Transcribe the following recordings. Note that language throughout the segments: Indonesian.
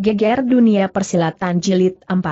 Geger Dunia Persilatan Jilid 4.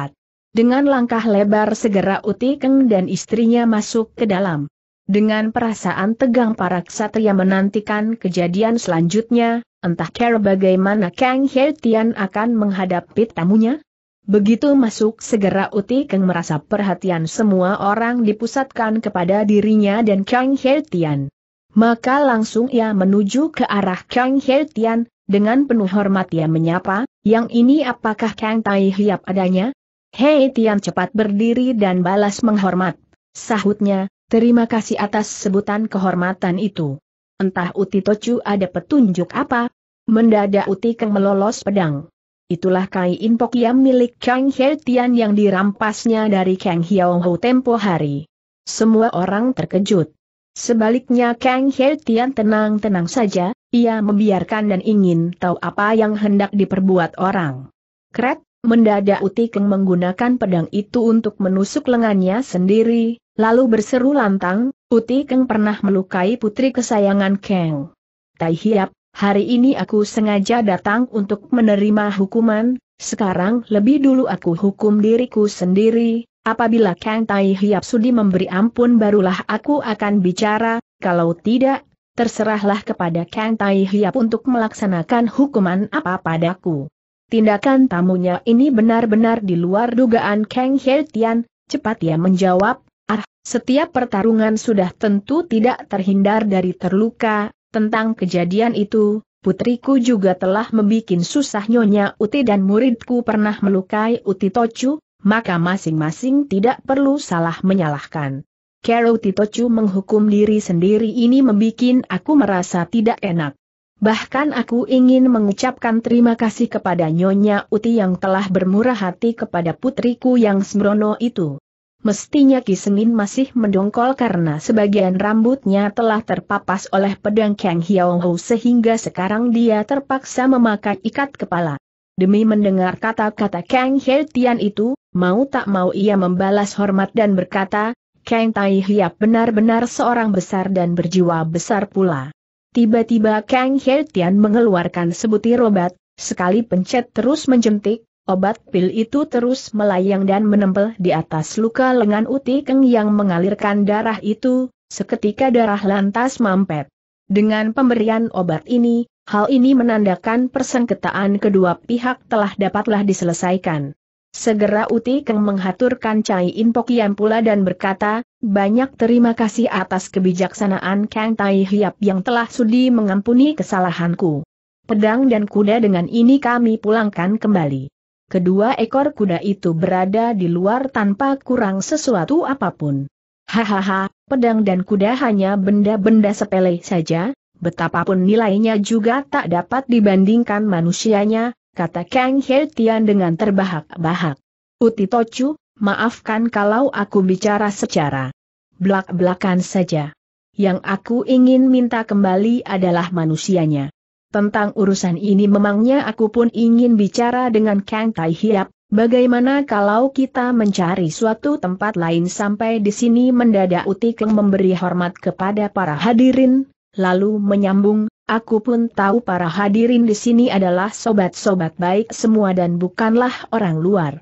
Dengan langkah lebar segera Uti Keng dan istrinya masuk ke dalam. Dengan perasaan tegang para ksatria menantikan kejadian selanjutnya, entah care bagaimana Kang Hertian akan menghadapi tamunya? Begitu masuk segera Uti Keng merasa perhatian semua orang dipusatkan kepada dirinya dan Kang Hertian. Maka langsung ia menuju ke arah Kang Hertian, dengan penuh hormat ia menyapa, yang ini apakah Kang Tai Hiap adanya? Hei Tian cepat berdiri dan balas menghormat. Sahutnya, terima kasih atas sebutan kehormatan itu. Entah Uti Tocu ada petunjuk apa? Mendadak Uti Keng melolos pedang. Itulah Kai Impok yang milik Kang Hei Tian yang dirampasnya dari Kang Hiao Hou tempo hari. Semua orang terkejut. Sebaliknya Kang Hei Tian tenang-tenang saja, ia membiarkan dan ingin tahu apa yang hendak diperbuat orang. Kret, mendadak Utikeng menggunakan pedang itu untuk menusuk lengannya sendiri, lalu berseru lantang, Utikeng pernah melukai putri kesayangan Keng. Tai Hiap, hari ini aku sengaja datang untuk menerima hukuman, sekarang lebih dulu aku hukum diriku sendiri, apabila Kang Tai Hiap sudi memberi ampun barulah aku akan bicara, kalau tidak terserahlah kepada Kang Tai Hiap untuk melaksanakan hukuman apa padaku. Tindakan tamunya ini benar-benar di luar dugaan Kang He Tian, cepat ia menjawab, ah, setiap pertarungan sudah tentu tidak terhindar dari terluka, tentang kejadian itu, putriku juga telah membuat susah Nyonya Uti dan muridku pernah melukai Uti Tocu, maka masing-masing tidak perlu salah menyalahkan. Carol Titochu menghukum diri sendiri ini membuat aku merasa tidak enak. Bahkan aku ingin mengucapkan terima kasih kepada Nyonya Uti yang telah bermurah hati kepada putriku yang sembrono itu. Mestinya Ki Senin masih mendongkol karena sebagian rambutnya telah terpapas oleh pedang Kang Hiao sehingga sekarang dia terpaksa memakai ikat kepala. Demi mendengar kata-kata Kang Hei Tian itu, mau tak mau ia membalas hormat dan berkata, Kang Tai Hiap benar-benar seorang besar dan berjiwa besar pula. Tiba-tiba Kang He Tian mengeluarkan sebutir obat, sekali pencet terus menjentik, obat pil itu terus melayang dan menempel di atas luka lengan Uti Keng yang mengalirkan darah itu, seketika darah lantas mampet. Dengan pemberian obat ini, hal ini menandakan persengketaan kedua pihak telah dapatlah diselesaikan. Segera Uti Keng menghaturkan Cai Inpok Yam pula dan berkata, banyak terima kasih atas kebijaksanaan Kang Tai Hiap yang telah sudi mengampuni kesalahanku. Pedang dan kuda dengan ini kami pulangkan kembali. Kedua ekor kuda itu berada di luar tanpa kurang sesuatu apapun. Hahaha, pedang dan kuda hanya benda-benda sepele saja, betapapun nilainya juga tak dapat dibandingkan manusianya, kata Kang He Tian dengan terbahak-bahak. Uti Tochu, maafkan kalau aku bicara secara belak-belakan saja. Yang aku ingin minta kembali adalah manusianya. Tentang urusan ini memangnya aku pun ingin bicara dengan Kang Tai Hiap, bagaimana kalau kita mencari suatu tempat lain sampai di sini mendadak Uti Keng memberi hormat kepada para hadirin, lalu menyambung, Aku pun tahu para hadirin di sini adalah sobat-sobat baik semua dan bukanlah orang luar.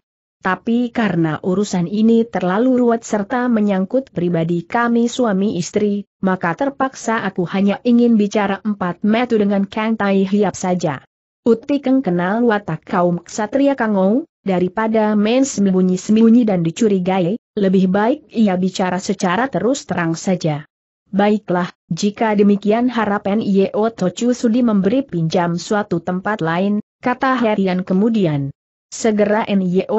Tapi karena urusan ini terlalu ruwet serta menyangkut pribadi kami suami istri, maka terpaksa aku hanya ingin bicara empat metu dengan Kang Tai Hiap saja. Uti Keng kenal watak kaum ksatria Kangou, daripada main sembunyi-sembunyi dan dicurigai, lebih baik ia bicara secara terus terang saja. Baiklah, jika demikian harapan NIO Tochu Sudi memberi pinjam suatu tempat lain, kata Herian kemudian. Segera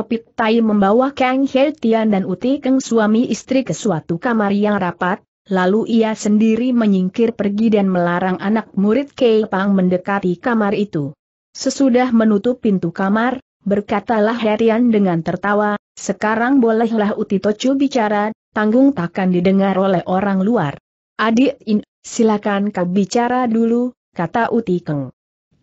Pit Tai membawa Kang Hertian dan Uti Keng suami istri ke suatu kamar yang rapat, lalu ia sendiri menyingkir pergi dan melarang anak murid Kei Pang mendekati kamar itu. Sesudah menutup pintu kamar, berkatalah Herian dengan tertawa, sekarang bolehlah Uti Tochu bicara, tanggung takkan didengar oleh orang luar. Adik In, silakan kau bicara dulu, kata Uti Keng.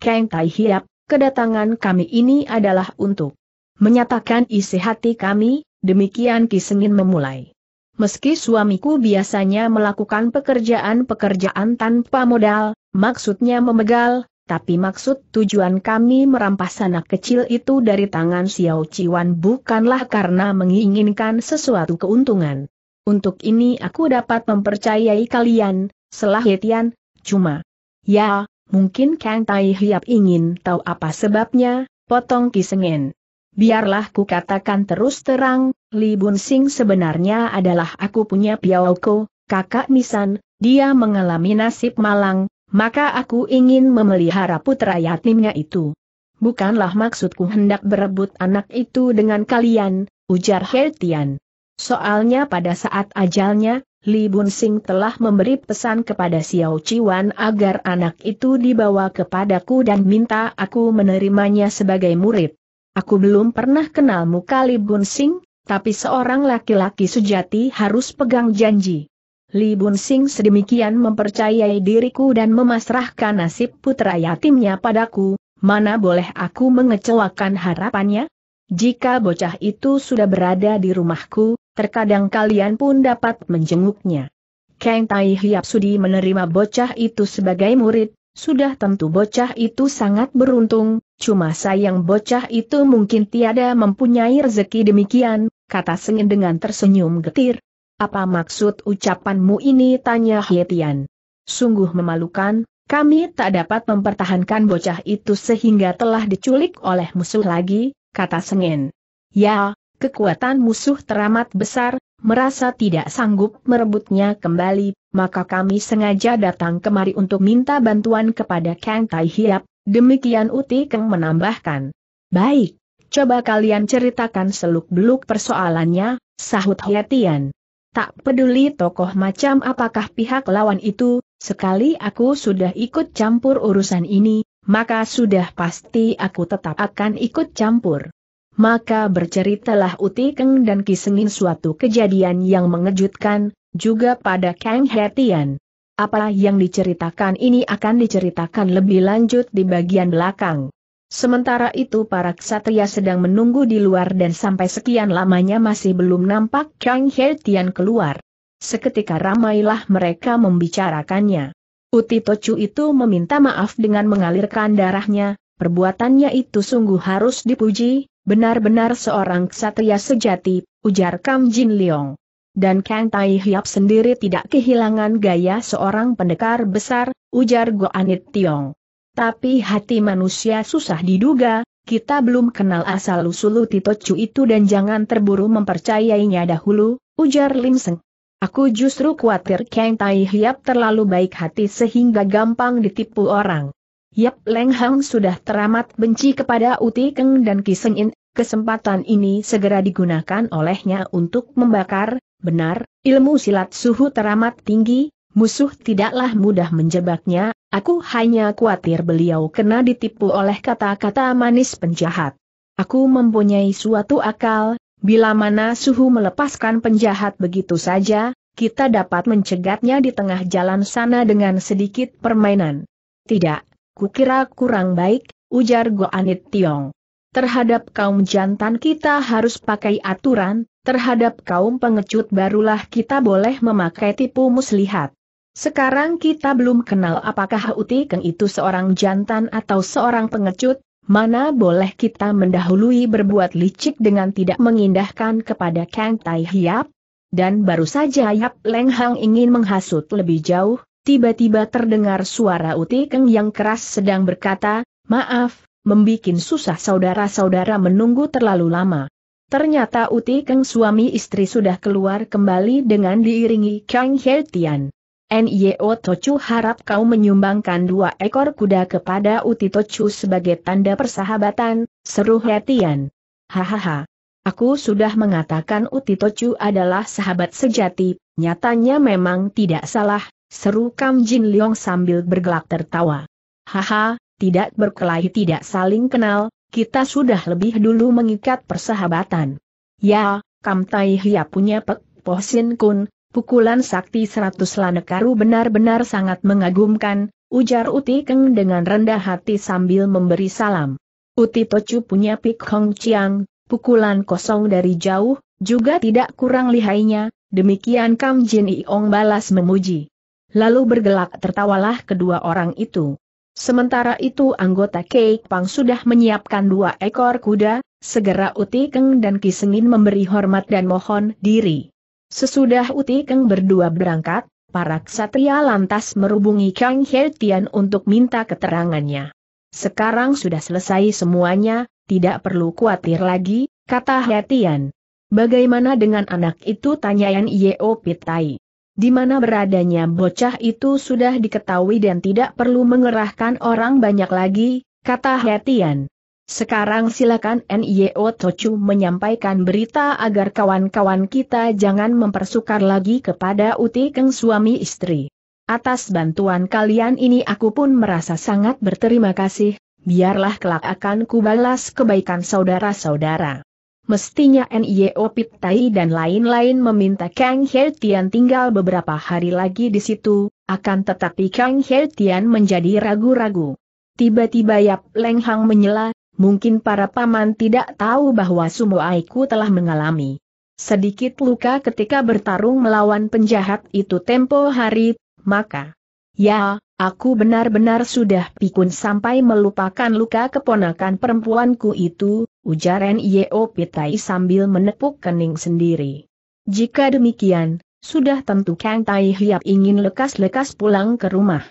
Kang Tai Hiap, kedatangan kami ini adalah untuk menyatakan isi hati kami, demikian Kisengin memulai. Meski suamiku biasanya melakukan pekerjaan-pekerjaan tanpa modal, maksudnya memegal, tapi maksud tujuan kami merampas anak kecil itu dari tangan Xiao Ciwan bukanlah karena menginginkan sesuatu keuntungan. Untuk ini aku dapat mempercayai kalian, selah Yetian, cuma. Ya, mungkin Kang Tai Hiap ingin tahu apa sebabnya, potong kisengin. Biarlah ku katakan terus terang, Li Bun Sing sebenarnya adalah aku punya piawako, kakak Misan, dia mengalami nasib malang, maka aku ingin memelihara putra yatimnya itu. Bukanlah maksudku hendak berebut anak itu dengan kalian, ujar Hetian. Soalnya pada saat ajalnya, Li Bun Sing telah memberi pesan kepada Xiao Chiwan agar anak itu dibawa kepadaku dan minta aku menerimanya sebagai murid. Aku belum pernah kenal muka Li Bun Sing, tapi seorang laki-laki sejati harus pegang janji. Li Bun Sing sedemikian mempercayai diriku dan memasrahkan nasib putra yatimnya padaku, mana boleh aku mengecewakan harapannya? Jika bocah itu sudah berada di rumahku, Terkadang kalian pun dapat menjenguknya. Kang Tai Hiap Sudi menerima bocah itu sebagai murid, sudah tentu bocah itu sangat beruntung, cuma sayang bocah itu mungkin tiada mempunyai rezeki demikian, kata Sengin dengan tersenyum getir. Apa maksud ucapanmu ini tanya Hietian. Sungguh memalukan, kami tak dapat mempertahankan bocah itu sehingga telah diculik oleh musuh lagi, kata Sengin. Ya, kekuatan musuh teramat besar, merasa tidak sanggup merebutnya kembali, maka kami sengaja datang kemari untuk minta bantuan kepada Kang Tai Hiap, demikian Uti Keng menambahkan. Baik, coba kalian ceritakan seluk-beluk persoalannya, sahut Hiatian. Tak peduli tokoh macam apakah pihak lawan itu, sekali aku sudah ikut campur urusan ini, maka sudah pasti aku tetap akan ikut campur. Maka berceritalah Uti Keng dan Kisengin suatu kejadian yang mengejutkan, juga pada Kang Hetian. Apa yang diceritakan ini akan diceritakan lebih lanjut di bagian belakang. Sementara itu para ksatria sedang menunggu di luar dan sampai sekian lamanya masih belum nampak Kang Hetian keluar. Seketika ramailah mereka membicarakannya. Uti Tocu itu meminta maaf dengan mengalirkan darahnya, perbuatannya itu sungguh harus dipuji, Benar-benar seorang ksatria sejati, ujar Kam Jin Leong. Dan Kang Tai Hiap sendiri tidak kehilangan gaya seorang pendekar besar, ujar Anit Tiong. Tapi hati manusia susah diduga, kita belum kenal asal-usul Tito Chu itu dan jangan terburu mempercayainya dahulu, ujar Lim Seng. Aku justru khawatir Kang Tai Hiap terlalu baik hati sehingga gampang ditipu orang. Yap Leng Hang sudah teramat benci kepada Uti Keng dan Kiseng In, kesempatan ini segera digunakan olehnya untuk membakar, benar, ilmu silat suhu teramat tinggi, musuh tidaklah mudah menjebaknya, aku hanya khawatir beliau kena ditipu oleh kata-kata manis penjahat. Aku mempunyai suatu akal, bila mana suhu melepaskan penjahat begitu saja, kita dapat mencegatnya di tengah jalan sana dengan sedikit permainan. Tidak, Kukira kurang baik, ujar Goanit Tiong. Terhadap kaum jantan kita harus pakai aturan, terhadap kaum pengecut barulah kita boleh memakai tipu muslihat. Sekarang kita belum kenal apakah Uti Keng itu seorang jantan atau seorang pengecut, mana boleh kita mendahului berbuat licik dengan tidak mengindahkan kepada Kang Tai Hiap? Dan baru saja Yap Leng Hang ingin menghasut lebih jauh, tiba-tiba terdengar suara Uti Keng yang keras sedang berkata, maaf, membuat susah saudara-saudara menunggu terlalu lama. Ternyata Uti Keng suami istri sudah keluar kembali dengan diiringi Kang Heltian. NIO Tochu harap kau menyumbangkan dua ekor kuda kepada Uti Tochu sebagai tanda persahabatan, seru Tian. Hahaha. Aku sudah mengatakan Uti Tochu adalah sahabat sejati, nyatanya memang tidak salah, Seru Kam Jin Leong sambil bergelak tertawa. Haha, tidak berkelahi tidak saling kenal, kita sudah lebih dulu mengikat persahabatan. Ya, Kam Tai Hia punya Pek Sin Kun, pukulan sakti seratus lanekaru benar-benar sangat mengagumkan, ujar Uti Keng dengan rendah hati sambil memberi salam. Uti Tocu punya Pik Hong Chiang, pukulan kosong dari jauh, juga tidak kurang lihainya, demikian Kam Jin Iong balas memuji. Lalu bergelak tertawalah kedua orang itu. Sementara itu anggota Cake Pang sudah menyiapkan dua ekor kuda, segera Uti Keng dan Kisengin memberi hormat dan mohon diri. Sesudah Uti Keng berdua berangkat, para ksatria lantas merubungi Kang Hertian untuk minta keterangannya. Sekarang sudah selesai semuanya, tidak perlu khawatir lagi, kata Hertian. Bagaimana dengan anak itu tanya Yan Yeo Pitai. Di mana beradanya bocah itu sudah diketahui dan tidak perlu mengerahkan orang banyak lagi, kata Hetian. Sekarang silakan NIO Tochu menyampaikan berita agar kawan-kawan kita jangan mempersukar lagi kepada uti keng suami istri. Atas bantuan kalian ini aku pun merasa sangat berterima kasih, biarlah kelak akan kubalas kebaikan saudara-saudara mestinya NIO Pitai dan lain-lain meminta Kang He Tian tinggal beberapa hari lagi di situ, akan tetapi Kang He Tian menjadi ragu-ragu. Tiba-tiba Yap Leng Hang menyela, mungkin para paman tidak tahu bahwa Sumo Aiku telah mengalami sedikit luka ketika bertarung melawan penjahat itu tempo hari, maka Ya, aku benar-benar sudah pikun sampai melupakan luka keponakan perempuanku itu, ujar N.I.O. Pitai sambil menepuk kening sendiri. Jika demikian, sudah tentu Kang Tai Hiap ingin lekas-lekas pulang ke rumah.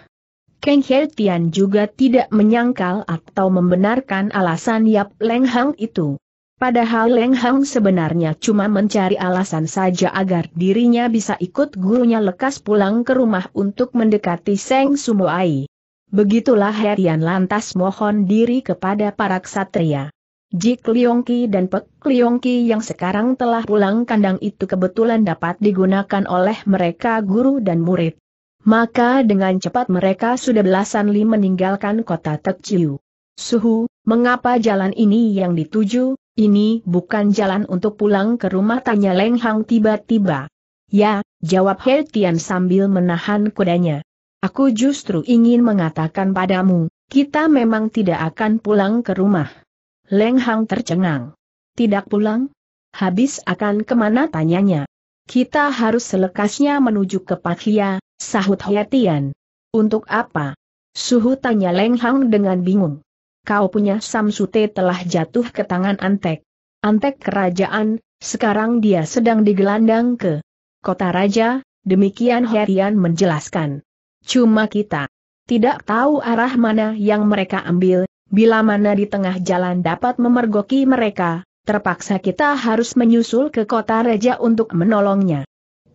Kang Hertian juga tidak menyangkal atau membenarkan alasan Yap Leng Hang itu. Padahal Leng Hang sebenarnya cuma mencari alasan saja agar dirinya bisa ikut gurunya lekas pulang ke rumah untuk mendekati Seng Sumoai. Begitulah Herian lantas mohon diri kepada para ksatria. Jik Liongki dan Pek Liongki yang sekarang telah pulang kandang itu kebetulan dapat digunakan oleh mereka guru dan murid. Maka dengan cepat mereka sudah belasan li meninggalkan kota Tekciu. Suhu, mengapa jalan ini yang dituju, ini bukan jalan untuk pulang ke rumah tanya Leng Hang tiba-tiba. Ya, jawab He Tian sambil menahan kudanya. Aku justru ingin mengatakan padamu, kita memang tidak akan pulang ke rumah. Leng Hang tercengang. Tidak pulang? Habis akan kemana tanyanya? Kita harus selekasnya menuju ke Pakhia, sahut He Tian. Untuk apa? Suhu tanya Leng Hang dengan bingung kau punya Samsute telah jatuh ke tangan Antek. Antek kerajaan, sekarang dia sedang digelandang ke kota raja, demikian Herian menjelaskan. Cuma kita tidak tahu arah mana yang mereka ambil, bila mana di tengah jalan dapat memergoki mereka, terpaksa kita harus menyusul ke kota raja untuk menolongnya.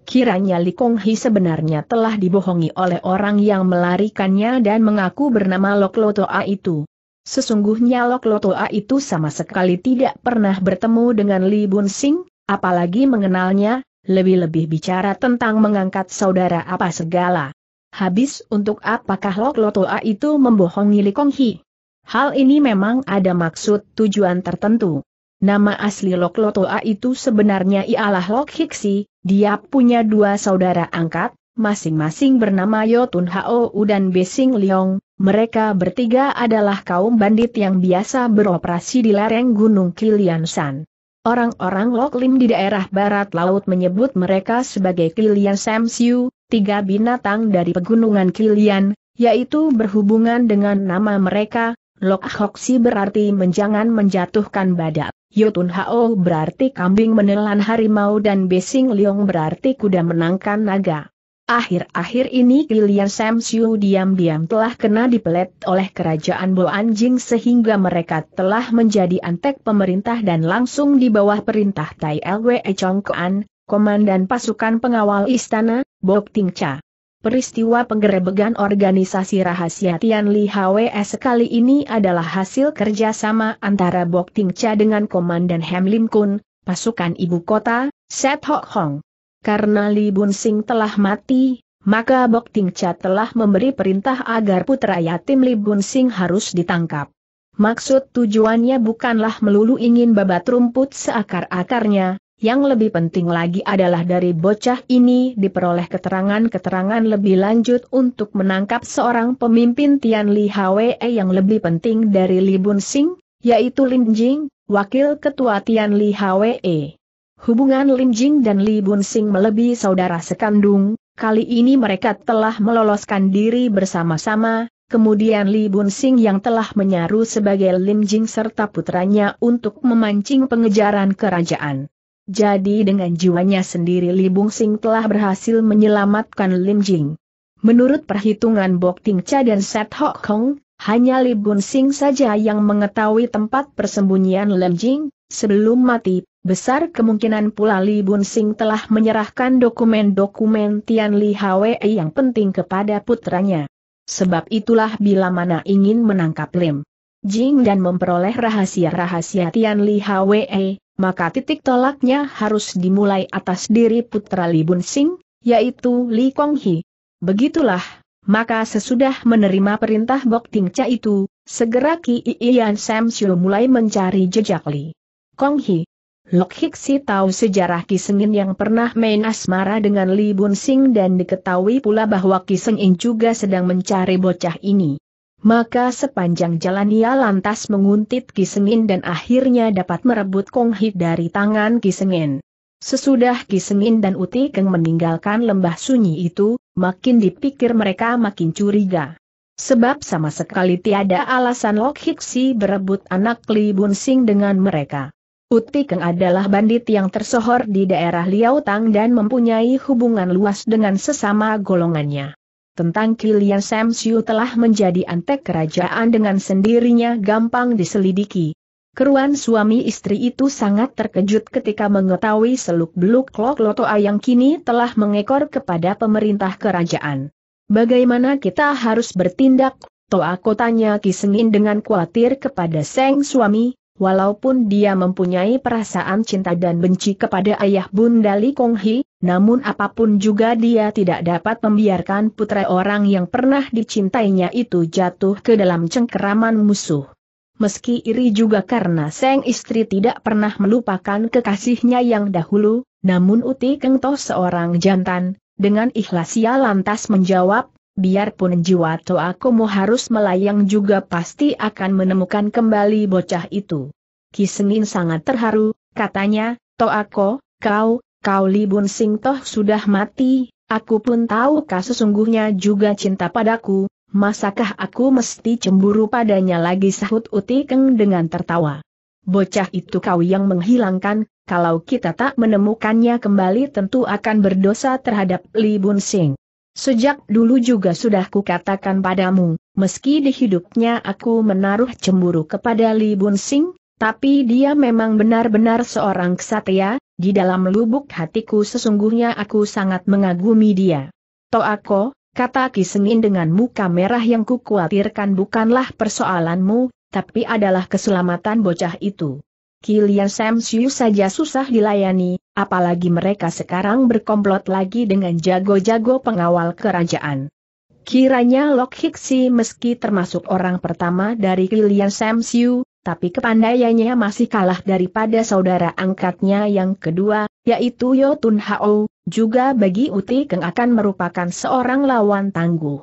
Kiranya Li Kong Hi sebenarnya telah dibohongi oleh orang yang melarikannya dan mengaku bernama Lok Lotoa itu. Sesungguhnya Lok Lotoa itu sama sekali tidak pernah bertemu dengan Li Bun Sing, apalagi mengenalnya, lebih-lebih bicara tentang mengangkat saudara apa segala. Habis untuk apakah Lok Lotoa itu membohongi Li Kong Hi? Hal ini memang ada maksud tujuan tertentu. Nama asli Lok Lotoa itu sebenarnya ialah Lok Hiksi, dia punya dua saudara angkat, masing-masing bernama Yotun Hao dan Besing Liong, mereka bertiga adalah kaum bandit yang biasa beroperasi di lereng Gunung Kiliansan. Orang-orang Loklim di daerah barat laut menyebut mereka sebagai Kilian Samsiu, tiga binatang dari pegunungan Kilian, yaitu berhubungan dengan nama mereka, Lok Hoksi berarti menjangan menjatuhkan badak, Yotun Hao berarti kambing menelan harimau dan Besing Liong berarti kuda menangkan naga. Akhir-akhir ini Sam Samsiu diam-diam telah kena dipelet oleh kerajaan Bo Anjing sehingga mereka telah menjadi antek pemerintah dan langsung di bawah perintah Tai Lwe Kuan, Komandan Pasukan Pengawal Istana, Bok Tingcha. Peristiwa penggerebegan organisasi rahasia Tian Li HWS sekali ini adalah hasil kerjasama antara Bok Tingcha dengan Komandan Hem Lim Kun, pasukan ibu kota, Set Hok Hong. Karena Li Sing telah mati, maka Bok Ting Cha telah memberi perintah agar putra yatim Li Sing harus ditangkap. Maksud tujuannya bukanlah melulu ingin babat rumput seakar-akarnya, yang lebih penting lagi adalah dari bocah ini diperoleh keterangan-keterangan lebih lanjut untuk menangkap seorang pemimpin Tian Li Hwe yang lebih penting dari Li Bun Sing, yaitu Lin Jing, wakil ketua Tian Li Hwe. Hubungan Lim Jing dan Li Bun Sing melebihi saudara sekandung, kali ini mereka telah meloloskan diri bersama-sama, kemudian Li Bun Sing yang telah menyaru sebagai Lim Jing serta putranya untuk memancing pengejaran kerajaan. Jadi dengan jiwanya sendiri Li Bunsing Sing telah berhasil menyelamatkan Lim Jing. Menurut perhitungan Bok Ting Cha dan Set Hok Kong, hanya Li Bun Sing saja yang mengetahui tempat persembunyian Lim Jing, sebelum mati, Besar kemungkinan pula Li Bun Sing telah menyerahkan dokumen-dokumen Tian Li Hwe yang penting kepada putranya. Sebab itulah bila mana ingin menangkap Lim Jing dan memperoleh rahasia-rahasia Tian Li Hwe, maka titik tolaknya harus dimulai atas diri putra Li Bun Sing, yaitu Li Kong Hi. Begitulah, maka sesudah menerima perintah Bok Ting Cha itu, segera Ki Ian Sam Siu mulai mencari jejak Li Kong Hi. Lok Hiksi tahu sejarah Kisengin yang pernah main asmara dengan Li Bun Sing dan diketahui pula bahwa Kisengin juga sedang mencari bocah ini. Maka sepanjang jalan ia lantas menguntit Kisengin dan akhirnya dapat merebut Kong Hit dari tangan Kisengin. Sesudah Kisengin dan Uti Keng meninggalkan lembah sunyi itu, makin dipikir mereka makin curiga. Sebab sama sekali tiada alasan Lok Hiksi berebut anak Li Bun Sing dengan mereka. Utikeng adalah bandit yang tersohor di daerah Liautang dan mempunyai hubungan luas dengan sesama golongannya. Tentang Kilian Siu telah menjadi antek kerajaan dengan sendirinya gampang diselidiki. Keruan suami istri itu sangat terkejut ketika mengetahui seluk-beluk klok Loto yang kini telah mengekor kepada pemerintah kerajaan. Bagaimana kita harus bertindak? Toa kotanya Kisengin dengan khawatir kepada seng suami, Walaupun dia mempunyai perasaan cinta dan benci kepada ayah Bunda Li Kong Hi, namun apapun juga dia tidak dapat membiarkan putra orang yang pernah dicintainya itu jatuh ke dalam cengkeraman musuh. Meski iri juga karena sang istri tidak pernah melupakan kekasihnya yang dahulu, namun Uti Kengtoh seorang jantan, dengan ikhlas ia lantas menjawab, biarpun jiwa mau harus melayang juga pasti akan menemukan kembali bocah itu. Kisenin sangat terharu, katanya, aku, kau, kau Libun Sing Toh sudah mati, aku pun tahu kau sesungguhnya juga cinta padaku, masakah aku mesti cemburu padanya lagi sahut Utikeng dengan tertawa. Bocah itu kau yang menghilangkan, kalau kita tak menemukannya kembali tentu akan berdosa terhadap Libun Sing. Sejak dulu juga sudah kukatakan padamu, meski di hidupnya aku menaruh cemburu kepada Li Bun Sing, tapi dia memang benar-benar seorang ksatria. di dalam lubuk hatiku sesungguhnya aku sangat mengagumi dia. Toako, kata Kisengin dengan muka merah yang kukhawatirkan bukanlah persoalanmu, tapi adalah keselamatan bocah itu. Kilian Sam Siu saja susah dilayani, apalagi mereka sekarang berkomplot lagi dengan jago-jago pengawal kerajaan. Kiranya Lok Hiksi meski termasuk orang pertama dari Kilian Samsiu, tapi kepandaiannya masih kalah daripada saudara angkatnya yang kedua, yaitu Yotun Hao, juga bagi Uti Keng akan merupakan seorang lawan tangguh.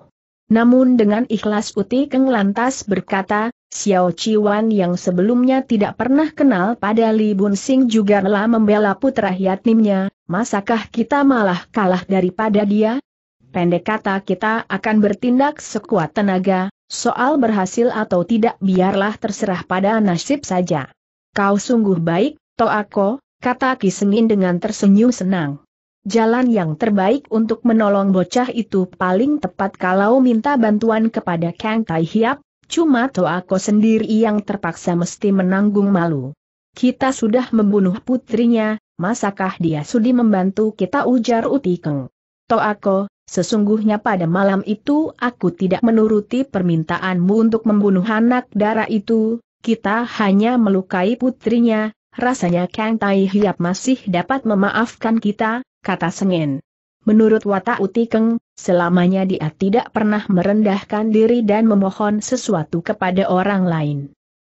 Namun dengan ikhlas Uti Keng lantas berkata, Xiao Chiwan yang sebelumnya tidak pernah kenal pada Li Bun juga telah membela putra yatimnya, masakah kita malah kalah daripada dia? Pendek kata kita akan bertindak sekuat tenaga, soal berhasil atau tidak biarlah terserah pada nasib saja. Kau sungguh baik, Toako, kata Kisengin dengan tersenyum senang. Jalan yang terbaik untuk menolong bocah itu paling tepat kalau minta bantuan kepada Kang Tai Hiap, Cuma aku sendiri yang terpaksa mesti menanggung malu. Kita sudah membunuh putrinya, masakah dia sudi membantu kita ujar Utikeng. aku, sesungguhnya pada malam itu aku tidak menuruti permintaanmu untuk membunuh anak darah itu, kita hanya melukai putrinya, rasanya Kang Tai Hiap masih dapat memaafkan kita, kata Sengen. Menurut watak Utikeng, Selamanya dia tidak pernah merendahkan diri dan memohon sesuatu kepada orang lain.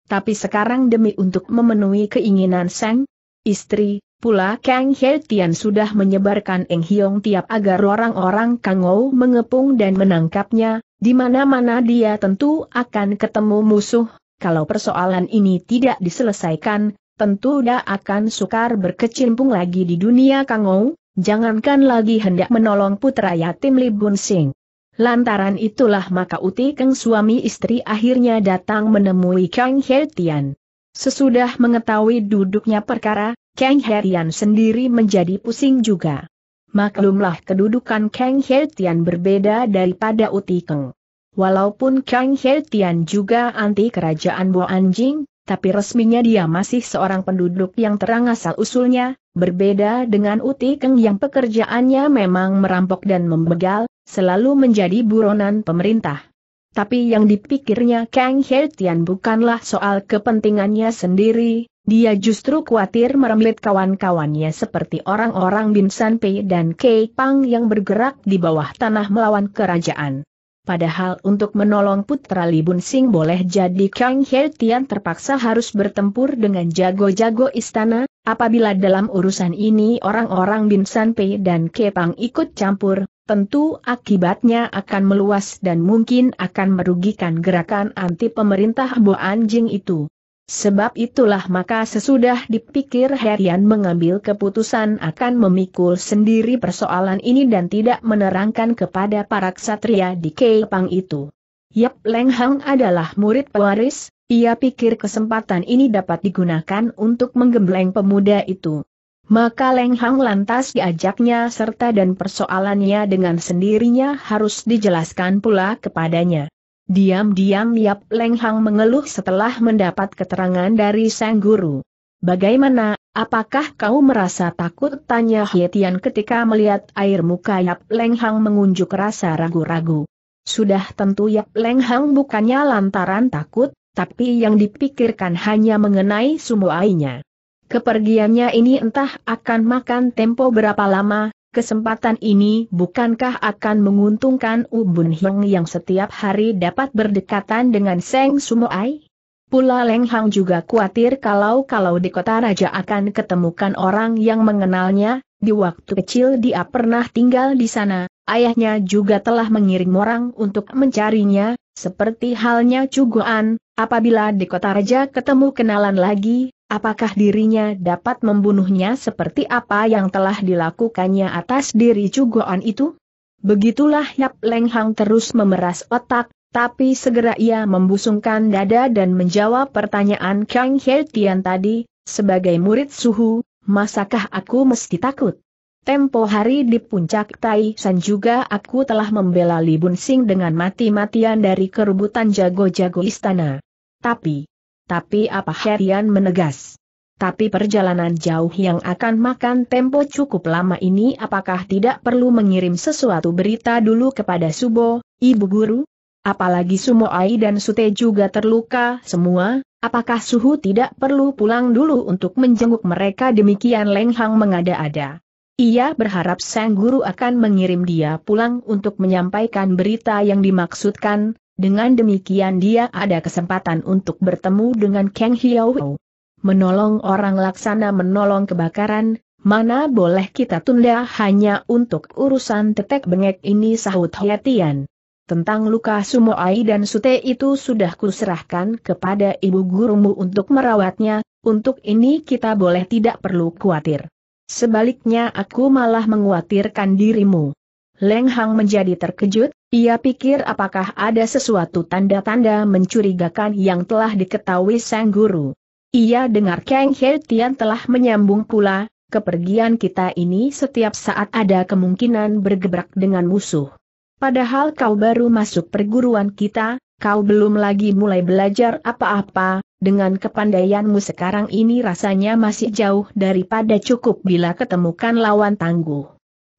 Tapi sekarang demi untuk memenuhi keinginan sang istri, pula Kang He Tian sudah menyebarkan Eng Hiong tiap agar orang-orang Kang Ou mengepung dan menangkapnya, di mana-mana dia tentu akan ketemu musuh, kalau persoalan ini tidak diselesaikan, tentu dia akan sukar berkecimpung lagi di dunia Kang Ou, Jangankan lagi hendak menolong putra yatim Li Bun Sing. Lantaran itulah maka Uti Keng suami istri akhirnya datang menemui Kang Hertian. Sesudah mengetahui duduknya perkara, Kang Hertian sendiri menjadi pusing juga. Maklumlah kedudukan Kang Hertian berbeda daripada Uti Keng. Walaupun Kang Hertian juga anti kerajaan Bo Anjing, tapi resminya dia masih seorang penduduk yang terang asal-usulnya, Berbeda dengan uti Keng yang pekerjaannya memang merampok dan membegal, selalu menjadi buronan pemerintah. Tapi yang dipikirnya Kang Hertian bukanlah soal kepentingannya sendiri, dia justru khawatir merembet kawan-kawannya seperti orang-orang Bin pei dan Kei Pang yang bergerak di bawah tanah melawan kerajaan. Padahal untuk menolong putra Li Sing boleh jadi Kang He Tian terpaksa harus bertempur dengan jago-jago istana, apabila dalam urusan ini orang-orang Bin San Pei dan Kepang ikut campur, tentu akibatnya akan meluas dan mungkin akan merugikan gerakan anti pemerintah Bo Anjing itu. Sebab itulah maka sesudah dipikir Herian mengambil keputusan akan memikul sendiri persoalan ini dan tidak menerangkan kepada para ksatria di Keipang itu. Yap Leng Hang adalah murid pewaris, ia pikir kesempatan ini dapat digunakan untuk menggembleng pemuda itu. Maka Leng Hang lantas diajaknya serta dan persoalannya dengan sendirinya harus dijelaskan pula kepadanya. Diam-diam Yap Leng Hang mengeluh setelah mendapat keterangan dari sang guru. Bagaimana, apakah kau merasa takut? Tanya Hietian ketika melihat air muka Yap Leng Hang mengunjuk rasa ragu-ragu. Sudah tentu Yap Leng Hang bukannya lantaran takut, tapi yang dipikirkan hanya mengenai sumuainya. Kepergiannya ini entah akan makan tempo berapa lama, kesempatan ini bukankah akan menguntungkan Ubun Hong yang setiap hari dapat berdekatan dengan Seng Sumoai? Pula Leng Hang juga khawatir kalau-kalau di kota raja akan ketemukan orang yang mengenalnya, di waktu kecil dia pernah tinggal di sana, ayahnya juga telah mengirim orang untuk mencarinya, seperti halnya Cuguan, apabila di kota raja ketemu kenalan lagi, Apakah dirinya dapat membunuhnya seperti apa yang telah dilakukannya atas diri Cugoan itu? Begitulah Yap Leng Hang terus memeras otak, tapi segera ia membusungkan dada dan menjawab pertanyaan Kang He Tian tadi, sebagai murid suhu, masakah aku mesti takut? Tempo hari di puncak Tai San juga aku telah membela Li Bun Sing dengan mati-matian dari kerubutan jago-jago istana. Tapi, tapi apa Herian menegas. Tapi perjalanan jauh yang akan makan tempo cukup lama ini apakah tidak perlu mengirim sesuatu berita dulu kepada Subo, Ibu Guru? Apalagi Sumo Ai dan Sute juga terluka semua, apakah Suhu tidak perlu pulang dulu untuk menjenguk mereka demikian Leng mengada-ada. Ia berharap sang guru akan mengirim dia pulang untuk menyampaikan berita yang dimaksudkan, dengan demikian dia ada kesempatan untuk bertemu dengan Kang Hiao. Menolong orang laksana menolong kebakaran, mana boleh kita tunda hanya untuk urusan tetek bengek ini sahut Hiatian. Tentang luka Sumo Ai dan Sute itu sudah kuserahkan kepada ibu gurumu untuk merawatnya, untuk ini kita boleh tidak perlu khawatir. Sebaliknya aku malah menguatirkan dirimu. Leng Hang menjadi terkejut, ia pikir apakah ada sesuatu tanda-tanda mencurigakan yang telah diketahui Sang Guru. Ia dengar Kang He Tian telah menyambung pula, kepergian kita ini setiap saat ada kemungkinan bergebrak dengan musuh. Padahal kau baru masuk perguruan kita, kau belum lagi mulai belajar apa-apa, dengan kepandaianmu sekarang ini rasanya masih jauh daripada cukup bila ketemukan lawan tangguh.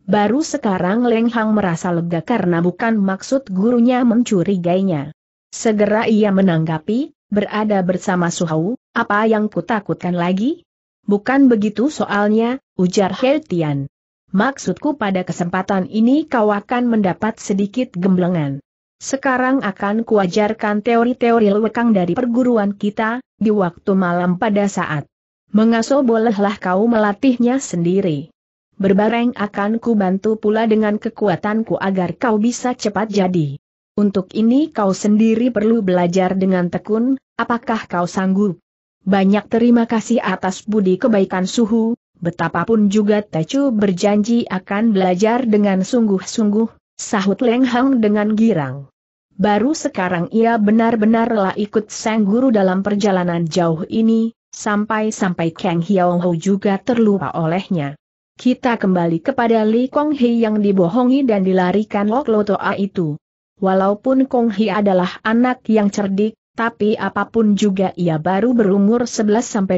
Baru sekarang Leng Hang merasa lega karena bukan maksud gurunya mencurigainya. Segera ia menanggapi, berada bersama Suhau, apa yang kutakutkan lagi? Bukan begitu soalnya, ujar Heltian. Maksudku pada kesempatan ini kau akan mendapat sedikit gemblengan. Sekarang akan kuajarkan teori-teori lekang dari perguruan kita, di waktu malam pada saat. Mengaso bolehlah kau melatihnya sendiri. Berbareng akan ku bantu pula dengan kekuatanku agar kau bisa cepat jadi. Untuk ini kau sendiri perlu belajar dengan tekun, apakah kau sanggup? Banyak terima kasih atas budi kebaikan suhu, betapapun juga Tecu berjanji akan belajar dengan sungguh-sungguh, sahut Leng Hang dengan girang. Baru sekarang ia benar-benarlah ikut sang guru dalam perjalanan jauh ini, sampai-sampai Kang Hiao juga terlupa olehnya. Kita kembali kepada Li Kong Hei yang dibohongi dan dilarikan Lok Loto A itu. Walaupun Kong Hei adalah anak yang cerdik, tapi apapun juga ia baru berumur 11-12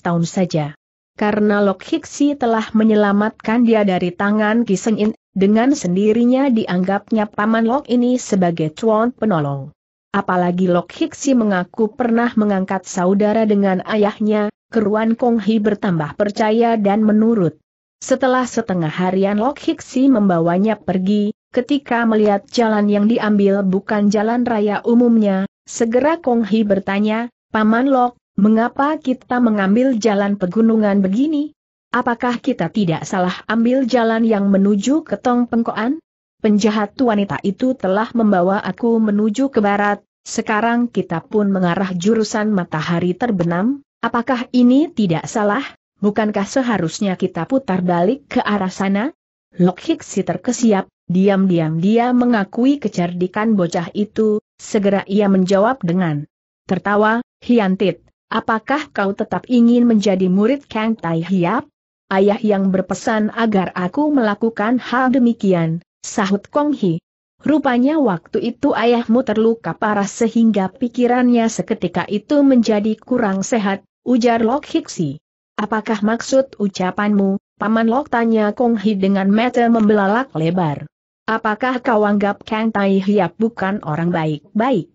tahun saja. Karena Lok Hiksi telah menyelamatkan dia dari tangan Kiseng In, dengan sendirinya dianggapnya Paman Lok ini sebagai cuan penolong. Apalagi Lok Hiksi mengaku pernah mengangkat saudara dengan ayahnya, keruan Kong Hei bertambah percaya dan menurut. Setelah setengah harian Lok Hiksi membawanya pergi, ketika melihat jalan yang diambil bukan jalan raya umumnya, segera Kong Hi bertanya, Paman Lok, mengapa kita mengambil jalan pegunungan begini? Apakah kita tidak salah ambil jalan yang menuju ke Tong Pengkoan? Penjahat wanita itu telah membawa aku menuju ke barat, sekarang kita pun mengarah jurusan matahari terbenam, apakah ini tidak salah? Bukankah seharusnya kita putar balik ke arah sana? Lok si terkesiap, diam-diam dia mengakui kecerdikan bocah itu, segera ia menjawab dengan tertawa, Hiantit, apakah kau tetap ingin menjadi murid Kang Tai Hiap? Ayah yang berpesan agar aku melakukan hal demikian, sahut Kong Hi. Rupanya waktu itu ayahmu terluka parah sehingga pikirannya seketika itu menjadi kurang sehat, ujar Lok Hiksi. Apakah maksud ucapanmu, Paman Lok tanya Kong Hi dengan mata membelalak lebar. Apakah kau anggap Kang Tai Hiap bukan orang baik-baik?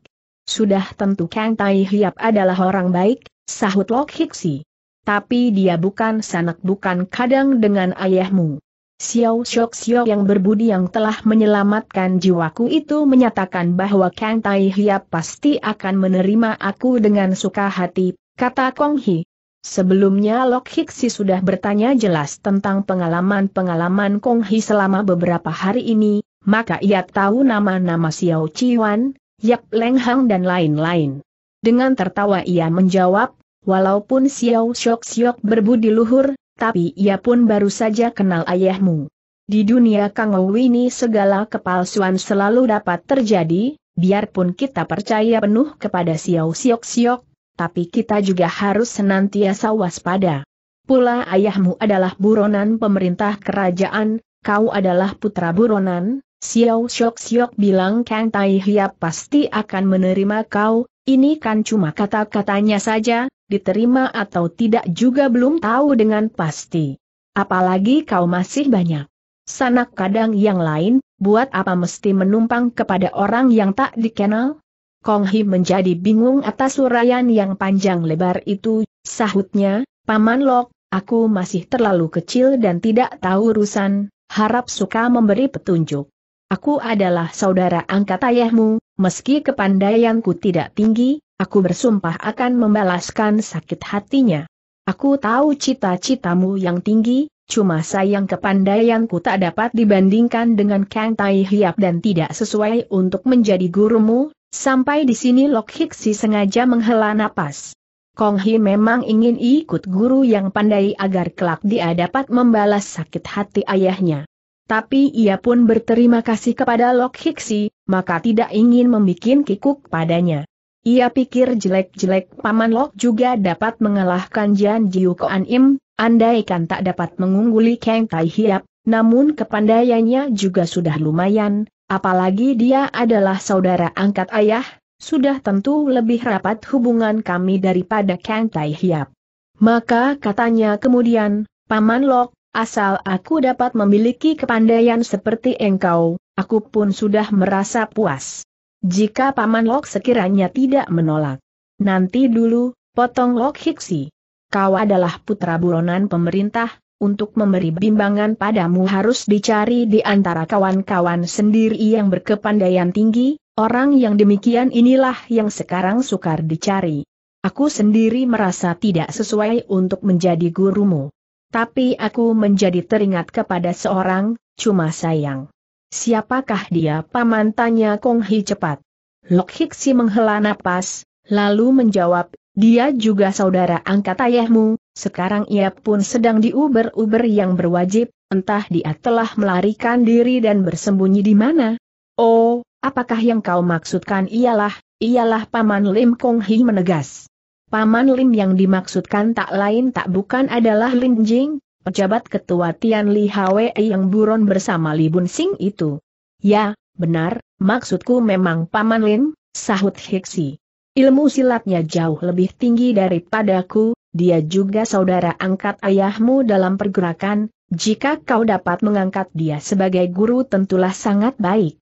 Sudah tentu Kang Tai Hiap adalah orang baik, sahut Lok Hiksi. Tapi dia bukan sanak bukan kadang dengan ayahmu. Xiao Shok Xiao yang berbudi yang telah menyelamatkan jiwaku itu menyatakan bahwa Kang Tai Hiap pasti akan menerima aku dengan suka hati, kata Kong Hi. Sebelumnya Lok Hiksi sudah bertanya jelas tentang pengalaman-pengalaman Kong Hi selama beberapa hari ini, maka ia tahu nama-nama Xiao Chiwan, Yap Leng Hang dan lain-lain. Dengan tertawa ia menjawab, walaupun Xiao Shok Siok berbudi luhur, tapi ia pun baru saja kenal ayahmu. Di dunia Kang ini segala kepalsuan selalu dapat terjadi, biarpun kita percaya penuh kepada Xiao Siok Siok, tapi kita juga harus senantiasa waspada. Pula ayahmu adalah buronan pemerintah kerajaan, kau adalah putra buronan, Xiao Shok Shok bilang Kang Tai Hiap pasti akan menerima kau, ini kan cuma kata-katanya saja, diterima atau tidak juga belum tahu dengan pasti. Apalagi kau masih banyak. Sanak kadang yang lain, buat apa mesti menumpang kepada orang yang tak dikenal? Kong Hi menjadi bingung atas uraian yang panjang lebar itu, sahutnya, Paman Lok, aku masih terlalu kecil dan tidak tahu urusan, harap suka memberi petunjuk. Aku adalah saudara angkat ayahmu, meski kepandaianku tidak tinggi, aku bersumpah akan membalaskan sakit hatinya. Aku tahu cita-citamu yang tinggi, Cuma sayang kepandaianku tak dapat dibandingkan dengan Kang Tai Hiap dan tidak sesuai untuk menjadi gurumu, Sampai di sini Lok Hiksi sengaja menghela napas. Kong Hi memang ingin ikut guru yang pandai agar kelak dia dapat membalas sakit hati ayahnya. Tapi ia pun berterima kasih kepada Lok Hiksi, maka tidak ingin membuat kikuk padanya. Ia pikir jelek-jelek Paman Lok juga dapat mengalahkan Jan Jiu Koan Im, andaikan tak dapat mengungguli Kang Tai Hiap, namun kepandaiannya juga sudah lumayan, Apalagi dia adalah saudara angkat ayah, sudah tentu lebih rapat hubungan kami daripada Kang Tai Hiap. Maka katanya kemudian, Paman Lok, asal aku dapat memiliki kepandaian seperti engkau, aku pun sudah merasa puas. Jika Paman Lok sekiranya tidak menolak. Nanti dulu, potong Lok Hiksi. Kau adalah putra buronan pemerintah, untuk memberi bimbangan padamu harus dicari di antara kawan-kawan sendiri yang berkepandaian tinggi, orang yang demikian inilah yang sekarang sukar dicari. Aku sendiri merasa tidak sesuai untuk menjadi gurumu. Tapi aku menjadi teringat kepada seorang, cuma sayang. Siapakah dia paman tanya Kong Hi cepat. Lok Hiksi menghela napas, lalu menjawab, dia juga saudara angkat ayahmu, sekarang ia pun sedang diuber-uber yang berwajib, entah dia telah melarikan diri dan bersembunyi di mana. Oh, apakah yang kau maksudkan ialah, ialah Paman Lim Kong Hi menegas. Paman Lim yang dimaksudkan tak lain tak bukan adalah Lin Jing, pejabat ketua Tian Li Hwe yang buron bersama Li Bun Sing itu. Ya, benar, maksudku memang Paman Lim, sahut Hiksi. Ilmu silatnya jauh lebih tinggi daripadaku, dia juga saudara angkat ayahmu dalam pergerakan, jika kau dapat mengangkat dia sebagai guru tentulah sangat baik.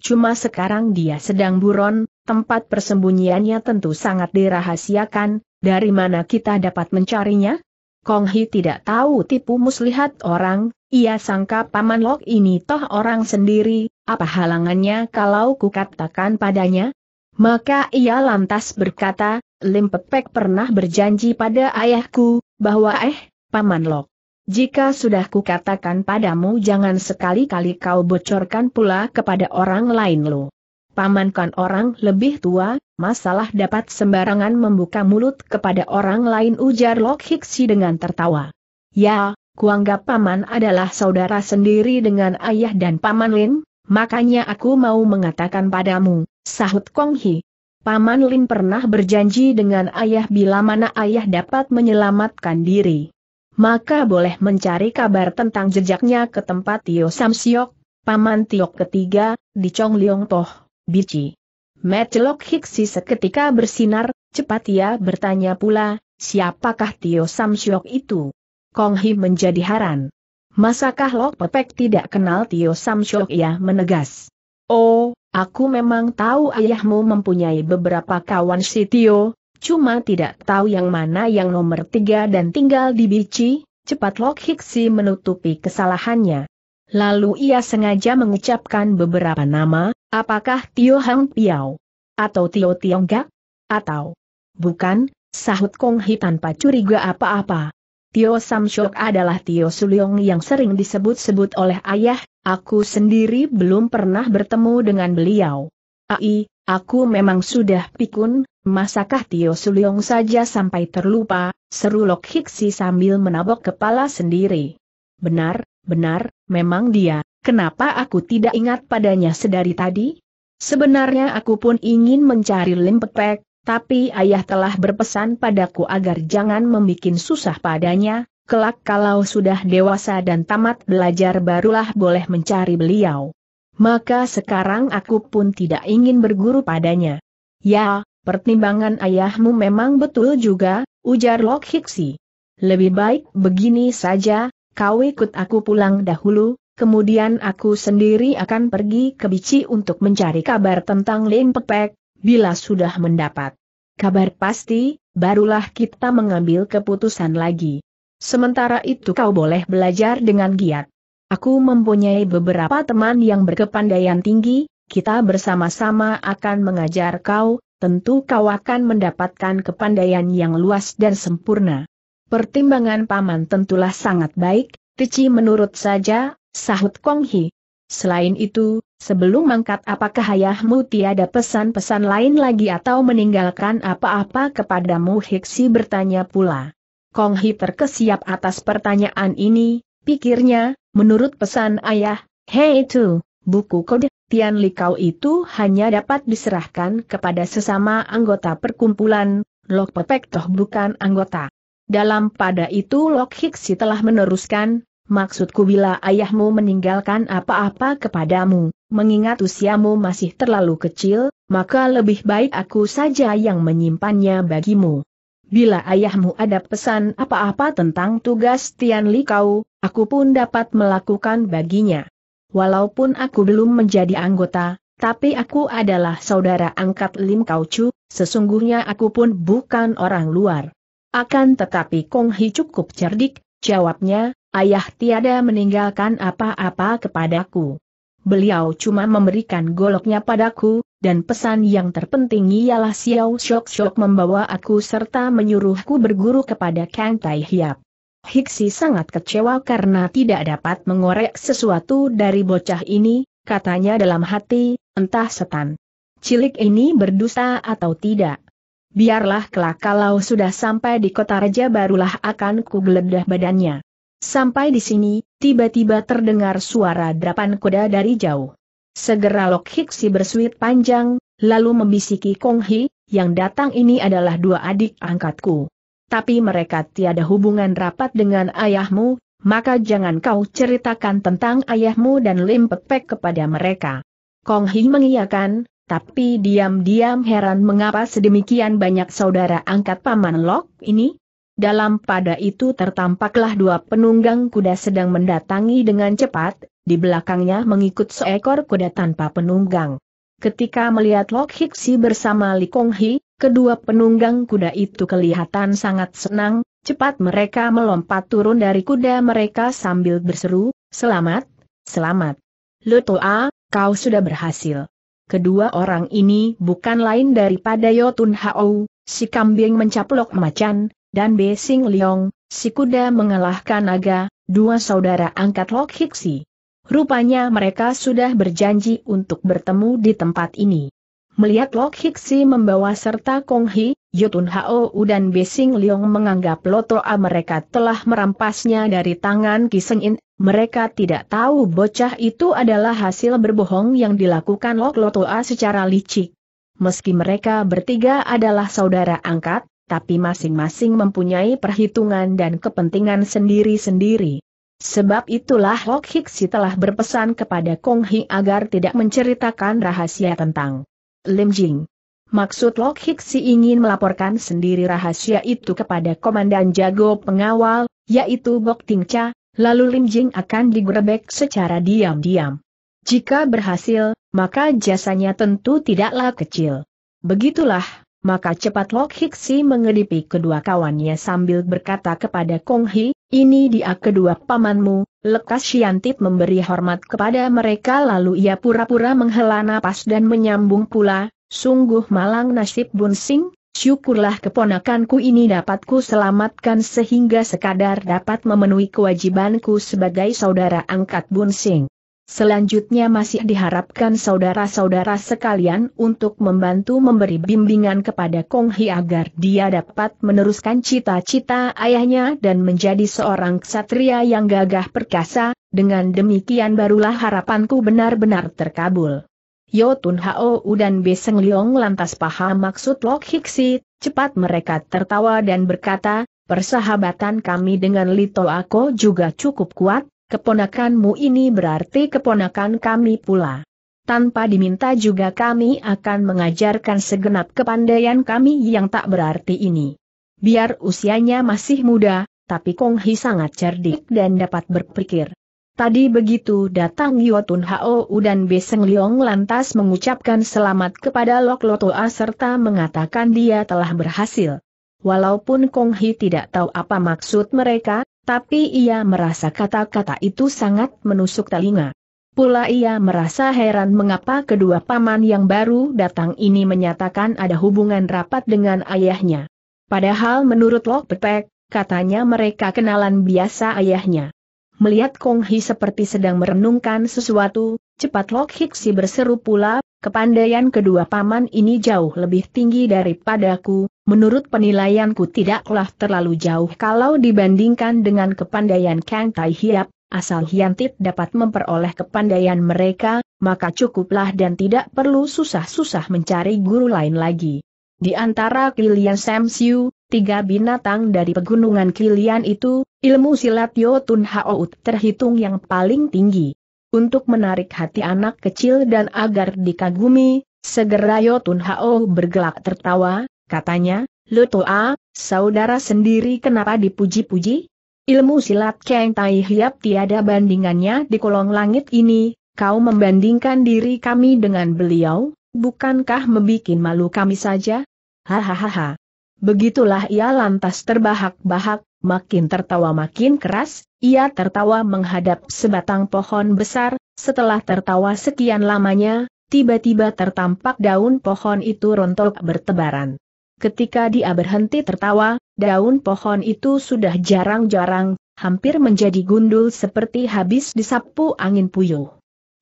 Cuma sekarang dia sedang buron, tempat persembunyiannya tentu sangat dirahasiakan, dari mana kita dapat mencarinya? Kong Hi tidak tahu tipu muslihat orang, ia sangka Paman Lok ini toh orang sendiri, apa halangannya kalau kukatakan padanya? Maka ia lantas berkata, Lim Pepek pernah berjanji pada ayahku, bahwa eh, Paman Lok. Jika sudah kukatakan padamu jangan sekali-kali kau bocorkan pula kepada orang lain lo. Pamankan orang lebih tua, masalah dapat sembarangan membuka mulut kepada orang lain ujar Lok Hiksi dengan tertawa. Ya, kuanggap paman adalah saudara sendiri dengan ayah dan paman Lin, makanya aku mau mengatakan padamu, sahut Kong Hi. Paman Lin pernah berjanji dengan ayah bila mana ayah dapat menyelamatkan diri. Maka boleh mencari kabar tentang jejaknya ke tempat Tio Sam Paman Tio ketiga, di Chong Liong Toh, Bici. Metlok Hiksi seketika bersinar, cepat ia bertanya pula, siapakah Tio Sam itu? Kong Hi menjadi haran. Masakah Lok Pepek tidak kenal Tio Sam Siok ia menegas. Oh, Aku memang tahu ayahmu mempunyai beberapa kawan Sitio, cuma tidak tahu yang mana yang nomor tiga dan tinggal di Bici, cepat Lok Hiksi menutupi kesalahannya. Lalu ia sengaja mengucapkan beberapa nama, apakah Tio Hang Piao? Atau Tio Tiongga? Atau? Bukan, sahut Kong Hi tanpa curiga apa-apa. Tio Samsyok adalah Tio Suliong yang sering disebut-sebut oleh ayah, Aku sendiri belum pernah bertemu dengan beliau. Ai, aku memang sudah pikun, masakah Tio Suliong saja sampai terlupa, seru Lok Hiksi sambil menabok kepala sendiri. Benar, benar, memang dia, kenapa aku tidak ingat padanya sedari tadi? Sebenarnya aku pun ingin mencari Lim Pepek, tapi ayah telah berpesan padaku agar jangan membuat susah padanya, kelak kalau sudah dewasa dan tamat belajar barulah boleh mencari beliau. Maka sekarang aku pun tidak ingin berguru padanya. Ya, pertimbangan ayahmu memang betul juga, ujar Lok Hiksi. Lebih baik begini saja, kau ikut aku pulang dahulu, kemudian aku sendiri akan pergi ke Bici untuk mencari kabar tentang Lim Pepek, bila sudah mendapat kabar pasti, barulah kita mengambil keputusan lagi. Sementara itu kau boleh belajar dengan giat. Aku mempunyai beberapa teman yang berkepandaian tinggi, kita bersama-sama akan mengajar kau, tentu kau akan mendapatkan kepandaian yang luas dan sempurna. Pertimbangan paman tentulah sangat baik, Tici menurut saja, sahut Kong Hi. Selain itu, sebelum mangkat apakah ayahmu tiada pesan-pesan lain lagi atau meninggalkan apa-apa kepadamu Hiksi bertanya pula. Kong Hi terkesiap atas pertanyaan ini, pikirnya, menurut pesan ayah, hei itu, buku kode Tian Li Kau itu hanya dapat diserahkan kepada sesama anggota perkumpulan, Lok Pepek toh bukan anggota. Dalam pada itu Lok Hiksi telah meneruskan, maksudku bila ayahmu meninggalkan apa-apa kepadamu, mengingat usiamu masih terlalu kecil, maka lebih baik aku saja yang menyimpannya bagimu bila ayahmu ada pesan apa-apa tentang tugas Tian Li kau, aku pun dapat melakukan baginya. Walaupun aku belum menjadi anggota, tapi aku adalah saudara angkat Lim Kau Chu, sesungguhnya aku pun bukan orang luar. Akan tetapi Kong Hi cukup cerdik, jawabnya, ayah tiada meninggalkan apa-apa kepadaku. Beliau cuma memberikan goloknya padaku, dan pesan yang terpenting ialah Xiao Shok Shok membawa aku serta menyuruhku berguru kepada Kang Tai Hiap. Hiksi sangat kecewa karena tidak dapat mengorek sesuatu dari bocah ini, katanya dalam hati, entah setan. Cilik ini berdusta atau tidak. Biarlah kelak kalau sudah sampai di kota raja barulah akan kugeledah badannya. Sampai di sini, tiba-tiba terdengar suara derapan kuda dari jauh. Segera Lok Hiksi bersuit panjang, lalu membisiki Kong Hi, yang datang ini adalah dua adik angkatku. Tapi mereka tiada hubungan rapat dengan ayahmu, maka jangan kau ceritakan tentang ayahmu dan Lim Pepek kepada mereka. Kong Hi mengiyakan, tapi diam-diam heran mengapa sedemikian banyak saudara angkat Paman Lok ini. Dalam pada itu tertampaklah dua penunggang kuda sedang mendatangi dengan cepat, di belakangnya mengikut seekor kuda tanpa penunggang. Ketika melihat Lok Hiksi bersama Li Kong Hi, kedua penunggang kuda itu kelihatan sangat senang, cepat mereka melompat turun dari kuda mereka sambil berseru, selamat, selamat. Lutoa, kau sudah berhasil. Kedua orang ini bukan lain daripada Yotun Hao, si kambing mencaplok macan, dan Be Sing Liong, si kuda mengalahkan naga, dua saudara angkat Lok Hiksi. Rupanya mereka sudah berjanji untuk bertemu di tempat ini. Melihat Lok Hiksi membawa serta Kong Hi, Yotun Hao dan Besing Liong menganggap A mereka telah merampasnya dari tangan Kiseng In, mereka tidak tahu bocah itu adalah hasil berbohong yang dilakukan Lok A secara licik. Meski mereka bertiga adalah saudara angkat, tapi masing-masing mempunyai perhitungan dan kepentingan sendiri-sendiri. Sebab itulah Hok Hiksi telah berpesan kepada Kong Hi agar tidak menceritakan rahasia tentang Lim Jing. Maksud Lok Hiksi ingin melaporkan sendiri rahasia itu kepada Komandan Jago Pengawal, yaitu Bok Ting Cha, lalu Lim Jing akan digerebek secara diam-diam. Jika berhasil, maka jasanya tentu tidaklah kecil. Begitulah maka cepat Lok Hiksi mengedipi kedua kawannya sambil berkata kepada Kong Hi, ini dia kedua pamanmu, lekas Siantip memberi hormat kepada mereka lalu ia pura-pura menghela napas dan menyambung pula, sungguh malang nasib Bunsing, syukurlah keponakanku ini dapatku selamatkan sehingga sekadar dapat memenuhi kewajibanku sebagai saudara angkat Bunsing. Selanjutnya masih diharapkan saudara-saudara sekalian untuk membantu memberi bimbingan kepada Kong Hi agar dia dapat meneruskan cita-cita ayahnya dan menjadi seorang ksatria yang gagah perkasa, dengan demikian barulah harapanku benar-benar terkabul. Yo Yotun Hao dan Beseng Liong lantas paham maksud Lok Hiksi, cepat mereka tertawa dan berkata, persahabatan kami dengan Lito Ako juga cukup kuat, Keponakanmu ini berarti keponakan kami pula. Tanpa diminta juga kami akan mengajarkan segenap kepandaian kami yang tak berarti ini. Biar usianya masih muda, tapi Kong Hi sangat cerdik dan dapat berpikir. Tadi begitu datang Yotun Hao dan Beseng Liong lantas mengucapkan selamat kepada Lok Lotoa serta mengatakan dia telah berhasil. Walaupun Kong Hi tidak tahu apa maksud mereka, tapi ia merasa kata-kata itu sangat menusuk telinga. Pula ia merasa heran mengapa kedua paman yang baru datang ini menyatakan ada hubungan rapat dengan ayahnya. Padahal menurut Lok Petek, katanya mereka kenalan biasa ayahnya. Melihat Kong Hi seperti sedang merenungkan sesuatu, cepat Lok Hiksi berseru pula, kepandaian kedua paman ini jauh lebih tinggi daripadaku, menurut penilaianku tidaklah terlalu jauh kalau dibandingkan dengan kepandaian Kang Tai Hiap, asal Hiantit dapat memperoleh kepandaian mereka, maka cukuplah dan tidak perlu susah-susah mencari guru lain lagi. Di antara Kilian Samsiu, tiga binatang dari pegunungan Kilian itu, ilmu silat Yotun Haout terhitung yang paling tinggi. Untuk menarik hati anak kecil dan agar dikagumi, segera Yotun Hao bergelak tertawa, Katanya, Lutoa, ah, saudara sendiri kenapa dipuji-puji? Ilmu silat Keng Tai Hiap tiada bandingannya di kolong langit ini, kau membandingkan diri kami dengan beliau, bukankah membuat malu kami saja? Hahaha. Begitulah ia lantas terbahak-bahak, makin tertawa makin keras, ia tertawa menghadap sebatang pohon besar, setelah tertawa sekian lamanya, tiba-tiba tertampak daun pohon itu rontok bertebaran. Ketika dia berhenti tertawa, daun pohon itu sudah jarang-jarang, hampir menjadi gundul seperti habis disapu angin puyuh.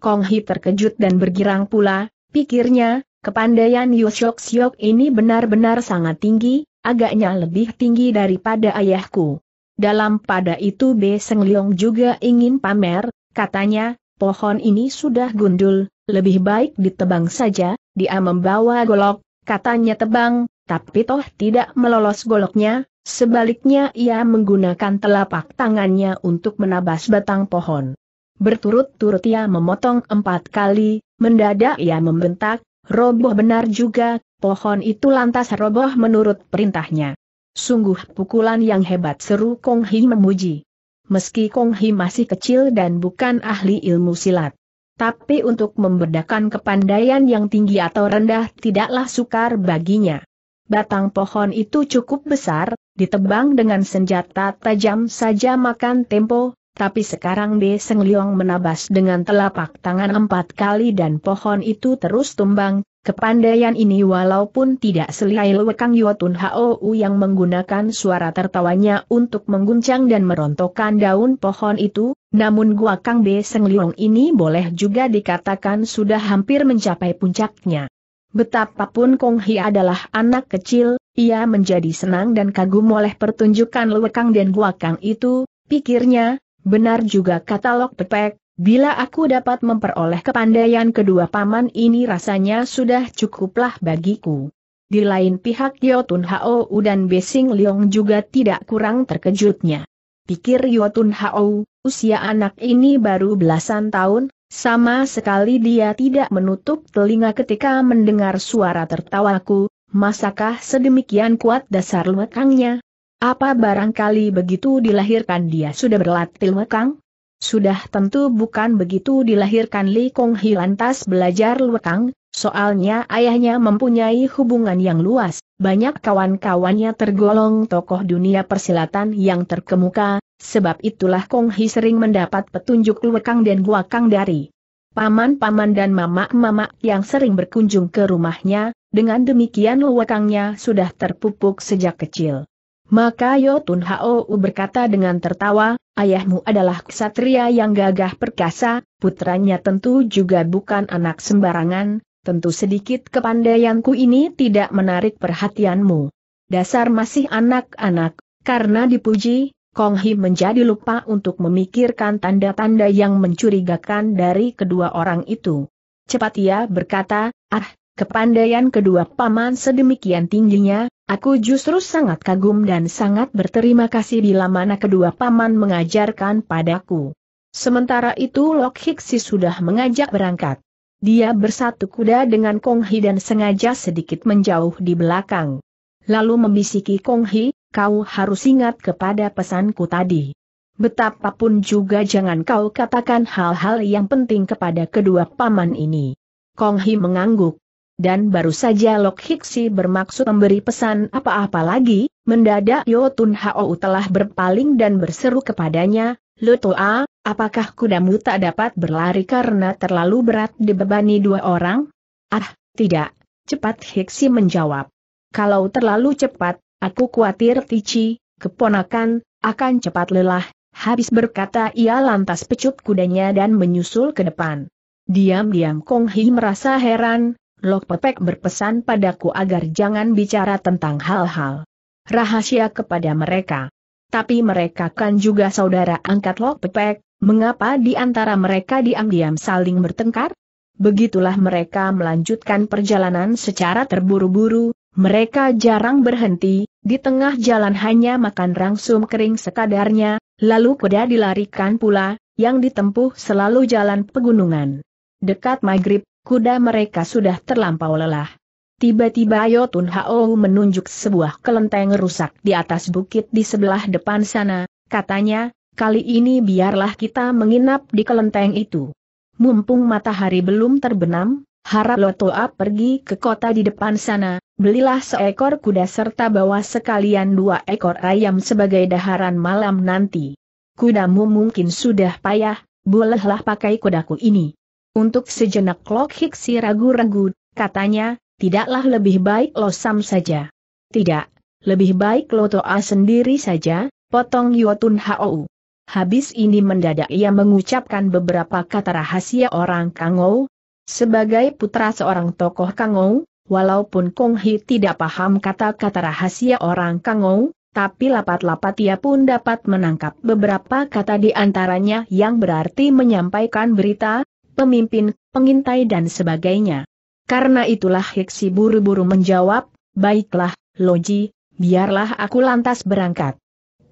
Kong Hi terkejut dan bergirang pula, pikirnya, kepandaian Yushok Siok ini benar-benar sangat tinggi, agaknya lebih tinggi daripada ayahku. Dalam pada itu B. Seng Leong juga ingin pamer, katanya, pohon ini sudah gundul, lebih baik ditebang saja, dia membawa golok, katanya tebang, tapi toh tidak melolos goloknya, sebaliknya ia menggunakan telapak tangannya untuk menabas batang pohon. Berturut-turut ia memotong empat kali, mendadak ia membentak, roboh benar juga, pohon itu lantas roboh menurut perintahnya. Sungguh pukulan yang hebat seru Kong Hi memuji. Meski Kong Hi masih kecil dan bukan ahli ilmu silat. Tapi untuk membedakan kepandaian yang tinggi atau rendah tidaklah sukar baginya. Batang pohon itu cukup besar, ditebang dengan senjata tajam saja makan tempo, tapi sekarang B. Seng Liong menabas dengan telapak tangan empat kali dan pohon itu terus tumbang, kepandaian ini walaupun tidak selihai lewekang Yotun Hou yang menggunakan suara tertawanya untuk mengguncang dan merontokkan daun pohon itu, namun Gua Kang B. Seng Liong ini boleh juga dikatakan sudah hampir mencapai puncaknya. Betapapun Kong Hi adalah anak kecil, ia menjadi senang dan kagum oleh pertunjukan lewekang dan guakang itu, pikirnya, benar juga kata Lok Pepek, bila aku dapat memperoleh kepandaian kedua paman ini rasanya sudah cukuplah bagiku. Di lain pihak Yotun Hao dan Besing Leong juga tidak kurang terkejutnya. Pikir Yotun Hao, usia anak ini baru belasan tahun, sama sekali dia tidak menutup telinga ketika mendengar suara tertawaku, masakah sedemikian kuat dasar lekangnya? Apa barangkali begitu dilahirkan dia sudah berlatih lekang? Sudah tentu bukan begitu dilahirkan Li Kong Hi lantas belajar lekang, soalnya ayahnya mempunyai hubungan yang luas, banyak kawan-kawannya tergolong tokoh dunia persilatan yang terkemuka, Sebab itulah Kong Hi sering mendapat petunjuk Luekang dan Guakang dari paman-paman dan mamak-mamak yang sering berkunjung ke rumahnya, dengan demikian Luekangnya sudah terpupuk sejak kecil. Maka Yotun Hao berkata dengan tertawa, ayahmu adalah ksatria yang gagah perkasa, putranya tentu juga bukan anak sembarangan, tentu sedikit kepandaianku ini tidak menarik perhatianmu. Dasar masih anak-anak, karena dipuji, Kong Hi menjadi lupa untuk memikirkan tanda-tanda yang mencurigakan dari kedua orang itu. Cepat ia berkata, ah, kepandaian kedua paman sedemikian tingginya, aku justru sangat kagum dan sangat berterima kasih bila mana kedua paman mengajarkan padaku. Sementara itu Lok Hiksi sudah mengajak berangkat. Dia bersatu kuda dengan Kong Hi dan sengaja sedikit menjauh di belakang. Lalu membisiki Kong Hi, kau harus ingat kepada pesanku tadi. Betapapun juga jangan kau katakan hal-hal yang penting kepada kedua paman ini. Kong Hi mengangguk. Dan baru saja Lok Hiksi bermaksud memberi pesan apa-apa lagi, mendadak Yo Tun Hao telah berpaling dan berseru kepadanya, Lutoa, apakah kudamu tak dapat berlari karena terlalu berat dibebani dua orang? Ah, tidak, cepat Hiksi menjawab. Kalau terlalu cepat, Aku khawatir Tici, keponakan, akan cepat lelah, habis berkata ia lantas pecut kudanya dan menyusul ke depan. Diam-diam Kong Hi merasa heran, Lok Pepek berpesan padaku agar jangan bicara tentang hal-hal rahasia kepada mereka. Tapi mereka kan juga saudara angkat Lok Pepek, mengapa di antara mereka diam-diam saling bertengkar? Begitulah mereka melanjutkan perjalanan secara terburu-buru, mereka jarang berhenti, di tengah jalan hanya makan rangsum kering sekadarnya, lalu kuda dilarikan pula, yang ditempuh selalu jalan pegunungan. Dekat maghrib, kuda mereka sudah terlampau lelah. Tiba-tiba Yotun Hao menunjuk sebuah kelenteng rusak di atas bukit di sebelah depan sana, katanya, kali ini biarlah kita menginap di kelenteng itu. Mumpung matahari belum terbenam, Harap Lotoa pergi ke kota di depan sana, belilah seekor kuda serta bawa sekalian dua ekor ayam sebagai daharan malam nanti. Kudamu mungkin sudah payah, bolehlah pakai kudaku ini. Untuk sejenak Lok Hiksi ragu-ragu, katanya, tidaklah lebih baik Lo Sam saja. Tidak, lebih baik Lo Toa sendiri saja, potong Yotun Hau. Habis ini mendadak ia mengucapkan beberapa kata rahasia orang Kangou, sebagai putra seorang tokoh Kangou, walaupun Kong Hi tidak paham kata-kata rahasia orang Kangou, tapi lapat-lapat ia pun dapat menangkap beberapa kata di antaranya yang berarti menyampaikan berita, pemimpin, pengintai dan sebagainya. Karena itulah Hiksi buru-buru menjawab, baiklah, Loji, biarlah aku lantas berangkat.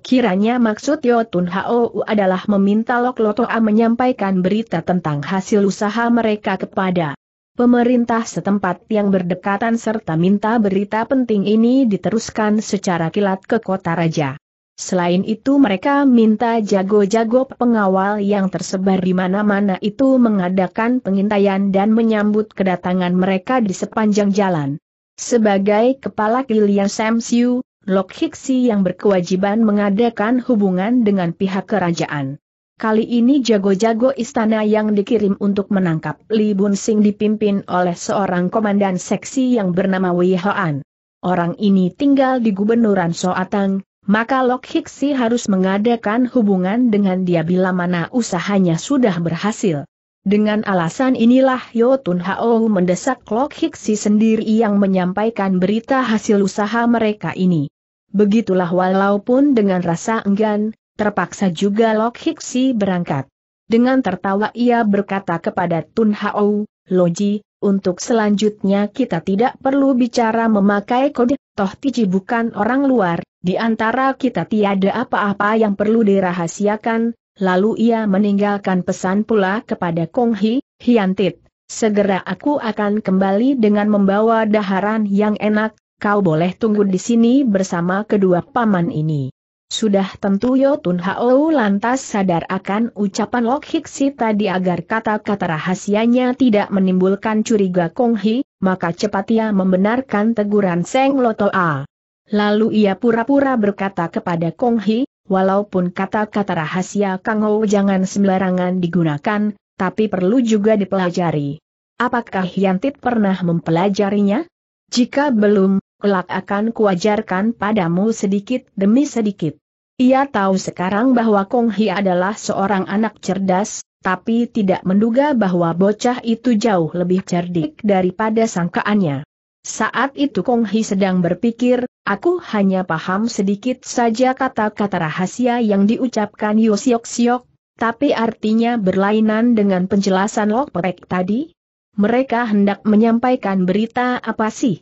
Kiranya maksud Yo Tun Hou adalah meminta Lok Lotoa menyampaikan berita tentang hasil usaha mereka kepada pemerintah setempat yang berdekatan serta minta berita penting ini diteruskan secara kilat ke kota raja. Selain itu mereka minta jago-jago pengawal yang tersebar di mana-mana itu mengadakan pengintaian dan menyambut kedatangan mereka di sepanjang jalan. Sebagai kepala Kilian Samsiu, Lok Hiksi yang berkewajiban mengadakan hubungan dengan pihak kerajaan. Kali ini jago-jago istana yang dikirim untuk menangkap Li Bun Sing dipimpin oleh seorang komandan seksi yang bernama Wei Hoan. Orang ini tinggal di gubernuran Soatang, maka Lok Hiksi harus mengadakan hubungan dengan dia bila mana usahanya sudah berhasil. Dengan alasan inilah Yo Tun Hao mendesak Lok Hiksi sendiri yang menyampaikan berita hasil usaha mereka ini. Begitulah walaupun dengan rasa enggan, terpaksa juga Lok Hiksi berangkat. Dengan tertawa ia berkata kepada Tun Hao, Loji, untuk selanjutnya kita tidak perlu bicara memakai kode, toh Tiji bukan orang luar, di antara kita tiada apa-apa yang perlu dirahasiakan, lalu ia meninggalkan pesan pula kepada Kong Hi, Hiantit, segera aku akan kembali dengan membawa daharan yang enak, kau boleh tunggu di sini bersama kedua paman ini. Sudah tentu Yotun Hao lantas sadar akan ucapan Lok Hiksi tadi agar kata-kata rahasianya tidak menimbulkan curiga Kong Hi, maka cepat ia membenarkan teguran Seng Loto A. Lalu ia pura-pura berkata kepada Kong Hi, walaupun kata-kata rahasia Kang Ho jangan sembarangan digunakan, tapi perlu juga dipelajari. Apakah Yantit pernah mempelajarinya? Jika belum, kelak akan kuajarkan padamu sedikit demi sedikit. Ia tahu sekarang bahwa Kong Hi adalah seorang anak cerdas, tapi tidak menduga bahwa bocah itu jauh lebih cerdik daripada sangkaannya. Saat itu Kong Hi sedang berpikir, aku hanya paham sedikit saja kata-kata rahasia yang diucapkan Yosiok Siok, tapi artinya berlainan dengan penjelasan Lok Pek tadi. Mereka hendak menyampaikan berita apa sih?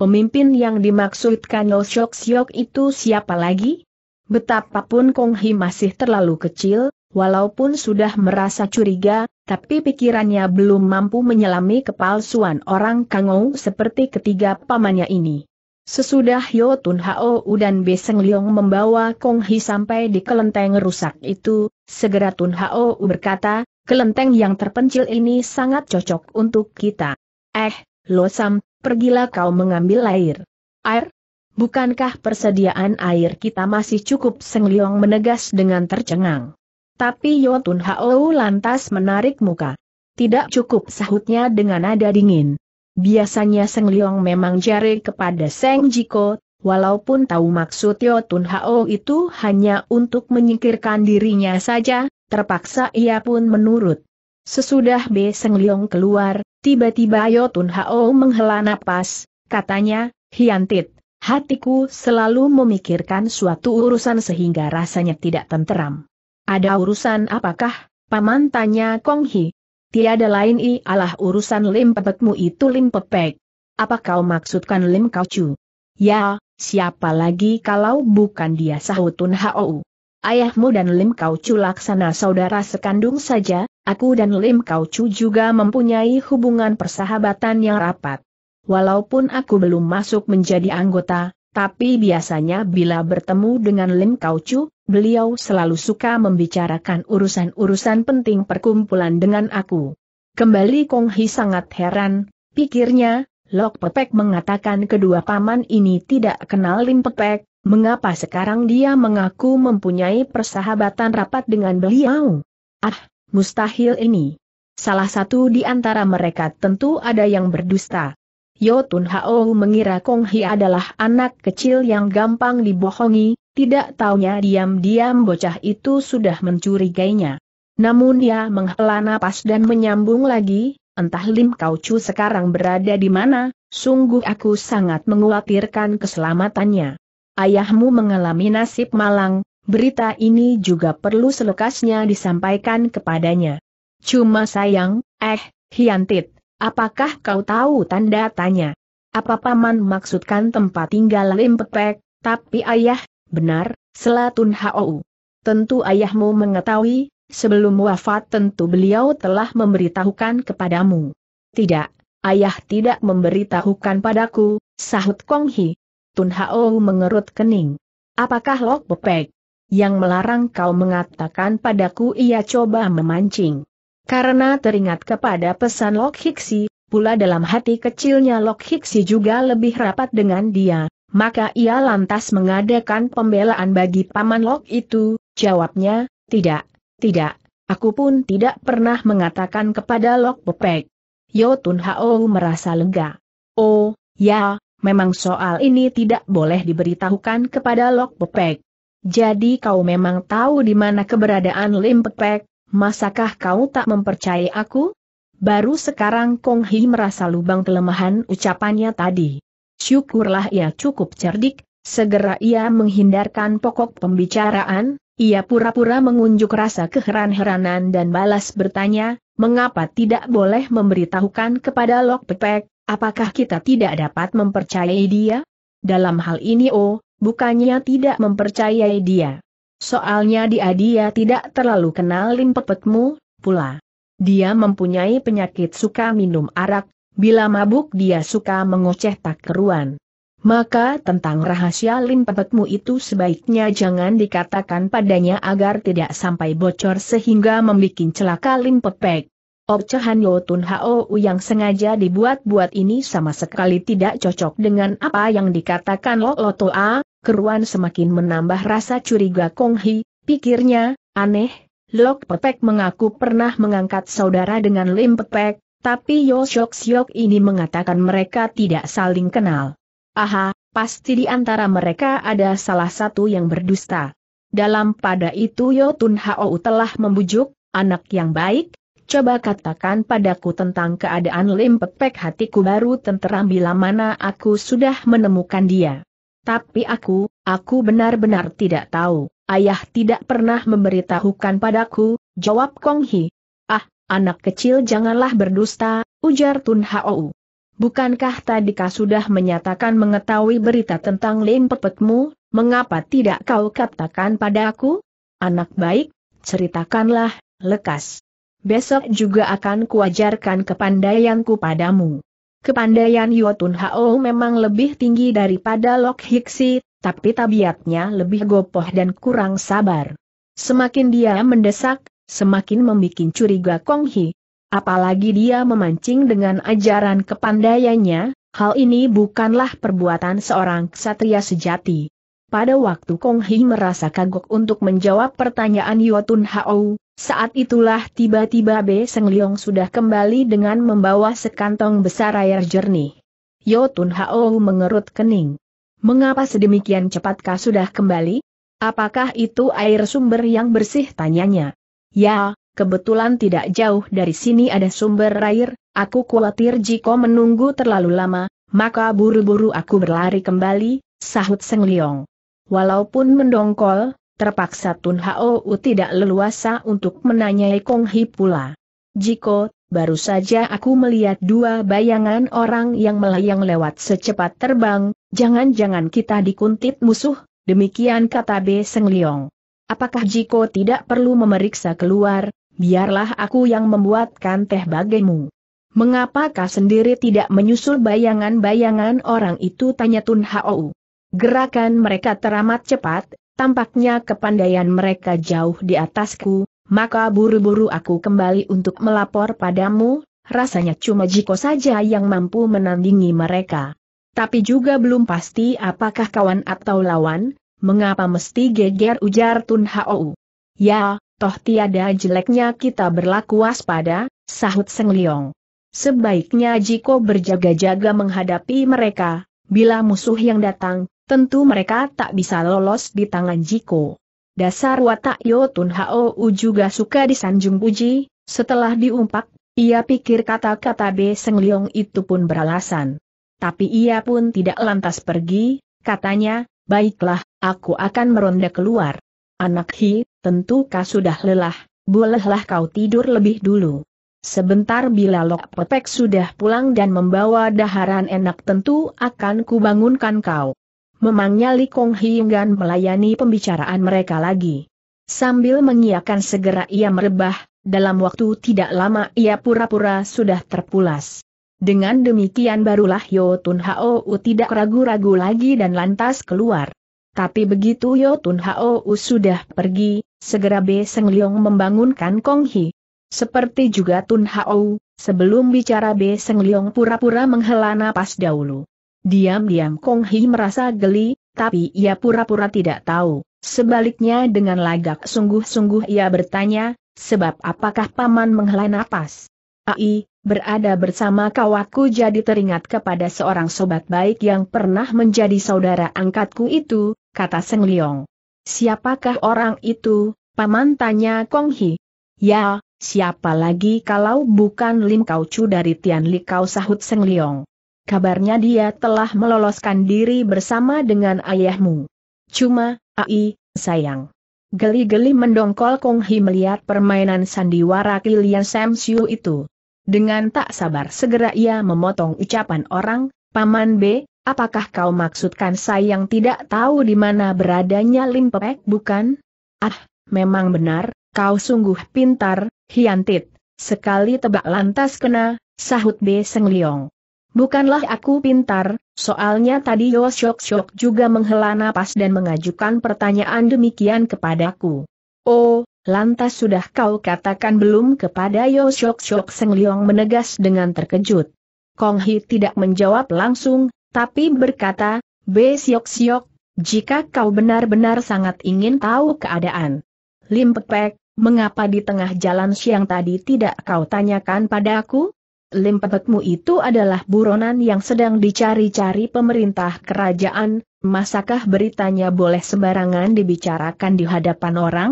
Pemimpin yang dimaksudkan Lo Shok Siok itu siapa lagi? Betapapun Kong Hi masih terlalu kecil, walaupun sudah merasa curiga, tapi pikirannya belum mampu menyelami kepalsuan orang Kangou seperti ketiga pamannya ini. Sesudah Yo Tun Hao dan Beseng Liong membawa Kong Hi sampai di kelenteng rusak itu, segera Tun Hao berkata, kelenteng yang terpencil ini sangat cocok untuk kita. Eh, Lo Sam, pergilah kau mengambil air. Air? Bukankah persediaan air kita masih cukup Seng menegas dengan tercengang. Tapi Yotun Hao lantas menarik muka. Tidak cukup sahutnya dengan nada dingin. Biasanya Seng Liong memang jari kepada Seng Jiko, walaupun tahu maksud Yotun Hao itu hanya untuk menyingkirkan dirinya saja, terpaksa ia pun menurut. Sesudah B. Seng Liong keluar, Tiba-tiba Yotun Hao menghela napas, katanya, Hiantit, hatiku selalu memikirkan suatu urusan sehingga rasanya tidak tenteram. Ada urusan apakah? Paman tanya Kong Hi. Tiada lain ialah urusan Lim Pepekmu itu Lim Pepek. Apa kau maksudkan Lim kau cu? Ya, siapa lagi kalau bukan dia sahutun Hao. Ayahmu dan Lim Kau Chu laksana saudara sekandung saja, aku dan Lim Kau Chu juga mempunyai hubungan persahabatan yang rapat. Walaupun aku belum masuk menjadi anggota, tapi biasanya bila bertemu dengan Lim Kau Chu, beliau selalu suka membicarakan urusan-urusan penting perkumpulan dengan aku. Kembali Kong Hi sangat heran, pikirnya, Lok Pepek mengatakan kedua paman ini tidak kenal Lim Pepek, Mengapa sekarang dia mengaku mempunyai persahabatan rapat dengan beliau? Ah, mustahil ini. Salah satu di antara mereka tentu ada yang berdusta. Yotun Hao mengira Kong Hi adalah anak kecil yang gampang dibohongi, tidak taunya diam-diam bocah itu sudah mencurigainya. Namun dia menghela napas dan menyambung lagi, entah Lim Kau Chu sekarang berada di mana, sungguh aku sangat mengkhawatirkan keselamatannya ayahmu mengalami nasib malang, berita ini juga perlu selekasnya disampaikan kepadanya. Cuma sayang, eh, Hiantit, apakah kau tahu tanda tanya? Apa paman maksudkan tempat tinggal limpepek? tapi ayah, benar, Selatun Hou. Tentu ayahmu mengetahui, sebelum wafat tentu beliau telah memberitahukan kepadamu. Tidak, ayah tidak memberitahukan padaku, sahut Kong Hi. Tun Hao mengerut kening. Apakah Lok Bepek yang melarang kau mengatakan padaku ia coba memancing? Karena teringat kepada pesan Lok Hiksi, pula dalam hati kecilnya Lok Hiksi juga lebih rapat dengan dia, maka ia lantas mengadakan pembelaan bagi paman Lok itu, jawabnya, tidak, tidak, aku pun tidak pernah mengatakan kepada Lok Bepek. Yo Tun Hao merasa lega. Oh, ya, memang soal ini tidak boleh diberitahukan kepada Lok Pepek. Jadi kau memang tahu di mana keberadaan Lim Pepek, masakah kau tak mempercayai aku? Baru sekarang Kong Hi merasa lubang kelemahan ucapannya tadi. Syukurlah ia cukup cerdik, segera ia menghindarkan pokok pembicaraan, ia pura-pura mengunjuk rasa keheran-heranan dan balas bertanya, mengapa tidak boleh memberitahukan kepada Lok Pepek, Apakah kita tidak dapat mempercayai dia? Dalam hal ini oh, bukannya tidak mempercayai dia. Soalnya dia-dia tidak terlalu kenal limpepetmu, pula. Dia mempunyai penyakit suka minum arak, bila mabuk dia suka mengoceh tak keruan. Maka tentang rahasia limpetmu itu sebaiknya jangan dikatakan padanya agar tidak sampai bocor sehingga membuat celaka limpepek. Orcehan Yotun Hao yang sengaja dibuat-buat ini sama sekali tidak cocok dengan apa yang dikatakan Lo Loto A, keruan semakin menambah rasa curiga Kong Hi, pikirnya, aneh, Lok Pepek mengaku pernah mengangkat saudara dengan Lim Pepek, tapi Yo Shok Siok ini mengatakan mereka tidak saling kenal. Aha, pasti di antara mereka ada salah satu yang berdusta. Dalam pada itu Yotun Hao telah membujuk, anak yang baik, Coba katakan padaku tentang keadaan Lim Pek hatiku baru tenteram bila mana aku sudah menemukan dia. Tapi aku, aku benar-benar tidak tahu, ayah tidak pernah memberitahukan padaku, jawab Kong Hi. Ah, anak kecil janganlah berdusta, ujar Tun Hao. Bukankah tadi kau sudah menyatakan mengetahui berita tentang Lim Pepekmu, mengapa tidak kau katakan padaku? Anak baik, ceritakanlah, lekas besok juga akan kuajarkan kepandaianku padamu. Kepandaian Yotun Hao memang lebih tinggi daripada Lok Hiksi, tapi tabiatnya lebih gopoh dan kurang sabar. Semakin dia mendesak, semakin membuat curiga Kong Hi. Apalagi dia memancing dengan ajaran kepandaiannya, hal ini bukanlah perbuatan seorang ksatria sejati. Pada waktu Kong Hi merasa kagok untuk menjawab pertanyaan Yotun Hao, saat itulah tiba-tiba B. Seng Leong sudah kembali dengan membawa sekantong besar air jernih. Yo Yotun Hao mengerut kening. Mengapa sedemikian cepatkah sudah kembali? Apakah itu air sumber yang bersih tanyanya? Ya, kebetulan tidak jauh dari sini ada sumber air, aku khawatir jika menunggu terlalu lama, maka buru-buru aku berlari kembali, sahut Seng Leong. Walaupun mendongkol, Terpaksa Tun Hao tidak leluasa untuk menanyai Kong Hi pula. Jiko, baru saja aku melihat dua bayangan orang yang melayang lewat secepat terbang, jangan-jangan kita dikuntit musuh, demikian kata B. Seng Liong. Apakah Jiko tidak perlu memeriksa keluar, biarlah aku yang membuatkan teh bagimu. Mengapakah sendiri tidak menyusul bayangan-bayangan orang itu tanya Tun Hao. Gerakan mereka teramat cepat, Tampaknya kepandaian mereka jauh di atasku, maka buru-buru aku kembali untuk melapor padamu, rasanya cuma Jiko saja yang mampu menandingi mereka. Tapi juga belum pasti apakah kawan atau lawan, mengapa mesti geger ujar Tun Hou. Ya, toh tiada jeleknya kita berlaku waspada, sahut Seng Liong. Sebaiknya Jiko berjaga-jaga menghadapi mereka, bila musuh yang datang, Tentu mereka tak bisa lolos di tangan Jiko. Dasar watak Yo Tun Hao juga suka disanjung puji, setelah diumpak, ia pikir kata-kata B Seng itu pun beralasan. Tapi ia pun tidak lantas pergi, katanya, baiklah, aku akan meronda keluar. Anak Hi, tentu kau sudah lelah, bolehlah kau tidur lebih dulu. Sebentar bila Lok Petek sudah pulang dan membawa daharan enak tentu akan kubangunkan kau. Memangnya Li Kong Hinggan melayani pembicaraan mereka lagi. Sambil mengiakan segera ia merebah, dalam waktu tidak lama ia pura-pura sudah terpulas. Dengan demikian barulah Yo Tun Hao tidak ragu-ragu lagi dan lantas keluar. Tapi begitu Yo Tun Hao sudah pergi, segera B Seng Leong membangunkan Kong Hi. Seperti juga Tun Hao, sebelum bicara B Seng Leong pura-pura menghela napas dahulu. Diam-diam Kong Hi merasa geli, tapi ia pura-pura tidak tahu. Sebaliknya dengan lagak sungguh-sungguh ia bertanya, sebab apakah paman menghela napas? Ai, berada bersama kawaku jadi teringat kepada seorang sobat baik yang pernah menjadi saudara angkatku itu, kata Seng Liong. Siapakah orang itu? Paman tanya Kong Hi. Ya, siapa lagi kalau bukan Lim Kau Chu dari Tian Li Kau sahut Seng Liong kabarnya dia telah meloloskan diri bersama dengan ayahmu. Cuma, ai, sayang. Geli-geli mendongkol Kong Hi melihat permainan sandiwara Kilian Sam Siu itu. Dengan tak sabar segera ia memotong ucapan orang, Paman B, apakah kau maksudkan sayang tidak tahu di mana beradanya Lim Pepek bukan? Ah, memang benar, kau sungguh pintar, Hiantit. Sekali tebak lantas kena, sahut B Seng Liong. Bukanlah aku pintar, soalnya tadi Yo Shok Shok juga menghela napas dan mengajukan pertanyaan demikian kepadaku. Oh, lantas sudah kau katakan belum kepada Yo Shok Shok Seng Leong menegas dengan terkejut. Kong Hi tidak menjawab langsung, tapi berkata, B Siok Siok, jika kau benar-benar sangat ingin tahu keadaan. Lim Pek, mengapa di tengah jalan siang tadi tidak kau tanyakan padaku? Lempetmu itu adalah buronan yang sedang dicari-cari pemerintah kerajaan, masakah beritanya boleh sembarangan dibicarakan di hadapan orang?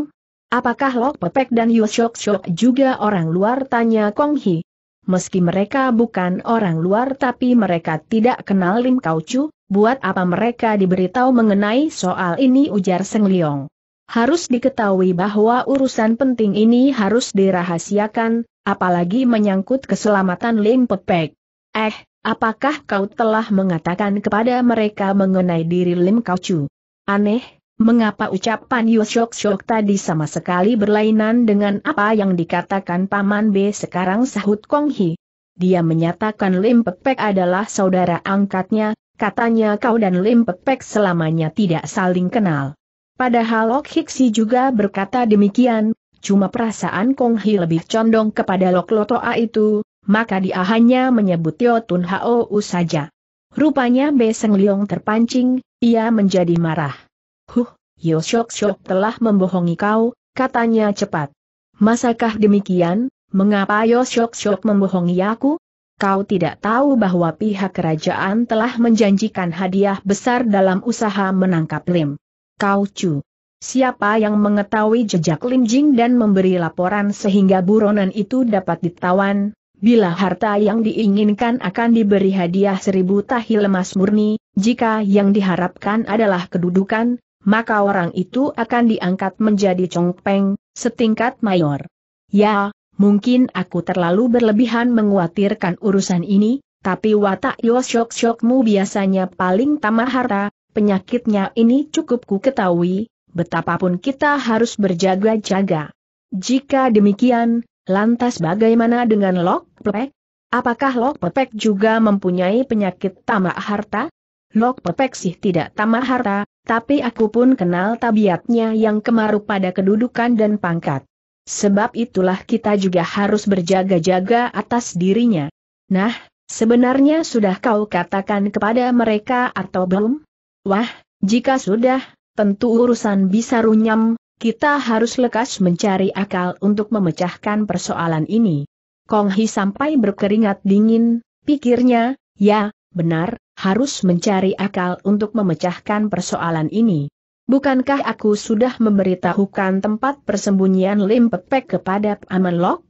Apakah Lok Pepek dan Yusok Shok juga orang luar tanya Kong Hi? Meski mereka bukan orang luar tapi mereka tidak kenal Lim Kau Chu. buat apa mereka diberitahu mengenai soal ini ujar Seng Leong. Harus diketahui bahwa urusan penting ini harus dirahasiakan, apalagi menyangkut keselamatan Lim Pepek. Eh, apakah kau telah mengatakan kepada mereka mengenai diri Lim Kau Chu? Aneh, mengapa ucapan Yu Shok tadi sama sekali berlainan dengan apa yang dikatakan Paman B sekarang sahut Kong Hi? Dia menyatakan Lim Pepek adalah saudara angkatnya, katanya kau dan Lim Pepek selamanya tidak saling kenal. Padahal Lok Hiksi juga berkata demikian, cuma perasaan Kong Hi lebih condong kepada Lok Lotoa itu, maka dia hanya menyebut Tio Tun Hao saja. Rupanya Beseng Liong terpancing, ia menjadi marah. Huh, Yo Shok Shok telah membohongi kau, katanya cepat. Masakah demikian, mengapa Yo Shok Shok membohongi aku? Kau tidak tahu bahwa pihak kerajaan telah menjanjikan hadiah besar dalam usaha menangkap Lim. Kau Chu. Siapa yang mengetahui jejak Lim Jing dan memberi laporan sehingga buronan itu dapat ditawan, bila harta yang diinginkan akan diberi hadiah seribu tahil emas murni, jika yang diharapkan adalah kedudukan, maka orang itu akan diangkat menjadi congpeng, setingkat mayor. Ya, mungkin aku terlalu berlebihan menguatirkan urusan ini, tapi watak Yoshok-shokmu biasanya paling tamah harta, Penyakitnya ini cukup ku ketahui, betapapun kita harus berjaga-jaga. Jika demikian, lantas bagaimana dengan Lok Pepek? Apakah Lok Pepek juga mempunyai penyakit tamak harta? Lok Pepek sih tidak tamak harta, tapi aku pun kenal tabiatnya yang kemaru pada kedudukan dan pangkat. Sebab itulah kita juga harus berjaga-jaga atas dirinya. Nah, sebenarnya sudah kau katakan kepada mereka atau belum? Wah, jika sudah, tentu urusan bisa runyam, kita harus lekas mencari akal untuk memecahkan persoalan ini. Kong Hi sampai berkeringat dingin, pikirnya, ya, benar, harus mencari akal untuk memecahkan persoalan ini. Bukankah aku sudah memberitahukan tempat persembunyian Lim Pepek kepada Paman Lok?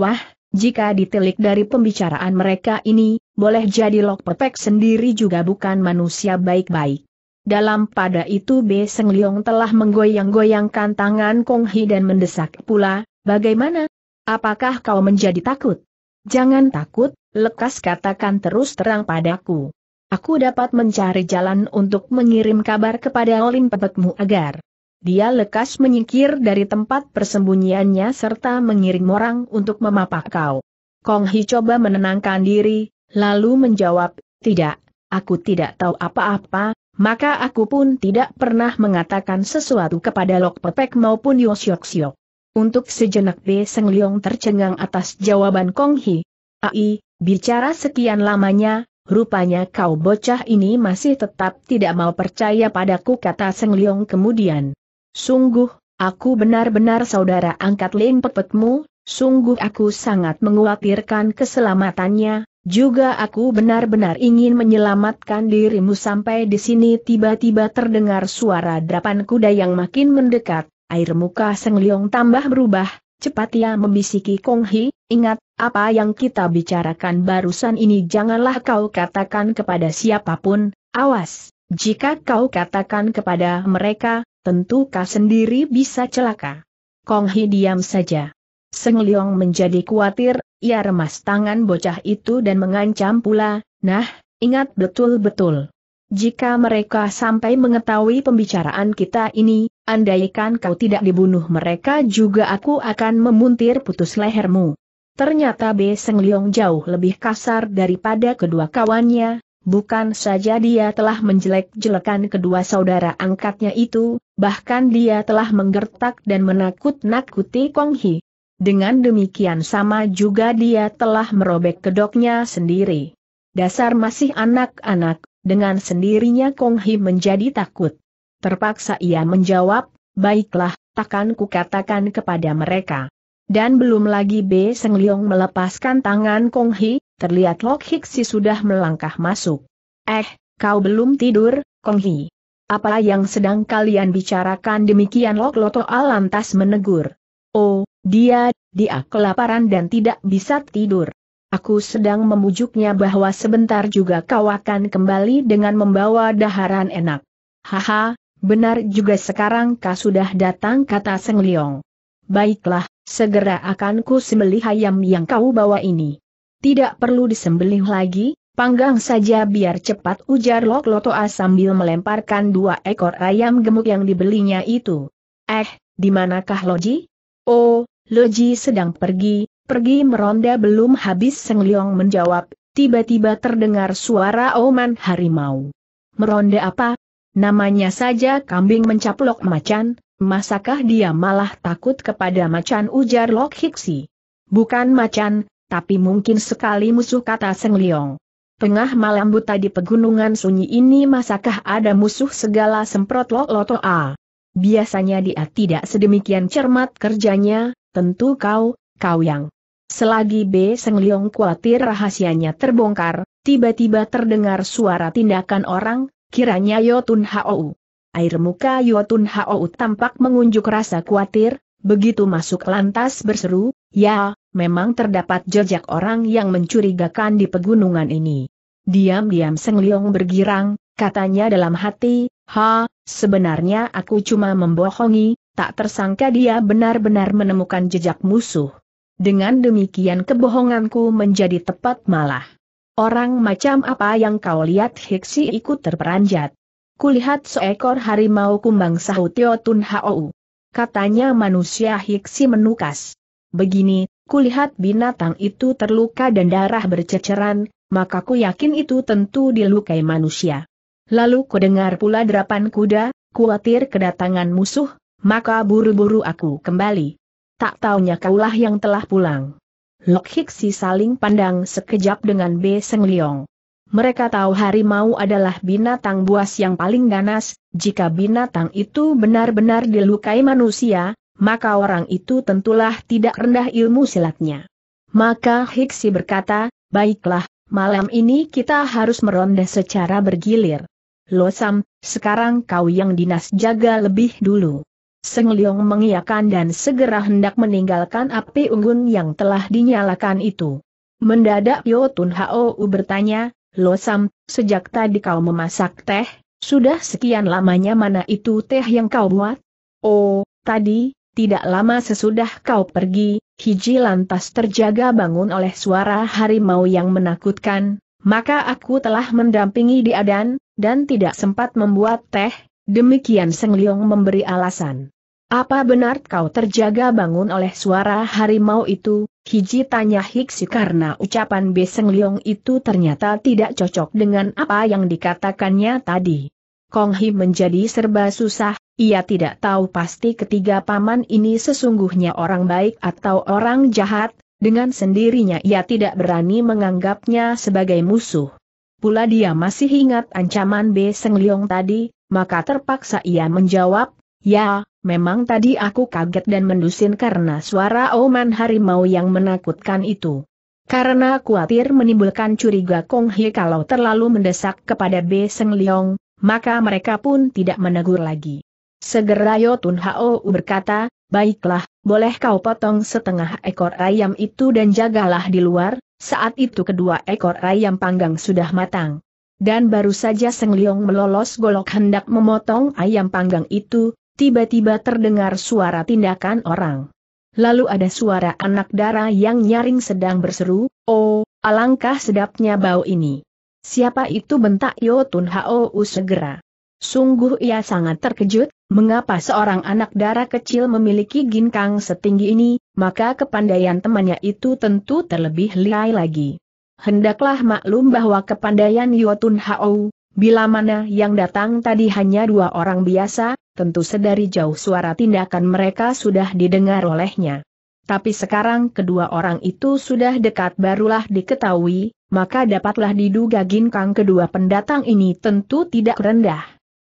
Wah, jika ditelik dari pembicaraan mereka ini, boleh jadi Lok Pepek sendiri juga bukan manusia baik-baik. Dalam pada itu B Seng Liong telah menggoyang-goyangkan tangan Kong Hi dan mendesak pula, bagaimana? Apakah kau menjadi takut? Jangan takut, lekas katakan terus terang padaku. Aku dapat mencari jalan untuk mengirim kabar kepada Olim Pebekmu agar dia lekas menyingkir dari tempat persembunyiannya serta mengirim orang untuk memapah kau. Kong Hi coba menenangkan diri, lalu menjawab, tidak, aku tidak tahu apa-apa, maka aku pun tidak pernah mengatakan sesuatu kepada Lok Pepek maupun Yosyok Syok. Untuk sejenak B. Seng Leong tercengang atas jawaban Kong Hi. Ai, bicara sekian lamanya, rupanya kau bocah ini masih tetap tidak mau percaya padaku kata Seng Leong kemudian. Sungguh, aku benar-benar saudara angkat Leng Pepekmu, sungguh aku sangat menguatirkan keselamatannya, juga aku benar-benar ingin menyelamatkan dirimu sampai di sini tiba-tiba terdengar suara derapan kuda yang makin mendekat, air muka Seng Liong tambah berubah, cepat ia membisiki Kong Hi, ingat, apa yang kita bicarakan barusan ini janganlah kau katakan kepada siapapun, awas, jika kau katakan kepada mereka, tentu kau sendiri bisa celaka. Kong Hi diam saja. Seng Liong menjadi khawatir, ia remas tangan bocah itu dan mengancam pula, nah, ingat betul-betul. Jika mereka sampai mengetahui pembicaraan kita ini, andaikan kau tidak dibunuh mereka juga aku akan memuntir putus lehermu. Ternyata B. Seng Leong jauh lebih kasar daripada kedua kawannya, bukan saja dia telah menjelek-jelekan kedua saudara angkatnya itu, bahkan dia telah menggertak dan menakut-nakuti Kong Hi. Dengan demikian sama juga dia telah merobek kedoknya sendiri. Dasar masih anak-anak, dengan sendirinya Kong Hi menjadi takut. Terpaksa ia menjawab, baiklah, takkan kukatakan kepada mereka. Dan belum lagi B. Seng Leong melepaskan tangan Kong Hi, terlihat Lok Hiksi sudah melangkah masuk. Eh, kau belum tidur, Kong Hi. Apa yang sedang kalian bicarakan demikian Lok Loto lantas menegur. Oh, dia, dia kelaparan dan tidak bisa tidur. Aku sedang memujuknya bahwa sebentar juga kau akan kembali dengan membawa daharan enak. Haha, benar juga sekarang kau sudah datang kata Seng Liong. Baiklah, segera akan ku sembelih ayam yang kau bawa ini. Tidak perlu disembelih lagi, panggang saja biar cepat ujar Lok Lotoa sambil melemparkan dua ekor ayam gemuk yang dibelinya itu. Eh, di manakah Loji? Oh, Loji sedang pergi, pergi meronda belum habis Seng Leong menjawab, tiba-tiba terdengar suara oman harimau. Meronda apa? Namanya saja kambing mencaplok macan, masakah dia malah takut kepada macan ujar Lok Hiksi? Bukan macan, tapi mungkin sekali musuh kata Seng Leong. Tengah malam buta di pegunungan sunyi ini masakah ada musuh segala semprot lo loto a. Biasanya dia tidak sedemikian cermat kerjanya, tentu kau, kau yang. Selagi B. Seng Liong khawatir rahasianya terbongkar, tiba-tiba terdengar suara tindakan orang, kiranya Yotun Hou. Air muka Yotun Hou tampak mengunjuk rasa khawatir, begitu masuk lantas berseru, ya, memang terdapat jejak orang yang mencurigakan di pegunungan ini. Diam-diam Seng Liong bergirang, katanya dalam hati, ha, sebenarnya aku cuma membohongi, tak tersangka dia benar-benar menemukan jejak musuh. Dengan demikian kebohonganku menjadi tepat malah. Orang macam apa yang kau lihat Hiksi ikut terperanjat. Kulihat seekor harimau kumbang sahut Tun Hou. Katanya manusia Hiksi menukas. Begini, kulihat binatang itu terluka dan darah berceceran, maka ku yakin itu tentu dilukai manusia. Lalu kudengar pula derapan kuda, kuatir kedatangan musuh, maka buru-buru aku kembali. Tak taunya kaulah yang telah pulang. Lok Hiksi saling pandang sekejap dengan B. Seng Leong. Mereka tahu harimau adalah binatang buas yang paling ganas, jika binatang itu benar-benar dilukai manusia, maka orang itu tentulah tidak rendah ilmu silatnya. Maka Hiksi berkata, baiklah, malam ini kita harus meronda secara bergilir. Losam, sekarang kau yang dinas jaga lebih dulu. Seng Leong mengiakan dan segera hendak meninggalkan api unggun yang telah dinyalakan itu. Mendadak Yo Tun Hao bertanya, Lo Sam, sejak tadi kau memasak teh, sudah sekian lamanya mana itu teh yang kau buat? Oh, tadi, tidak lama sesudah kau pergi, Hiji lantas terjaga bangun oleh suara harimau yang menakutkan, maka aku telah mendampingi dia dan, dan tidak sempat membuat teh, Demikian Seng Leong memberi alasan. Apa benar kau terjaga bangun oleh suara harimau itu? Hiji tanya Hiksi karena ucapan B. Seng Leong itu ternyata tidak cocok dengan apa yang dikatakannya tadi. Kong Hi menjadi serba susah, ia tidak tahu pasti ketiga paman ini sesungguhnya orang baik atau orang jahat, dengan sendirinya ia tidak berani menganggapnya sebagai musuh. Pula dia masih ingat ancaman B. Seng Leong tadi, maka terpaksa ia menjawab, ya, memang tadi aku kaget dan mendusin karena suara oman harimau yang menakutkan itu. Karena khawatir menimbulkan curiga Kong Hye kalau terlalu mendesak kepada B. Seng Leong, maka mereka pun tidak menegur lagi. Segera Yotun Hao berkata, baiklah, boleh kau potong setengah ekor ayam itu dan jagalah di luar, saat itu kedua ekor ayam panggang sudah matang dan baru saja Seng Leong melolos golok hendak memotong ayam panggang itu, tiba-tiba terdengar suara tindakan orang. Lalu ada suara anak dara yang nyaring sedang berseru, Oh, alangkah sedapnya bau ini. Siapa itu bentak Yo Tun Hao segera. Sungguh ia sangat terkejut, mengapa seorang anak dara kecil memiliki ginkang setinggi ini, maka kepandaian temannya itu tentu terlebih liai lagi hendaklah maklum bahwa kepandaian Yotun Hao, bila mana yang datang tadi hanya dua orang biasa, tentu sedari jauh suara tindakan mereka sudah didengar olehnya. Tapi sekarang kedua orang itu sudah dekat barulah diketahui, maka dapatlah diduga ginkang kedua pendatang ini tentu tidak rendah.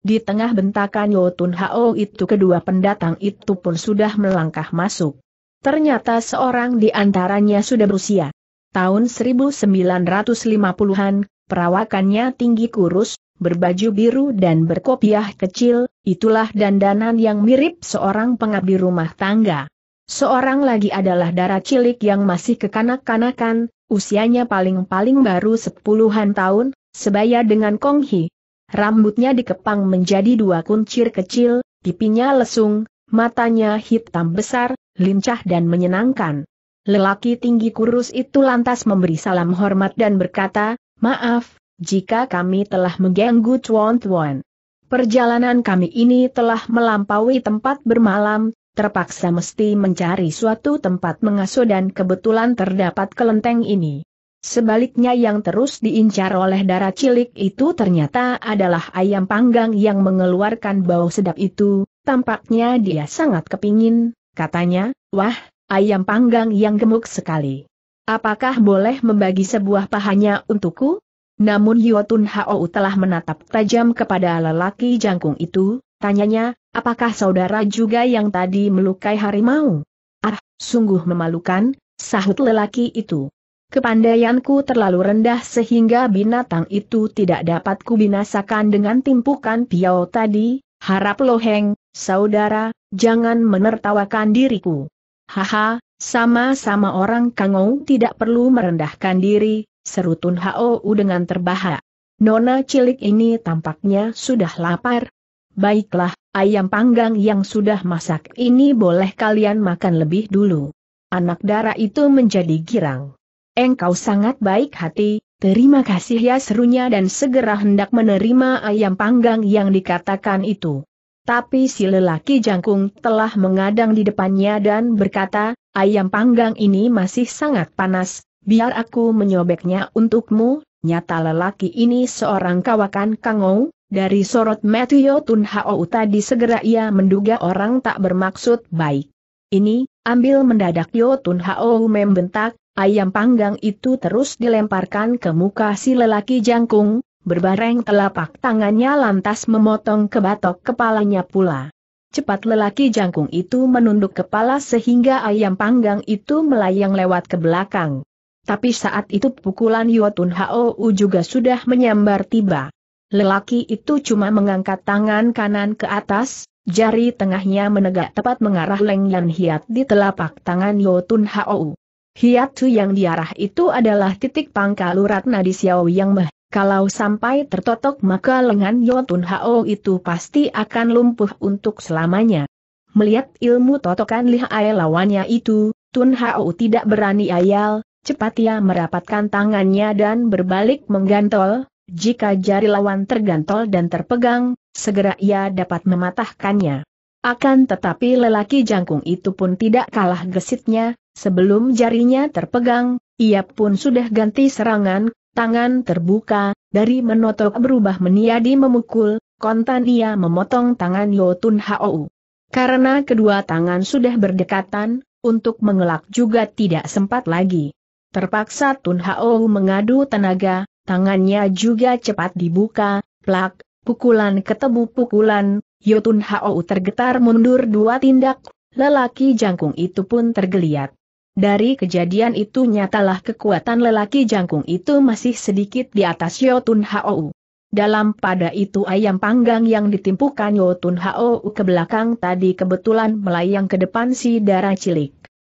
Di tengah bentakan Yotun Hao itu kedua pendatang itu pun sudah melangkah masuk. Ternyata seorang di antaranya sudah berusia tahun 1950-an, perawakannya tinggi kurus, berbaju biru dan berkopiah kecil, itulah dandanan yang mirip seorang pengabdi rumah tangga. Seorang lagi adalah darah cilik yang masih kekanak-kanakan, usianya paling-paling baru sepuluhan tahun, sebaya dengan Konghi. Rambutnya dikepang menjadi dua kuncir kecil, pipinya lesung, matanya hitam besar, lincah dan menyenangkan. Lelaki tinggi kurus itu lantas memberi salam hormat dan berkata, maaf, jika kami telah mengganggu Chuan Tuan. Perjalanan kami ini telah melampaui tempat bermalam, terpaksa mesti mencari suatu tempat mengasuh dan kebetulan terdapat kelenteng ini. Sebaliknya yang terus diincar oleh darah cilik itu ternyata adalah ayam panggang yang mengeluarkan bau sedap itu, tampaknya dia sangat kepingin, katanya, wah, ayam panggang yang gemuk sekali. Apakah boleh membagi sebuah pahanya untukku? Namun Yotun Hao telah menatap tajam kepada lelaki jangkung itu, tanyanya, apakah saudara juga yang tadi melukai harimau? Ah, sungguh memalukan, sahut lelaki itu. Kepandaianku terlalu rendah sehingga binatang itu tidak dapat kubinasakan dengan timpukan piau tadi, harap loheng, saudara, jangan menertawakan diriku. Haha, sama-sama orang Kangou tidak perlu merendahkan diri, seru Tun Hou dengan terbahak. Nona cilik ini tampaknya sudah lapar. Baiklah, ayam panggang yang sudah masak ini boleh kalian makan lebih dulu. Anak dara itu menjadi girang. Engkau sangat baik hati, terima kasih ya serunya dan segera hendak menerima ayam panggang yang dikatakan itu. Tapi si lelaki jangkung telah mengadang di depannya dan berkata, ayam panggang ini masih sangat panas, biar aku menyobeknya untukmu, nyata lelaki ini seorang kawakan kangou, dari sorot Matthew Tun Hao tadi segera ia menduga orang tak bermaksud baik. Ini, ambil mendadak Yo Tun Hao membentak, ayam panggang itu terus dilemparkan ke muka si lelaki jangkung, berbareng telapak tangannya lantas memotong ke batok kepalanya pula. Cepat lelaki jangkung itu menunduk kepala sehingga ayam panggang itu melayang lewat ke belakang. Tapi saat itu pukulan Yotun Hou juga sudah menyambar tiba. Lelaki itu cuma mengangkat tangan kanan ke atas, jari tengahnya menegak tepat mengarah Leng Yan Hiat di telapak tangan Yotun Hou. Hiatu yang diarah itu adalah titik pangkal urat nadi Xiao Yang Meh. Kalau sampai tertotok maka lengan Yotun Hao itu pasti akan lumpuh untuk selamanya. Melihat ilmu totokan lihai lawannya itu, Tun Hao tidak berani ayal, cepat ia merapatkan tangannya dan berbalik menggantol, jika jari lawan tergantol dan terpegang, segera ia dapat mematahkannya. Akan tetapi lelaki jangkung itu pun tidak kalah gesitnya, sebelum jarinya terpegang, ia pun sudah ganti serangan, tangan terbuka, dari menotok berubah meniadi memukul, kontan ia memotong tangan Yotun Hou. Karena kedua tangan sudah berdekatan, untuk mengelak juga tidak sempat lagi. Terpaksa Tun Hao mengadu tenaga, tangannya juga cepat dibuka, plak, pukulan ketemu pukulan, Yotun Hao tergetar mundur dua tindak, lelaki jangkung itu pun tergeliat. Dari kejadian itu nyatalah kekuatan lelaki jangkung itu masih sedikit di atas Yotun Hou. Dalam pada itu ayam panggang yang ditimpukan Yotun Hou ke belakang tadi kebetulan melayang ke depan si darah cilik.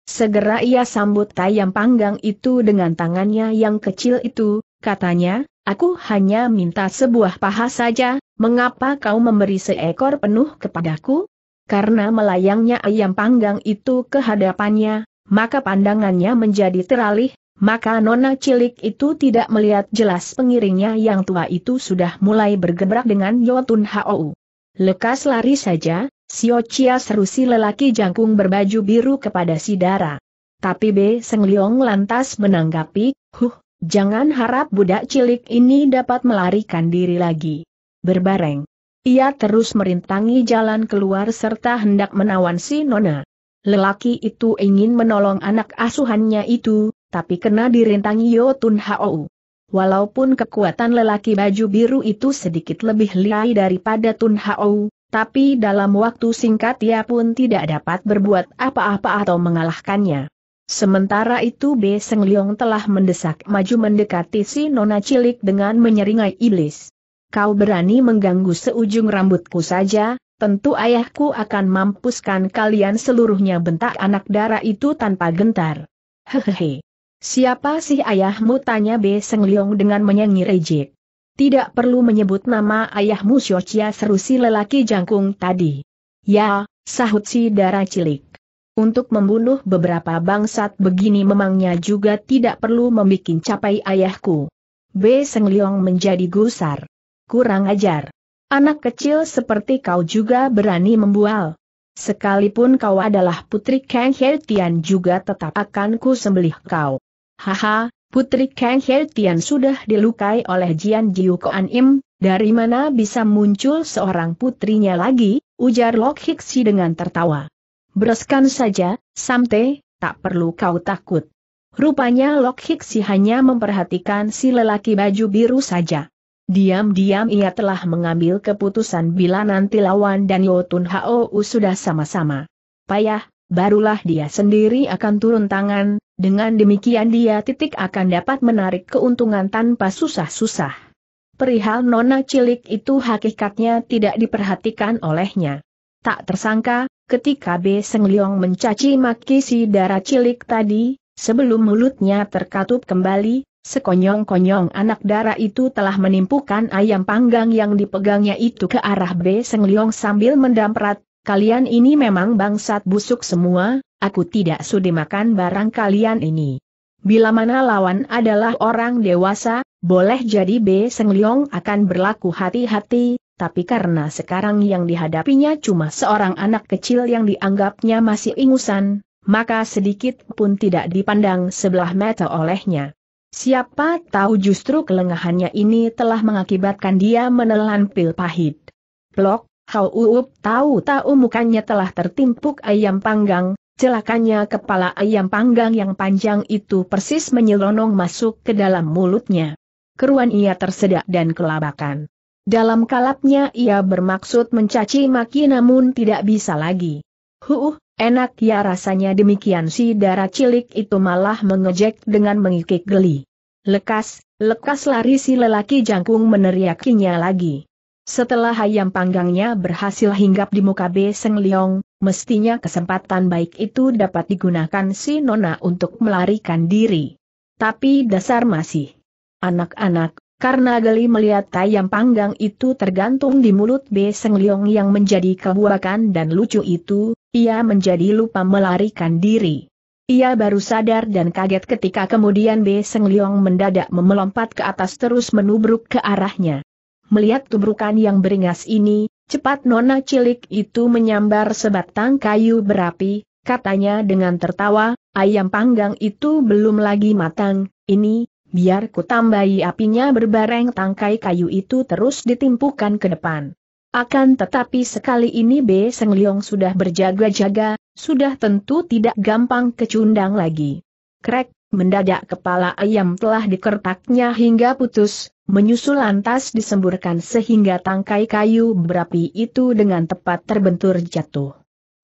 Segera ia sambut ayam panggang itu dengan tangannya yang kecil itu, katanya, aku hanya minta sebuah paha saja, mengapa kau memberi seekor penuh kepadaku? Karena melayangnya ayam panggang itu ke hadapannya, maka pandangannya menjadi teralih, maka nona cilik itu tidak melihat jelas pengiringnya yang tua itu sudah mulai bergebrak dengan Yotun Hou. Lekas lari saja, Sio Chia seru lelaki jangkung berbaju biru kepada si Dara. Tapi B. Seng Leong lantas menanggapi, huh, jangan harap budak cilik ini dapat melarikan diri lagi. Berbareng. Ia terus merintangi jalan keluar serta hendak menawan si Nona. Lelaki itu ingin menolong anak asuhannya itu, tapi kena dirintangi Yotun Hao. Walaupun kekuatan lelaki baju biru itu sedikit lebih liai daripada Tun Hao, tapi dalam waktu singkat ia pun tidak dapat berbuat apa-apa atau mengalahkannya. Sementara itu B. Seng Leong telah mendesak maju mendekati si nona cilik dengan menyeringai iblis. Kau berani mengganggu seujung rambutku saja, Tentu ayahku akan mampuskan kalian seluruhnya bentak anak darah itu tanpa gentar. Hehehe. Siapa sih ayahmu tanya B. Seng Leong dengan menyengir ejek. Tidak perlu menyebut nama ayahmu Siocia seru si lelaki jangkung tadi. Ya, sahut si darah cilik. Untuk membunuh beberapa bangsat begini memangnya juga tidak perlu membuat capai ayahku. B. Seng Leong menjadi gusar. Kurang ajar. Anak kecil seperti kau juga berani membual. Sekalipun kau adalah putri Kang He Tian juga tetap akan ku sembelih kau. Haha, putri Kang He Tian sudah dilukai oleh Jian Jiu Koan Im, dari mana bisa muncul seorang putrinya lagi, ujar Lok Hiksi dengan tertawa. Bereskan saja, Samte, tak perlu kau takut. Rupanya Lok Hiksi hanya memperhatikan si lelaki baju biru saja. Diam-diam ia telah mengambil keputusan bila nanti lawan dan Yotun Hao sudah sama-sama. Payah, barulah dia sendiri akan turun tangan, dengan demikian dia titik akan dapat menarik keuntungan tanpa susah-susah. Perihal nona cilik itu hakikatnya tidak diperhatikan olehnya. Tak tersangka, ketika B. Seng Liong mencaci maki si darah cilik tadi, Sebelum mulutnya terkatup kembali, Sekonyong-konyong anak darah itu telah menimpukan ayam panggang yang dipegangnya itu ke arah B. Seng Leong sambil mendamprat, kalian ini memang bangsat busuk semua, aku tidak sudi makan barang kalian ini. Bila mana lawan adalah orang dewasa, boleh jadi B. Seng Leong akan berlaku hati-hati, tapi karena sekarang yang dihadapinya cuma seorang anak kecil yang dianggapnya masih ingusan, maka sedikit pun tidak dipandang sebelah mata olehnya. Siapa tahu justru kelengahannya ini telah mengakibatkan dia menelan pil pahit. Blok, Hau Uup tahu-tahu mukanya telah tertimpuk ayam panggang, celakanya kepala ayam panggang yang panjang itu persis menyelonong masuk ke dalam mulutnya. Keruan ia tersedak dan kelabakan. Dalam kalapnya ia bermaksud mencaci maki namun tidak bisa lagi. Huuh, Enak ya rasanya demikian si darah cilik itu malah mengejek dengan mengikik geli. Lekas, lekas lari si lelaki jangkung meneriakinya lagi. Setelah ayam panggangnya berhasil hinggap di muka B. Seng Leong, mestinya kesempatan baik itu dapat digunakan si Nona untuk melarikan diri. Tapi dasar masih. Anak-anak, karena geli melihat ayam panggang itu tergantung di mulut B. Seng Leong yang menjadi kebuakan dan lucu itu, ia menjadi lupa melarikan diri. Ia baru sadar dan kaget ketika kemudian B. Seng Leong mendadak melompat ke atas terus menubruk ke arahnya. Melihat tubrukan yang beringas ini, cepat nona cilik itu menyambar sebatang kayu berapi, katanya dengan tertawa, ayam panggang itu belum lagi matang, ini, biar ku tambahi apinya berbareng tangkai kayu itu terus ditimpukan ke depan. Akan tetapi sekali ini B. Seng Leong sudah berjaga-jaga, sudah tentu tidak gampang kecundang lagi. Krek, mendadak kepala ayam telah dikertaknya hingga putus, menyusul lantas disemburkan sehingga tangkai kayu berapi itu dengan tepat terbentur jatuh.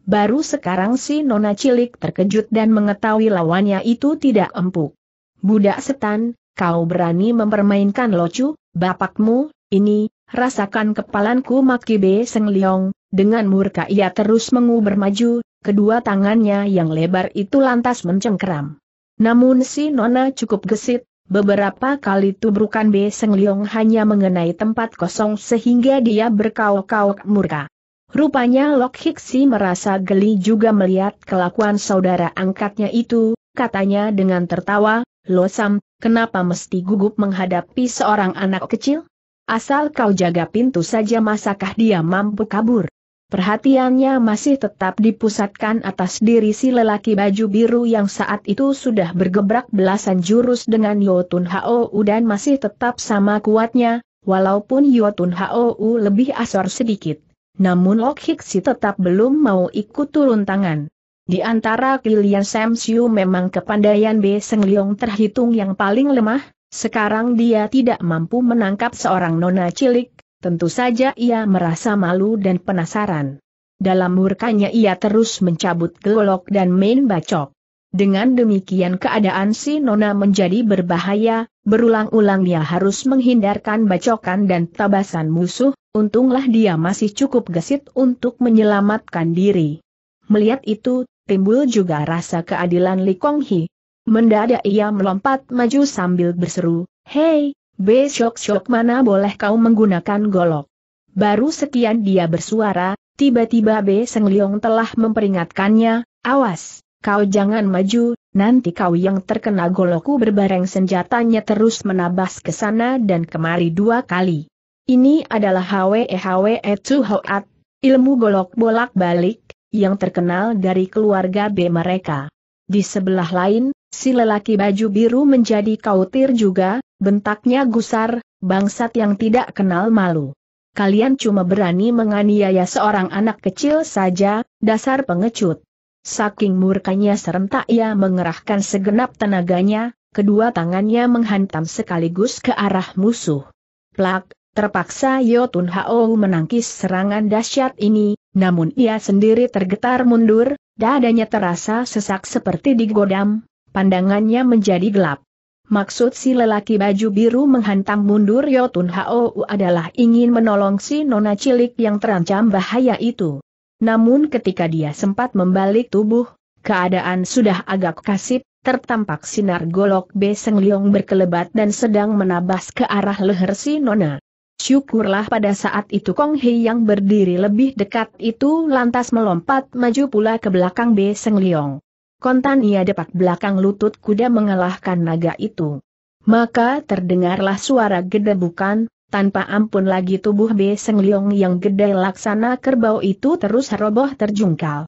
Baru sekarang si nona cilik terkejut dan mengetahui lawannya itu tidak empuk. Budak setan, kau berani mempermainkan locu, bapakmu, ini, Rasakan kepalanku Maki B. Seng Liong, dengan murka ia terus menguber maju, kedua tangannya yang lebar itu lantas mencengkeram. Namun si Nona cukup gesit, beberapa kali tubrukan B. Seng Liong hanya mengenai tempat kosong sehingga dia berkauk-kauk murka. Rupanya Lok Hiksi merasa geli juga melihat kelakuan saudara angkatnya itu, katanya dengan tertawa, Lo Sam, kenapa mesti gugup menghadapi seorang anak kecil? Asal kau jaga pintu saja masakah dia mampu kabur. Perhatiannya masih tetap dipusatkan atas diri si lelaki baju biru yang saat itu sudah bergebrak belasan jurus dengan Yotun Hou dan masih tetap sama kuatnya, walaupun Yotun Hou lebih asor sedikit. Namun Lok Hiksi tetap belum mau ikut turun tangan. Di antara Kilian Sam Siu memang kepandaian B. Seng Leong terhitung yang paling lemah, sekarang dia tidak mampu menangkap seorang nona cilik, tentu saja ia merasa malu dan penasaran. Dalam murkanya ia terus mencabut golok dan main bacok. Dengan demikian keadaan si Nona menjadi berbahaya, berulang-ulang dia harus menghindarkan bacokan dan tabasan musuh, untunglah dia masih cukup gesit untuk menyelamatkan diri. Melihat itu, timbul juga rasa keadilan Li Kong Hi, Mendadak ia melompat maju sambil berseru, Hei, besok-sok mana boleh kau menggunakan golok. Baru sekian dia bersuara, tiba-tiba B. Seng Leong telah memperingatkannya, awas, kau jangan maju, nanti kau yang terkena goloku berbareng senjatanya terus menabas ke sana dan kemari dua kali. Ini adalah HWE HWE Tsuhoat, ilmu golok bolak-balik, yang terkenal dari keluarga B mereka. Di sebelah lain, Si lelaki baju biru menjadi kautir juga, bentaknya gusar, bangsat yang tidak kenal malu. Kalian cuma berani menganiaya seorang anak kecil saja, dasar pengecut. Saking murkanya serentak ia mengerahkan segenap tenaganya, kedua tangannya menghantam sekaligus ke arah musuh. Plak, terpaksa Yotun Hao menangkis serangan dahsyat ini, namun ia sendiri tergetar mundur, dadanya terasa sesak seperti digodam, Pandangannya menjadi gelap. Maksud si lelaki baju biru menghantam mundur Yotun Hou adalah ingin menolong si nona cilik yang terancam bahaya itu. Namun ketika dia sempat membalik tubuh, keadaan sudah agak kasip, tertampak sinar golok Beseng Liong berkelebat dan sedang menabas ke arah leher si nona. Syukurlah pada saat itu Kong Hei yang berdiri lebih dekat itu lantas melompat maju pula ke belakang Beseng Liong kontan ia depak belakang lutut kuda mengalahkan naga itu. Maka terdengarlah suara gede bukan, tanpa ampun lagi tubuh B. Seng Leong yang gede laksana kerbau itu terus roboh terjungkal.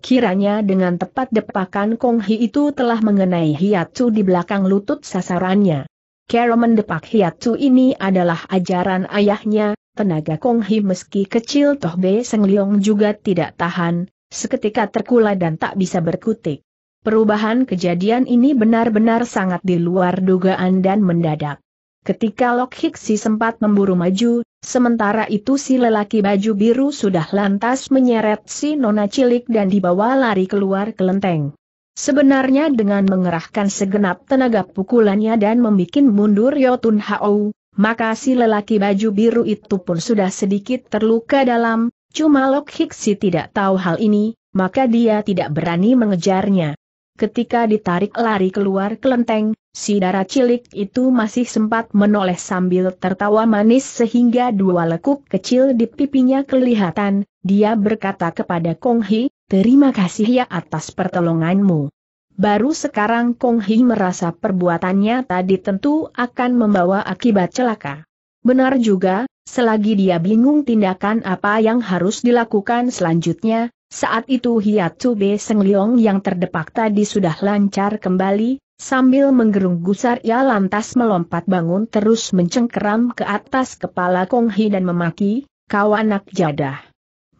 Kiranya dengan tepat depakan Kong Hi itu telah mengenai hiatus di belakang lutut sasarannya. Kero mendepak hiatus ini adalah ajaran ayahnya, tenaga Kong Hi meski kecil Toh B. Seng Leong juga tidak tahan, seketika terkula dan tak bisa berkutik. Perubahan kejadian ini benar-benar sangat di luar dugaan dan mendadak. Ketika Lok Hiksi sempat memburu maju, sementara itu si lelaki baju biru sudah lantas menyeret si nona cilik dan dibawa lari keluar kelenteng. Sebenarnya dengan mengerahkan segenap tenaga pukulannya dan membuat mundur Yotun Hao, maka si lelaki baju biru itu pun sudah sedikit terluka dalam, cuma Lok Hiksi tidak tahu hal ini, maka dia tidak berani mengejarnya. Ketika ditarik lari keluar kelenteng, si darah cilik itu masih sempat menoleh sambil tertawa manis sehingga dua lekuk kecil di pipinya kelihatan, dia berkata kepada Kong Hi, terima kasih ya atas pertolonganmu. Baru sekarang Kong Hi merasa perbuatannya tadi tentu akan membawa akibat celaka. Benar juga, selagi dia bingung tindakan apa yang harus dilakukan selanjutnya, saat itu Hiat Tube Seng Liong yang terdepak tadi sudah lancar kembali, sambil menggerung gusar ia lantas melompat bangun terus mencengkeram ke atas kepala Kong Hi dan memaki, kau anak jadah.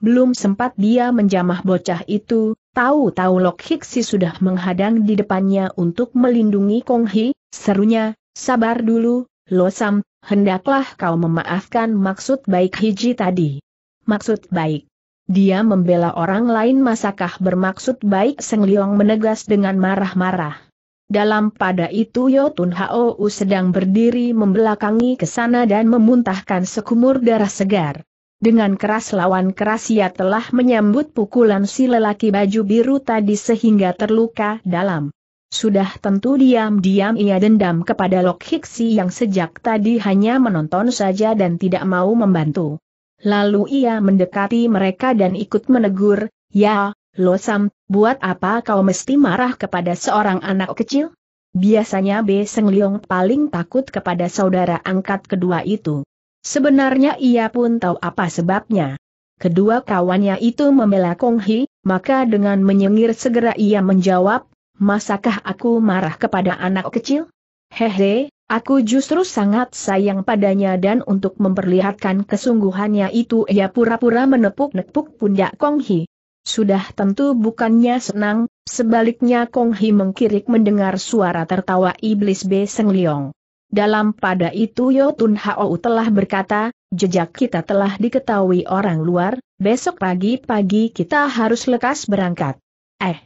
Belum sempat dia menjamah bocah itu, tahu-tahu Lok Hiksi sudah menghadang di depannya untuk melindungi Kong Hi, serunya, sabar dulu, Losam, hendaklah kau memaafkan maksud baik Hiji tadi. Maksud baik. Dia membela orang lain masakah bermaksud baik Seng Liong menegas dengan marah-marah. Dalam pada itu Yotun u sedang berdiri membelakangi ke sana dan memuntahkan sekumur darah segar. Dengan keras lawan keras ia telah menyambut pukulan si lelaki baju biru tadi sehingga terluka dalam. Sudah tentu diam-diam ia dendam kepada Lok Hiksi yang sejak tadi hanya menonton saja dan tidak mau membantu. Lalu ia mendekati mereka dan ikut menegur, Ya, Losam, buat apa kau mesti marah kepada seorang anak kecil? Biasanya B. Seng Leong paling takut kepada saudara angkat kedua itu. Sebenarnya ia pun tahu apa sebabnya. Kedua kawannya itu membela Kong Hi, maka dengan menyengir segera ia menjawab, Masakah aku marah kepada anak kecil? Hehe, Aku justru sangat sayang padanya dan untuk memperlihatkan kesungguhannya itu ia pura-pura menepuk-nepuk pundak Kong Hi. Sudah tentu bukannya senang, sebaliknya Kong Hi mengkirik mendengar suara tertawa iblis B. Seng Liong. Dalam pada itu Yo Tun Hao telah berkata, jejak kita telah diketahui orang luar, besok pagi-pagi kita harus lekas berangkat. Eh,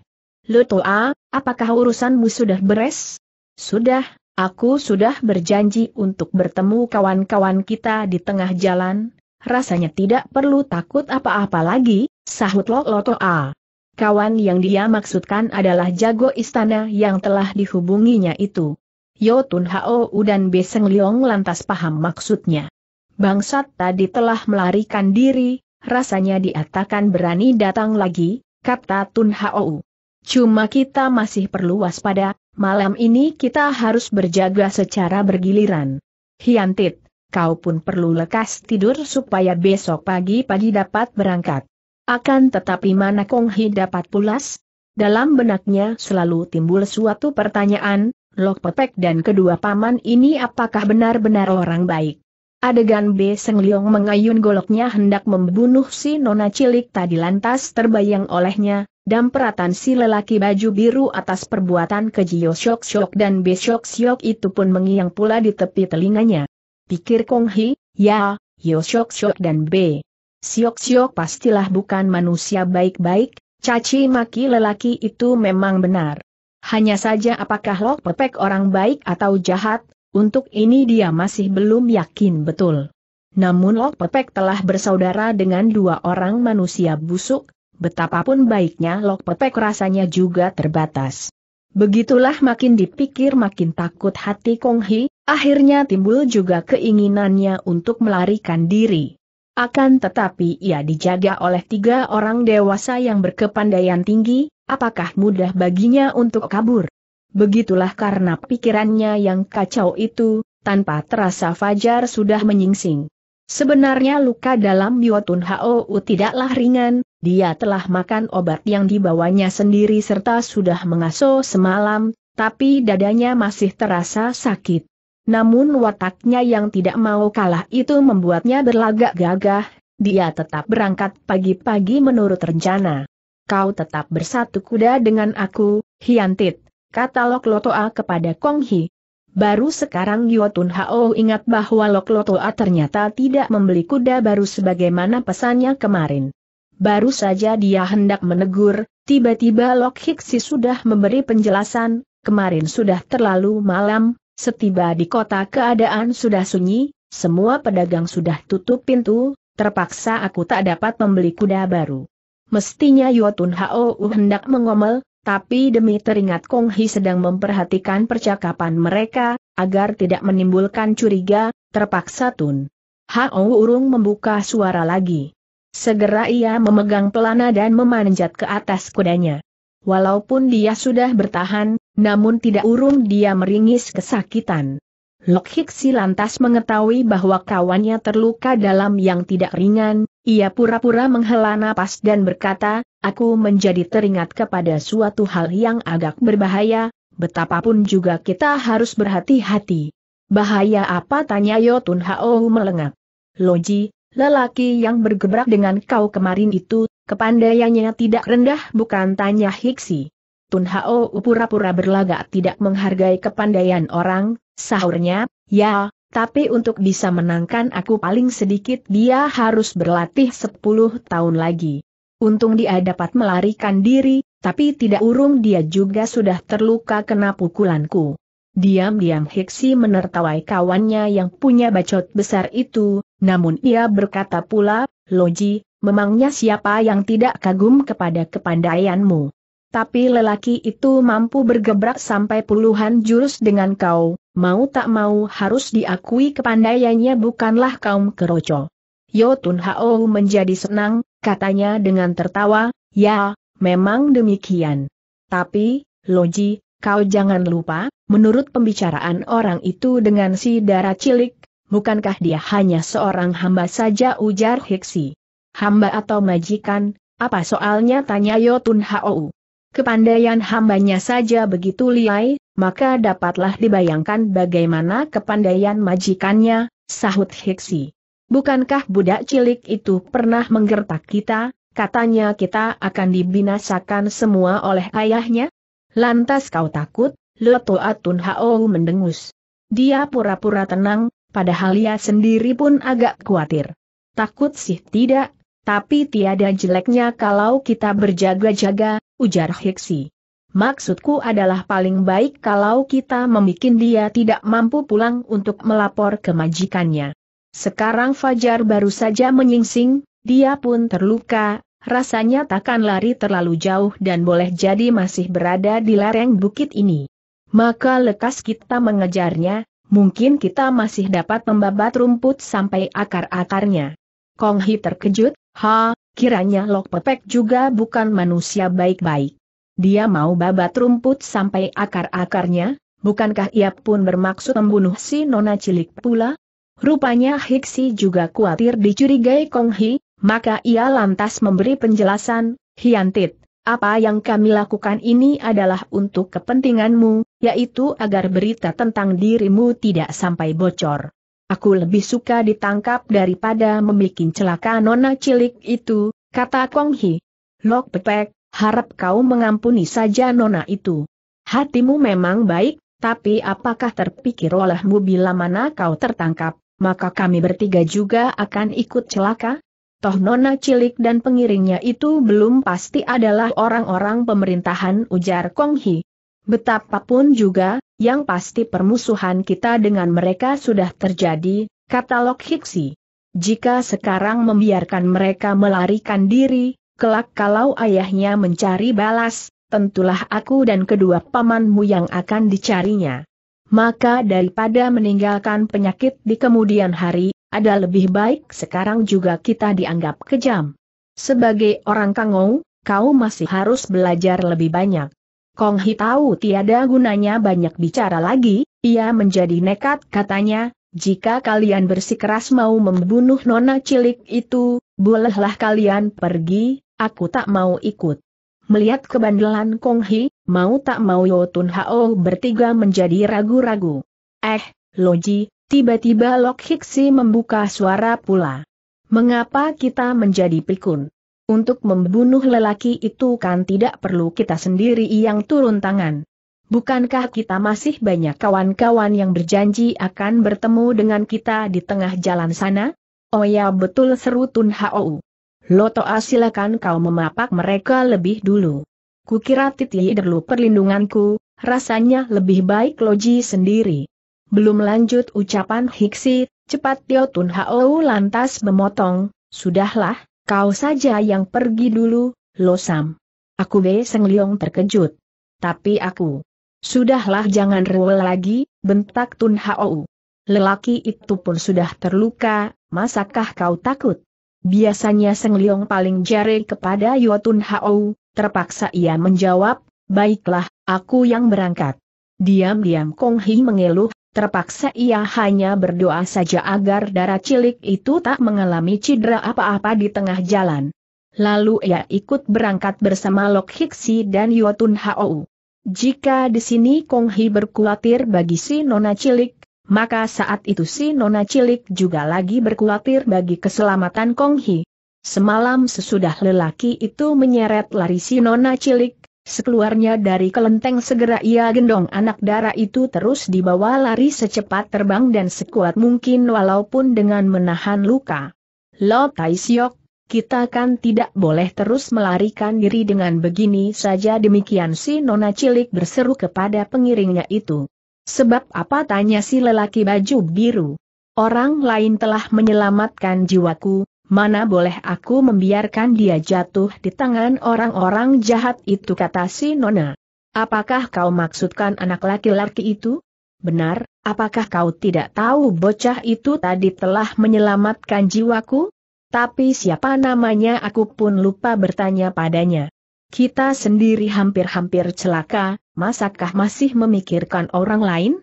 Lutoa, apakah urusanmu sudah beres? Sudah, Aku sudah berjanji untuk bertemu kawan-kawan kita di tengah jalan, rasanya tidak perlu takut apa-apa lagi, sahut Lolo Loto A. Kawan yang dia maksudkan adalah jago istana yang telah dihubunginya itu. Yo Tun Hao dan Beseng Liong lantas paham maksudnya. Bangsat tadi telah melarikan diri, rasanya diatakan berani datang lagi, kata Tun Hao. Cuma kita masih perlu waspada, malam ini kita harus berjaga secara bergiliran. Hiantit, kau pun perlu lekas tidur supaya besok pagi-pagi dapat berangkat. Akan tetapi mana Kong Hi dapat pulas? Dalam benaknya selalu timbul suatu pertanyaan, Lok Pepek dan kedua paman ini apakah benar-benar orang baik? Adegan B. Seng Leong mengayun goloknya hendak membunuh si nona cilik tadi lantas terbayang olehnya, dan peratan si lelaki baju biru atas perbuatan keji Yoshok Shok dan Besok Shok itu pun mengiang pula di tepi telinganya. Pikir Kong Hi, ya, Yoshok Shok dan B. Siok Siok pastilah bukan manusia baik-baik, caci maki lelaki itu memang benar. Hanya saja apakah Lok Pepek orang baik atau jahat, untuk ini dia masih belum yakin betul. Namun Lok Pepek telah bersaudara dengan dua orang manusia busuk, Betapapun baiknya Pepek rasanya juga terbatas. Begitulah makin dipikir makin takut hati Kong Hi, akhirnya timbul juga keinginannya untuk melarikan diri. Akan tetapi ia dijaga oleh tiga orang dewasa yang berkepandaian tinggi, apakah mudah baginya untuk kabur? Begitulah karena pikirannya yang kacau itu, tanpa terasa Fajar sudah menyingsing. Sebenarnya luka dalam Yotun Hou tidaklah ringan, dia telah makan obat yang dibawanya sendiri serta sudah mengasuh semalam, tapi dadanya masih terasa sakit. Namun wataknya yang tidak mau kalah itu membuatnya berlagak gagah, dia tetap berangkat pagi-pagi menurut rencana. Kau tetap bersatu kuda dengan aku, Hiantit, kata Lok Lotoa kepada Kong Hi. Baru sekarang Yotun Hao ingat bahwa Lok Lotoa ternyata tidak membeli kuda baru sebagaimana pesannya kemarin. Baru saja dia hendak menegur, tiba-tiba Lok Hiksi sudah memberi penjelasan, kemarin sudah terlalu malam, setiba di kota keadaan sudah sunyi, semua pedagang sudah tutup pintu, terpaksa aku tak dapat membeli kuda baru. Mestinya Yotun Hao hendak mengomel, tapi demi teringat Kong Hi sedang memperhatikan percakapan mereka, agar tidak menimbulkan curiga, terpaksa Tun. Hao Urung membuka suara lagi. Segera ia memegang pelana dan memanjat ke atas kudanya. Walaupun dia sudah bertahan, namun tidak urung dia meringis kesakitan. Lok Hiksi lantas mengetahui bahwa kawannya terluka dalam yang tidak ringan, ia pura-pura menghela napas dan berkata, aku menjadi teringat kepada suatu hal yang agak berbahaya, betapapun juga kita harus berhati-hati. Bahaya apa tanya Yotun Hao melengak. Loji, lelaki yang bergebrak dengan kau kemarin itu, kepandaiannya tidak rendah bukan tanya Hiksi. Tun Hao pura-pura berlagak tidak menghargai kepandaian orang, sahurnya, ya, tapi untuk bisa menangkan aku paling sedikit dia harus berlatih 10 tahun lagi. Untung dia dapat melarikan diri, tapi tidak urung dia juga sudah terluka kena pukulanku. Diam-diam Hiksi menertawai kawannya yang punya bacot besar itu, namun ia berkata pula, Loji, memangnya siapa yang tidak kagum kepada kepandaianmu? Tapi lelaki itu mampu bergebrak sampai puluhan jurus dengan kau, mau tak mau harus diakui kepandaiannya bukanlah kaum keroco. Yotun Hao menjadi senang, katanya dengan tertawa, ya, memang demikian. Tapi, Loji, kau jangan lupa, menurut pembicaraan orang itu dengan si darah cilik, bukankah dia hanya seorang hamba saja ujar Hiksi. Hamba atau majikan, apa soalnya tanya Yotun Hao. Kepandaian hambanya saja begitu liai, maka dapatlah dibayangkan bagaimana kepandaian majikannya, sahut Hiksi. Bukankah budak cilik itu pernah menggertak kita, katanya kita akan dibinasakan semua oleh ayahnya? Lantas kau takut, Leto Atun Hao mendengus. Dia pura-pura tenang, padahal ia sendiri pun agak khawatir. Takut sih tidak, tapi tiada jeleknya kalau kita berjaga-jaga, ujar Hiksi. Maksudku adalah paling baik kalau kita membuat dia tidak mampu pulang untuk melapor ke majikannya. Sekarang Fajar baru saja menyingsing, dia pun terluka, rasanya takkan lari terlalu jauh dan boleh jadi masih berada di lereng bukit ini. Maka lekas kita mengejarnya, mungkin kita masih dapat membabat rumput sampai akar-akarnya. Kong Hi terkejut, Ha, kiranya Lok Pepek juga bukan manusia baik-baik. Dia mau babat rumput sampai akar-akarnya, bukankah ia pun bermaksud membunuh si nona cilik pula? Rupanya Hiksi juga khawatir dicurigai Kong Hi, maka ia lantas memberi penjelasan, Hiantit, apa yang kami lakukan ini adalah untuk kepentinganmu, yaitu agar berita tentang dirimu tidak sampai bocor. Aku lebih suka ditangkap daripada membuat celaka nona cilik itu, kata Kong Hi. Lok Pepek, harap kau mengampuni saja nona itu. Hatimu memang baik, tapi apakah terpikir olehmu bila mana kau tertangkap, maka kami bertiga juga akan ikut celaka? Toh nona cilik dan pengiringnya itu belum pasti adalah orang-orang pemerintahan ujar Kong Hi. Betapapun juga, yang pasti permusuhan kita dengan mereka sudah terjadi, kata Lok Hiksi. Jika sekarang membiarkan mereka melarikan diri, kelak kalau ayahnya mencari balas, tentulah aku dan kedua pamanmu yang akan dicarinya. Maka daripada meninggalkan penyakit di kemudian hari, ada lebih baik sekarang juga kita dianggap kejam. Sebagai orang kangou, kau masih harus belajar lebih banyak. Kong Hi tahu tiada gunanya banyak bicara lagi, ia menjadi nekat katanya, jika kalian bersikeras mau membunuh nona cilik itu, bolehlah kalian pergi, aku tak mau ikut. Melihat kebandelan Kong Hi, mau tak mau Yo Tun Hao bertiga menjadi ragu-ragu. Eh, Loji, tiba-tiba Lok Hiksi membuka suara pula. Mengapa kita menjadi pikun? Untuk membunuh lelaki itu kan tidak perlu kita sendiri yang turun tangan. Bukankah kita masih banyak kawan-kawan yang berjanji akan bertemu dengan kita di tengah jalan sana? Oh ya betul seru Tun Hou. Lotoa silakan kau memapak mereka lebih dulu. Kukira Titi perlu perlindunganku, rasanya lebih baik Loji sendiri. Belum lanjut ucapan Hiksi, cepat Tio Tun Hou lantas memotong, sudahlah, Kau saja yang pergi dulu, Losam. Aku Bei Seng Liong terkejut. Tapi aku. Sudahlah jangan rewel lagi, bentak Tun Hou. Lelaki itu pun sudah terluka, masakah kau takut? Biasanya Seng Liong paling jare kepada Tun Hou, terpaksa ia menjawab, baiklah, aku yang berangkat. Diam-diam Kong Hing mengeluh, Terpaksa ia hanya berdoa saja agar darah cilik itu tak mengalami cedera apa-apa di tengah jalan. Lalu ia ikut berangkat bersama Lok Hiksi dan Yotun Hou. Jika di sini Kong Hi berkulatir bagi si nona cilik, maka saat itu si nona cilik juga lagi berkulatir bagi keselamatan Kong Hi. Semalam sesudah lelaki itu menyeret lari si nona cilik, Sekeluarnya dari kelenteng segera ia gendong anak darah itu terus dibawa lari secepat terbang dan sekuat mungkin walaupun dengan menahan luka. Lo Tai Siok, kita kan tidak boleh terus melarikan diri dengan begini saja demikian si nona cilik berseru kepada pengiringnya itu. Sebab apa tanya si lelaki baju biru? Orang lain telah menyelamatkan jiwaku, mana boleh aku membiarkan dia jatuh di tangan orang-orang jahat itu kata si Nona. Apakah kau maksudkan anak laki-laki itu? Benar, apakah kau tidak tahu bocah itu tadi telah menyelamatkan jiwaku? Tapi siapa namanya aku pun lupa bertanya padanya. Kita sendiri hampir-hampir celaka, masakah masih memikirkan orang lain?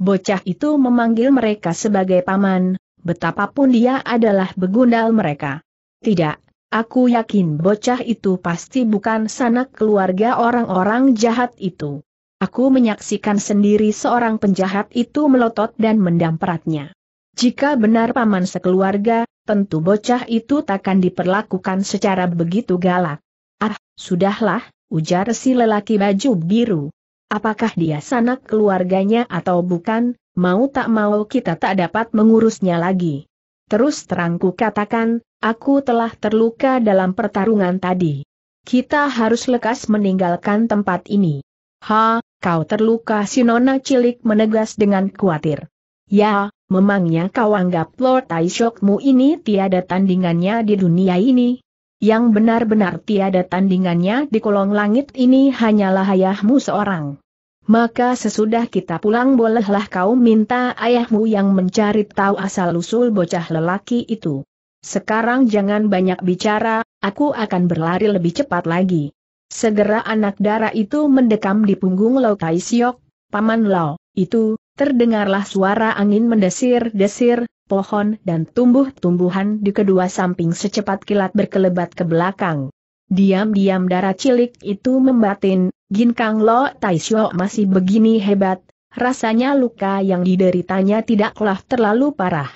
Bocah itu memanggil mereka sebagai paman, betapapun dia adalah begundal mereka. Tidak, aku yakin bocah itu pasti bukan sanak keluarga orang-orang jahat itu. Aku menyaksikan sendiri seorang penjahat itu melotot dan mendampratnya. Jika benar paman sekeluarga, tentu bocah itu takkan diperlakukan secara begitu galak. Ah, sudahlah, ujar si lelaki baju biru. Apakah dia sanak keluarganya atau bukan, mau tak mau kita tak dapat mengurusnya lagi. Terus terangku katakan, aku telah terluka dalam pertarungan tadi. Kita harus lekas meninggalkan tempat ini. Ha, kau terluka si nona cilik menegas dengan khawatir. Ya, memangnya kau anggap Lord Aishokmu ini tiada tandingannya di dunia ini? Yang benar-benar tiada tandingannya di kolong langit ini hanyalah ayahmu seorang maka sesudah kita pulang bolehlah kau minta ayahmu yang mencari tahu asal-usul bocah lelaki itu. Sekarang jangan banyak bicara, aku akan berlari lebih cepat lagi. Segera anak dara itu mendekam di punggung Lau Tai Siok, Paman Lau, itu, terdengarlah suara angin mendesir-desir, pohon dan tumbuh-tumbuhan di kedua samping secepat kilat berkelebat ke belakang. Diam-diam darah cilik itu membatin, gin kang Lo Taisho masih begini hebat, rasanya luka yang dideritanya tidaklah terlalu parah.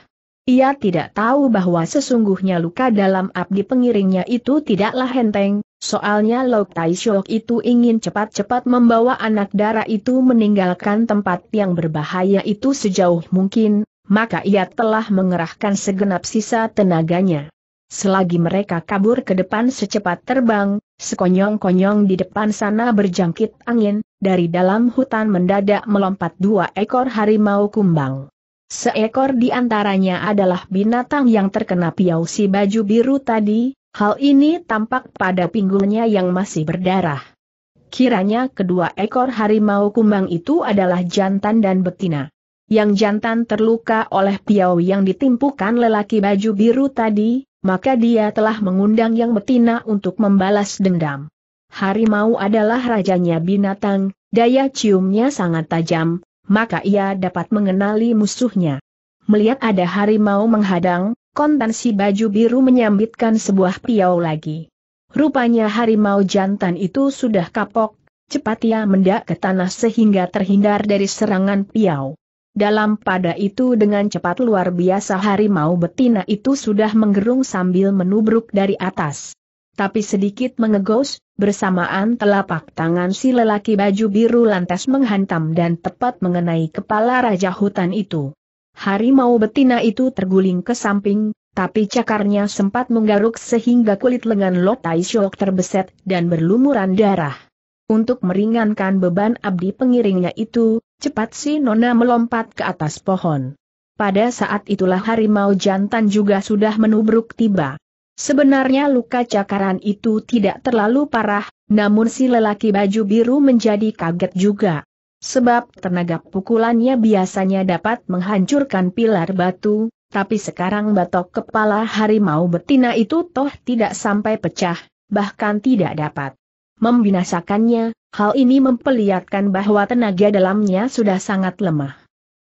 Ia tidak tahu bahwa sesungguhnya luka dalam abdi pengiringnya itu tidaklah henteng, soalnya Lo Taisho itu ingin cepat-cepat membawa anak darah itu meninggalkan tempat yang berbahaya itu sejauh mungkin, maka ia telah mengerahkan segenap sisa tenaganya. Selagi mereka kabur ke depan secepat terbang, sekonyong-konyong di depan sana berjangkit angin, dari dalam hutan mendadak melompat dua ekor harimau kumbang. Seekor di antaranya adalah binatang yang terkena piau si baju biru tadi, hal ini tampak pada pinggulnya yang masih berdarah. Kiranya kedua ekor harimau kumbang itu adalah jantan dan betina yang jantan terluka oleh piau yang ditimpukan lelaki baju biru tadi, maka dia telah mengundang yang betina untuk membalas dendam. Harimau adalah rajanya binatang, daya ciumnya sangat tajam, maka ia dapat mengenali musuhnya. Melihat ada harimau menghadang, kontan si baju biru menyambitkan sebuah piau lagi. Rupanya harimau jantan itu sudah kapok, cepat ia mendak ke tanah sehingga terhindar dari serangan piau. Dalam pada itu dengan cepat luar biasa harimau betina itu sudah menggerung sambil menubruk dari atas. Tapi sedikit mengegos, bersamaan telapak tangan si lelaki baju biru lantas menghantam dan tepat mengenai kepala raja hutan itu. Harimau betina itu terguling ke samping, tapi cakarnya sempat menggaruk sehingga kulit lengan Lotai Syok terbeset dan berlumuran darah. Untuk meringankan beban abdi pengiringnya itu, Cepat si Nona melompat ke atas pohon. Pada saat itulah harimau jantan juga sudah menubruk tiba. Sebenarnya luka cakaran itu tidak terlalu parah, namun si lelaki baju biru menjadi kaget juga. Sebab tenaga pukulannya biasanya dapat menghancurkan pilar batu, tapi sekarang batok kepala harimau betina itu toh tidak sampai pecah, bahkan tidak dapat membinasakannya, Hal ini memperlihatkan bahwa tenaga dalamnya sudah sangat lemah.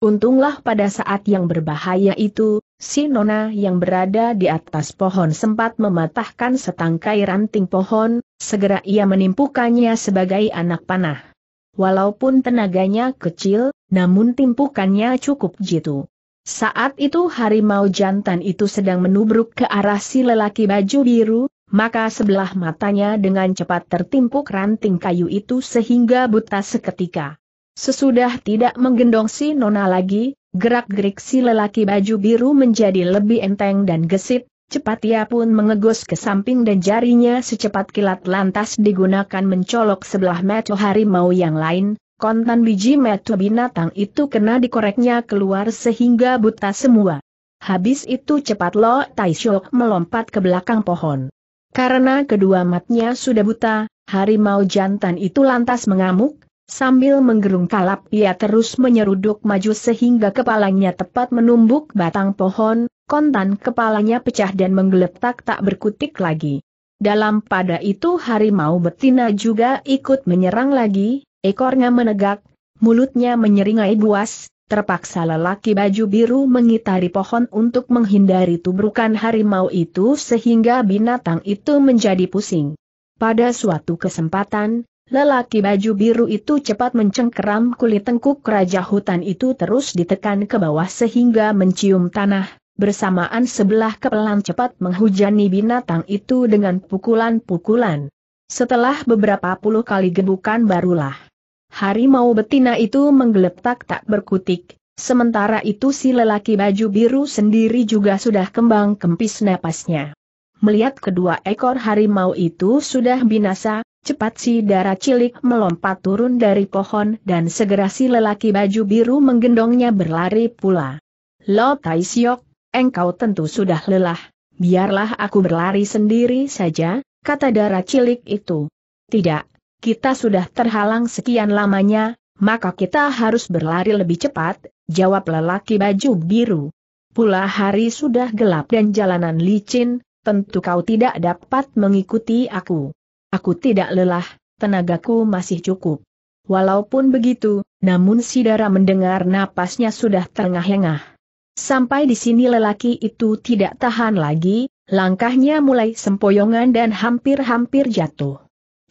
Untunglah pada saat yang berbahaya itu, si Nona yang berada di atas pohon sempat mematahkan setangkai ranting pohon, segera ia menimpukannya sebagai anak panah. Walaupun tenaganya kecil, namun timpukannya cukup jitu. Saat itu harimau jantan itu sedang menubruk ke arah si lelaki baju biru, maka sebelah matanya dengan cepat tertimpuk ranting kayu itu sehingga buta seketika. Sesudah tidak menggendong si nona lagi, gerak-gerik si lelaki baju biru menjadi lebih enteng dan gesit, cepat ia pun mengegos ke samping dan jarinya secepat kilat lantas digunakan mencolok sebelah mata harimau yang lain, kontan biji metu binatang itu kena dikoreknya keluar sehingga buta semua. Habis itu cepat Lo Taishok melompat ke belakang pohon. Karena kedua matnya sudah buta, harimau jantan itu lantas mengamuk, sambil menggerung kalap ia terus menyeruduk maju sehingga kepalanya tepat menumbuk batang pohon, kontan kepalanya pecah dan menggeletak tak berkutik lagi. Dalam pada itu harimau betina juga ikut menyerang lagi, Ekornya menegak, mulutnya menyeringai buas, terpaksa lelaki baju biru mengitari pohon untuk menghindari tubrukan harimau itu sehingga binatang itu menjadi pusing. Pada suatu kesempatan, lelaki baju biru itu cepat mencengkeram kulit tengkuk raja hutan itu terus ditekan ke bawah sehingga mencium tanah, bersamaan sebelah kepelan cepat menghujani binatang itu dengan pukulan-pukulan. Setelah beberapa puluh kali gebukan barulah harimau betina itu menggeletak tak berkutik, sementara itu si lelaki baju biru sendiri juga sudah kembang kempis napasnya. Melihat kedua ekor harimau itu sudah binasa, cepat si darah cilik melompat turun dari pohon dan segera si lelaki baju biru menggendongnya berlari pula. Lo Tai Siok, engkau tentu sudah lelah, biarlah aku berlari sendiri saja, kata darah cilik itu. Tidak, kita sudah terhalang sekian lamanya, maka kita harus berlari lebih cepat, jawab lelaki baju biru. Pula hari sudah gelap dan jalanan licin, tentu kau tidak dapat mengikuti aku. Aku tidak lelah, tenagaku masih cukup. Walaupun begitu, namun Sidara mendengar napasnya sudah terengah-engah. Sampai di sini lelaki itu tidak tahan lagi, langkahnya mulai sempoyongan dan hampir-hampir jatuh.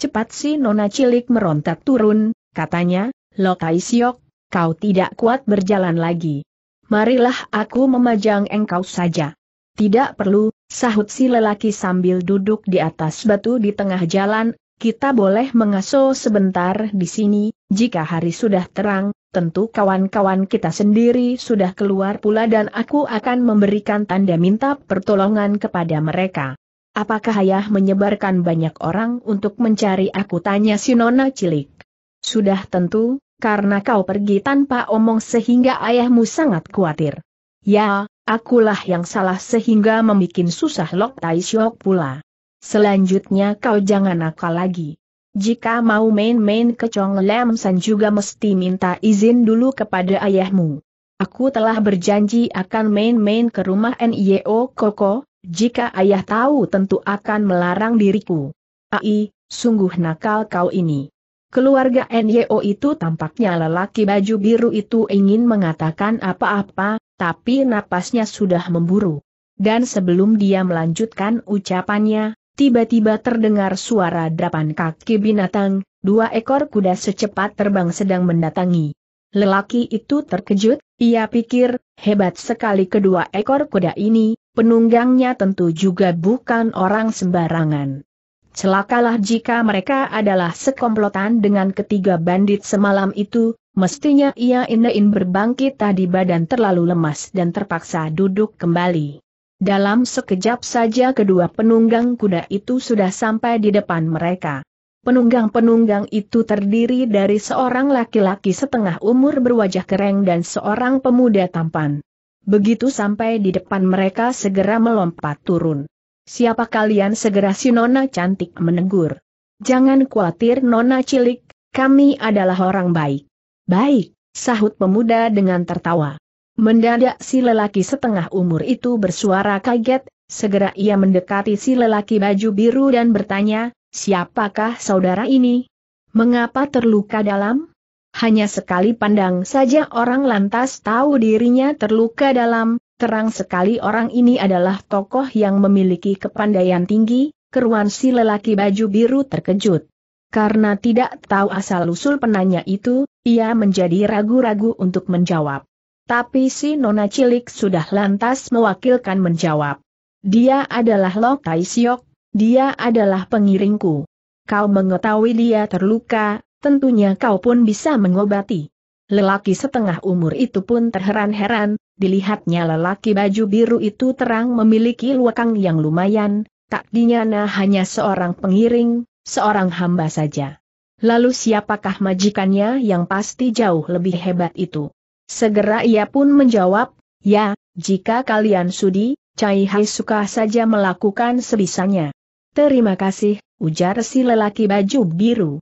Cepat si nona cilik merontak turun, katanya, Lokai Siok, kau tidak kuat berjalan lagi. Marilah aku memajang engkau saja. Tidak perlu, sahut si lelaki sambil duduk di atas batu di tengah jalan, kita boleh mengasuh sebentar di sini, jika hari sudah terang, tentu kawan-kawan kita sendiri sudah keluar pula dan aku akan memberikan tanda minta pertolongan kepada mereka. Apakah ayah menyebarkan banyak orang untuk mencari aku tanya si Nona cilik? Sudah tentu, karena kau pergi tanpa omong sehingga ayahmu sangat khawatir. Ya, akulah yang salah sehingga membuat susah Lok Tai Siok pula. Selanjutnya kau jangan nakal lagi. Jika mau main-main ke Chong Lam San juga mesti minta izin dulu kepada ayahmu. Aku telah berjanji akan main-main ke rumah NIO Koko, jika ayah tahu tentu akan melarang diriku. Ai, sungguh nakal kau ini. Keluarga NYO itu tampaknya lelaki baju biru itu ingin mengatakan apa-apa, tapi napasnya sudah memburu. Dan sebelum dia melanjutkan ucapannya, tiba-tiba terdengar suara derapan kaki binatang, dua ekor kuda secepat terbang sedang mendatangi. Lelaki itu terkejut, ia pikir, hebat sekali kedua ekor kuda ini, penunggangnya tentu juga bukan orang sembarangan. Celakalah jika mereka adalah sekomplotan dengan ketiga bandit semalam itu, mestinya ia Inein berbangkit tadi badan terlalu lemas dan terpaksa duduk kembali. Dalam sekejap saja kedua penunggang kuda itu sudah sampai di depan mereka. Penunggang-penunggang itu terdiri dari seorang laki-laki setengah umur berwajah kering dan seorang pemuda tampan. Begitu sampai di depan mereka segera melompat turun. Siapa kalian segera si Nona cantik menegur. Jangan khawatir Nona cilik, kami adalah orang baik. Baik, sahut pemuda dengan tertawa. Mendadak si lelaki setengah umur itu bersuara kaget, segera ia mendekati si lelaki baju biru dan bertanya, siapakah saudara ini? Mengapa terluka dalam? Hanya sekali pandang saja orang lantas tahu dirinya terluka dalam, terang sekali orang ini adalah tokoh yang memiliki kepandaian tinggi, keruan si lelaki baju biru terkejut. Karena tidak tahu asal-usul penanya itu, ia menjadi ragu-ragu untuk menjawab. Tapi si nona cilik sudah lantas mewakilkan menjawab. Dia adalah Lo Tai Siok, dia adalah pengiringku. Kau mengetahui dia terluka, tentunya kau pun bisa mengobati. Lelaki setengah umur itu pun terheran-heran, dilihatnya lelaki baju biru itu terang memiliki luakang yang lumayan, tak dinyana hanya seorang pengiring, seorang hamba saja. Lalu siapakah majikannya yang pasti jauh lebih hebat itu? Segera ia pun menjawab, ya, jika kalian sudi, Cai Hai suka saja melakukan sebisanya. Terima kasih, ujar si lelaki baju biru.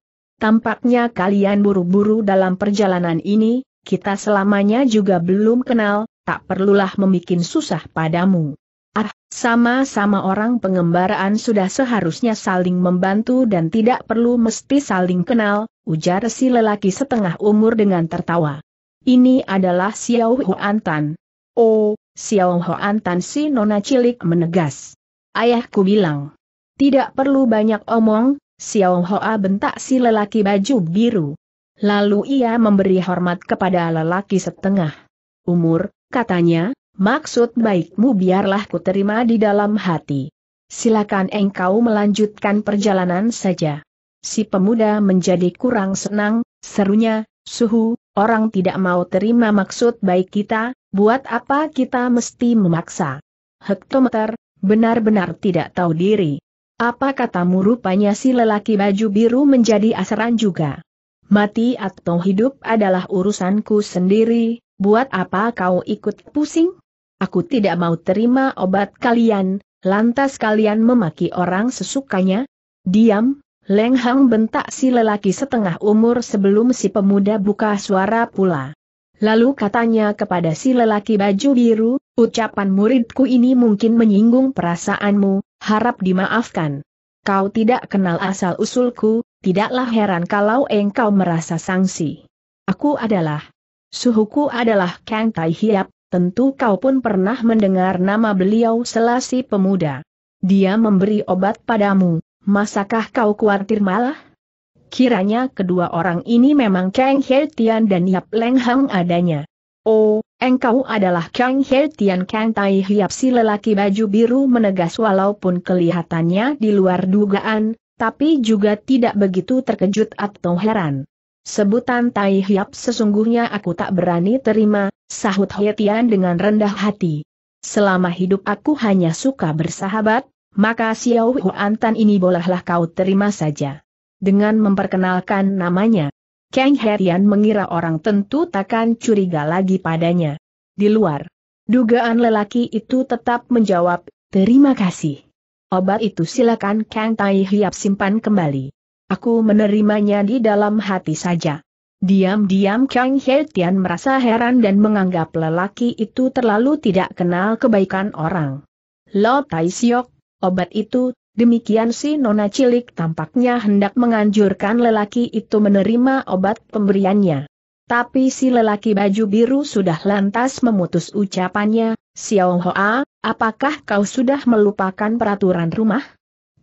Tampaknya kalian buru-buru dalam perjalanan ini, kita selamanya juga belum kenal, tak perlulah membuat susah padamu. Ah, sama-sama orang pengembaraan sudah seharusnya saling membantu dan tidak perlu mesti saling kenal, ujar si lelaki setengah umur dengan tertawa. Ini adalah Xiao Huantan. Tan. Oh, Xiao Huantan Tan si nona cilik menegas. Ayahku bilang. Tidak perlu banyak omong, Xiao Hoa bentak si lelaki baju biru. Lalu ia memberi hormat kepada lelaki setengah umur, katanya, maksud baikmu biarlah ku terima di dalam hati. Silakan engkau melanjutkan perjalanan saja. Si pemuda menjadi kurang senang, serunya, suhu, orang tidak mau terima maksud baik kita, buat apa kita mesti memaksa. Hektometer, benar-benar tidak tahu diri. Apa katamu rupanya si lelaki baju biru menjadi asaran juga? Mati atau hidup adalah urusanku sendiri, buat apa kau ikut pusing? Aku tidak mau terima obat kalian, lantas kalian memaki orang sesukanya? Diam, Lenghang bentak si lelaki setengah umur sebelum si pemuda buka suara pula. Lalu katanya kepada si lelaki baju biru, ucapan muridku ini mungkin menyinggung perasaanmu, harap dimaafkan. Kau tidak kenal asal-usulku, tidaklah heran kalau engkau merasa sangsi. Aku adalah, suhuku adalah Kang Tai Hiap, tentu kau pun pernah mendengar nama beliau selasi pemuda. Dia memberi obat padamu, masakah kau khawatir malah? Kiranya kedua orang ini memang Kang He Tian dan Yap Leng Hang adanya. Oh, engkau adalah Kang He Tian Kang Tai Hiap si lelaki baju biru menegas walaupun kelihatannya di luar dugaan, tapi juga tidak begitu terkejut atau heran. Sebutan Tai Hiap sesungguhnya aku tak berani terima, sahut He Tian dengan rendah hati. Selama hidup aku hanya suka bersahabat, maka Xiao Huantan ini bolehlah kau terima saja dengan memperkenalkan namanya. Kang Herian mengira orang tentu takkan curiga lagi padanya. Di luar, dugaan lelaki itu tetap menjawab, terima kasih. Obat itu silakan Kang Tai Hiap simpan kembali. Aku menerimanya di dalam hati saja. Diam-diam Kang Hertian merasa heran dan menganggap lelaki itu terlalu tidak kenal kebaikan orang. Lo Tai Siok, obat itu Demikian si nona cilik tampaknya hendak menganjurkan lelaki itu menerima obat pemberiannya. Tapi si lelaki baju biru sudah lantas memutus ucapannya, Xiao Hoa, apakah kau sudah melupakan peraturan rumah?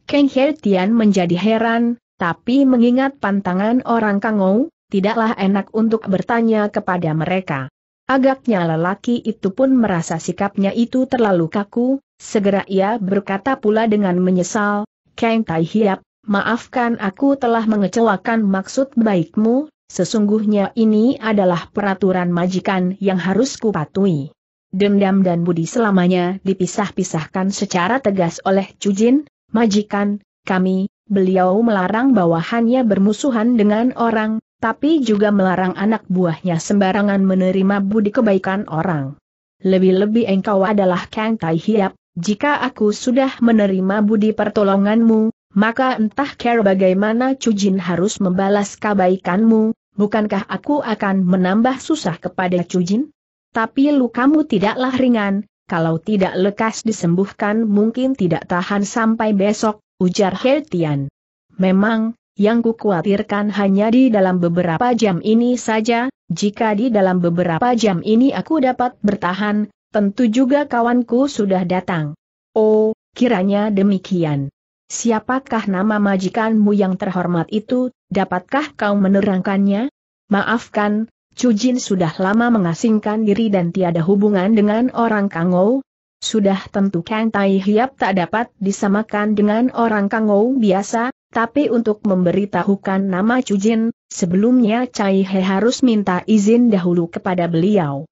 Kang He Tian menjadi heran, tapi mengingat pantangan orang Kangou, tidaklah enak untuk bertanya kepada mereka. Agaknya lelaki itu pun merasa sikapnya itu terlalu kaku, Segera ia berkata pula dengan menyesal, Kang Tai Hiap, maafkan aku telah mengecewakan maksud baikmu, sesungguhnya ini adalah peraturan majikan yang harus kupatuhi. Dendam dan budi selamanya dipisah-pisahkan secara tegas oleh Cujin, majikan, kami, beliau melarang bawahannya bermusuhan dengan orang, tapi juga melarang anak buahnya sembarangan menerima budi kebaikan orang. Lebih-lebih engkau adalah Kang Tai Hiap, jika aku sudah menerima budi pertolonganmu, maka entah care bagaimana Cujin harus membalas kebaikanmu, bukankah aku akan menambah susah kepada Cujin? Tapi lukamu tidaklah ringan, kalau tidak lekas disembuhkan mungkin tidak tahan sampai besok, ujar Hertian. Memang, yang khawatirkan hanya di dalam beberapa jam ini saja, jika di dalam beberapa jam ini aku dapat bertahan, Tentu juga kawanku sudah datang. Oh, kiranya demikian. Siapakah nama majikanmu yang terhormat itu, dapatkah kau menerangkannya? Maafkan, Cujin sudah lama mengasingkan diri dan tiada hubungan dengan orang Kangou. Sudah tentu Kang Tai Hiap tak dapat disamakan dengan orang Kangou biasa, tapi untuk memberitahukan nama Cujin, sebelumnya Cai He harus minta izin dahulu kepada beliau.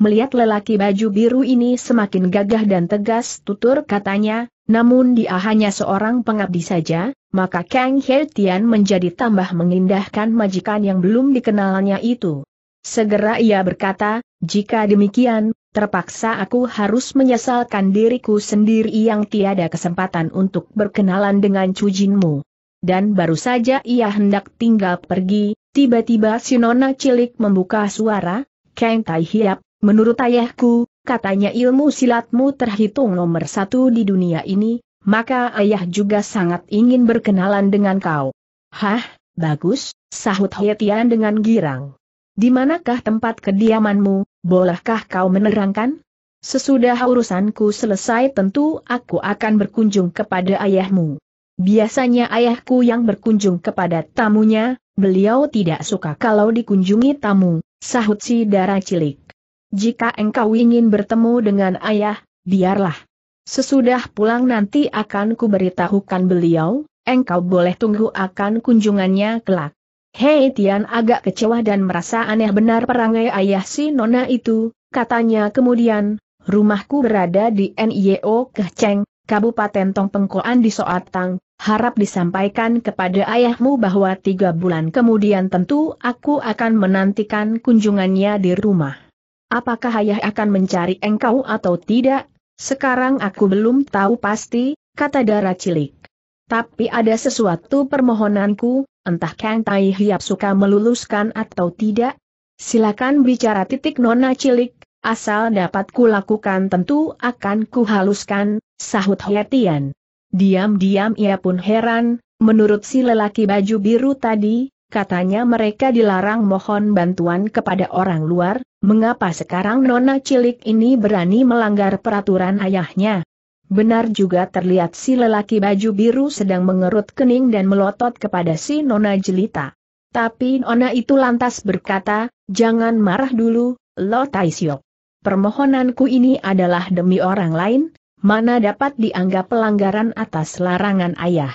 Melihat lelaki baju biru ini semakin gagah dan tegas tutur katanya, namun dia hanya seorang pengabdi saja, maka Kang He Tian menjadi tambah mengindahkan majikan yang belum dikenalnya itu. Segera ia berkata, jika demikian, terpaksa aku harus menyesalkan diriku sendiri yang tiada kesempatan untuk berkenalan dengan cujinmu. Dan baru saja ia hendak tinggal pergi, tiba-tiba si nona cilik membuka suara, Kang Tai Hiap, Menurut ayahku, katanya ilmu silatmu terhitung nomor satu di dunia ini, maka ayah juga sangat ingin berkenalan dengan kau. Hah, bagus, sahut Hoetian dengan girang. Di manakah tempat kediamanmu, bolehkah kau menerangkan? Sesudah urusanku selesai tentu aku akan berkunjung kepada ayahmu. Biasanya ayahku yang berkunjung kepada tamunya, beliau tidak suka kalau dikunjungi tamu, sahut si darah cilik. Jika engkau ingin bertemu dengan ayah, biarlah. Sesudah pulang nanti akan kuberitahukan beliau, engkau boleh tunggu akan kunjungannya kelak. Hei Tian agak kecewa dan merasa aneh benar perangai ayah si Nona itu, katanya kemudian, rumahku berada di NIO Kehceng, Kabupaten Tongpengkoan di Soatang, harap disampaikan kepada ayahmu bahwa tiga bulan kemudian tentu aku akan menantikan kunjungannya di rumah. Apakah ayah akan mencari engkau atau tidak? Sekarang aku belum tahu pasti, kata dara cilik. Tapi ada sesuatu permohonanku, entah Kang Tai Hiap suka meluluskan atau tidak? Silakan bicara titik nona cilik, asal dapat kulakukan tentu akan kuhaluskan, sahut Hoetian. Diam-diam ia pun heran, menurut si lelaki baju biru tadi, katanya mereka dilarang mohon bantuan kepada orang luar, Mengapa sekarang nona cilik ini berani melanggar peraturan ayahnya? Benar juga terlihat si lelaki baju biru sedang mengerut kening dan melotot kepada si nona jelita. Tapi nona itu lantas berkata, jangan marah dulu, Lo taisyok. Permohonanku ini adalah demi orang lain, mana dapat dianggap pelanggaran atas larangan ayah.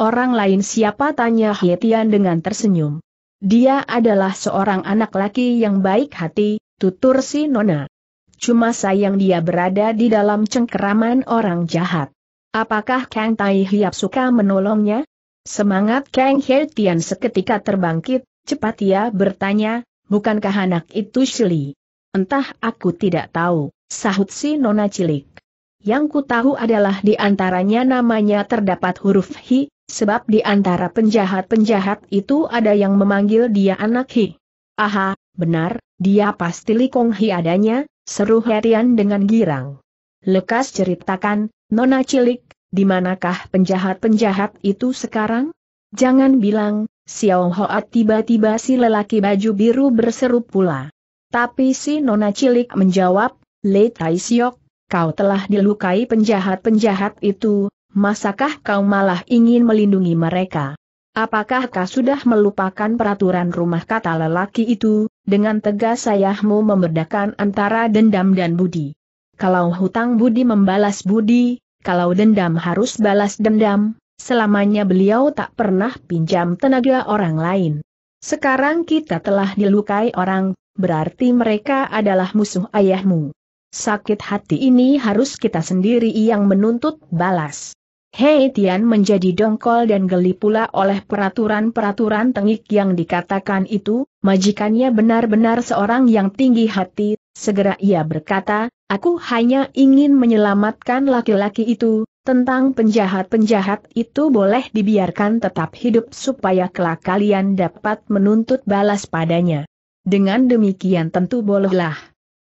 Orang lain siapa tanya Hietian dengan tersenyum. Dia adalah seorang anak laki yang baik hati, tutur si Nona. Cuma sayang dia berada di dalam cengkeraman orang jahat. Apakah Kang Tai Hiap suka menolongnya? Semangat Kang He Tian seketika terbangkit, cepat ia bertanya, bukankah anak itu Shili? Entah aku tidak tahu, sahut si Nona cilik. Yang ku tahu adalah di antaranya namanya terdapat huruf Hi, sebab di antara penjahat-penjahat itu ada yang memanggil dia anak Hi. Aha, Benar, dia pasti Li Kong Hi adanya, seru Herian dengan girang. Lekas ceritakan, Nona Cilik, di manakah penjahat-penjahat itu sekarang? Jangan bilang, Xiao Hoat tiba-tiba si lelaki baju biru berseru pula. Tapi si Nona Cilik menjawab, Le Tai Siok, kau telah dilukai penjahat-penjahat itu, masakah kau malah ingin melindungi mereka? Apakah kau sudah melupakan peraturan rumah kata lelaki itu, dengan tegas ayahmu memerdakan antara dendam dan budi. Kalau hutang budi membalas budi, kalau dendam harus balas dendam, selamanya beliau tak pernah pinjam tenaga orang lain. Sekarang kita telah dilukai orang, berarti mereka adalah musuh ayahmu. Sakit hati ini harus kita sendiri yang menuntut balas. Hei Tian menjadi dongkol dan geli pula oleh peraturan-peraturan tengik yang dikatakan itu, majikannya benar-benar seorang yang tinggi hati, segera ia berkata, aku hanya ingin menyelamatkan laki-laki itu, tentang penjahat-penjahat itu boleh dibiarkan tetap hidup supaya kelak kalian dapat menuntut balas padanya. Dengan demikian tentu bolehlah.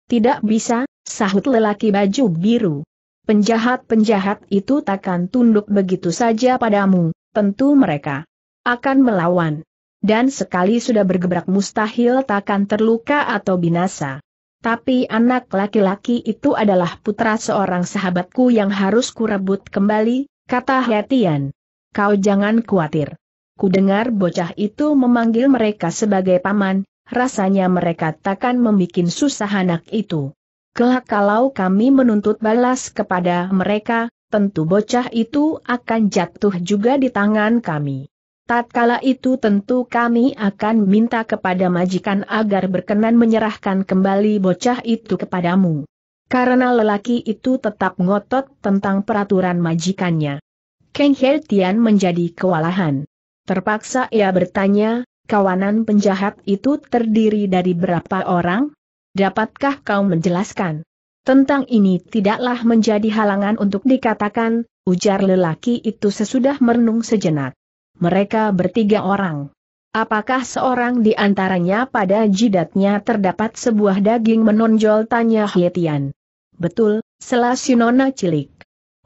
Tidak bisa, sahut lelaki baju biru. Penjahat-penjahat itu takkan tunduk begitu saja padamu, tentu mereka akan melawan. Dan sekali sudah bergebrak mustahil takkan terluka atau binasa. Tapi anak laki-laki itu adalah putra seorang sahabatku yang harus kurebut kembali, kata Hetian. Kau jangan khawatir. Kudengar bocah itu memanggil mereka sebagai paman, rasanya mereka takkan membuat susah anak itu. Kelak kalau kami menuntut balas kepada mereka, tentu bocah itu akan jatuh juga di tangan kami. Tatkala itu tentu kami akan minta kepada majikan agar berkenan menyerahkan kembali bocah itu kepadamu. Karena lelaki itu tetap ngotot tentang peraturan majikannya. Kang Heltian menjadi kewalahan. Terpaksa ia bertanya, kawanan penjahat itu terdiri dari berapa orang? Dapatkah kau menjelaskan? Tentang ini tidaklah menjadi halangan untuk dikatakan, ujar lelaki itu sesudah merenung sejenak. Mereka bertiga orang. Apakah seorang di antaranya pada jidatnya terdapat sebuah daging menonjol tanya Hietian? Betul, Selas Yunona cilik.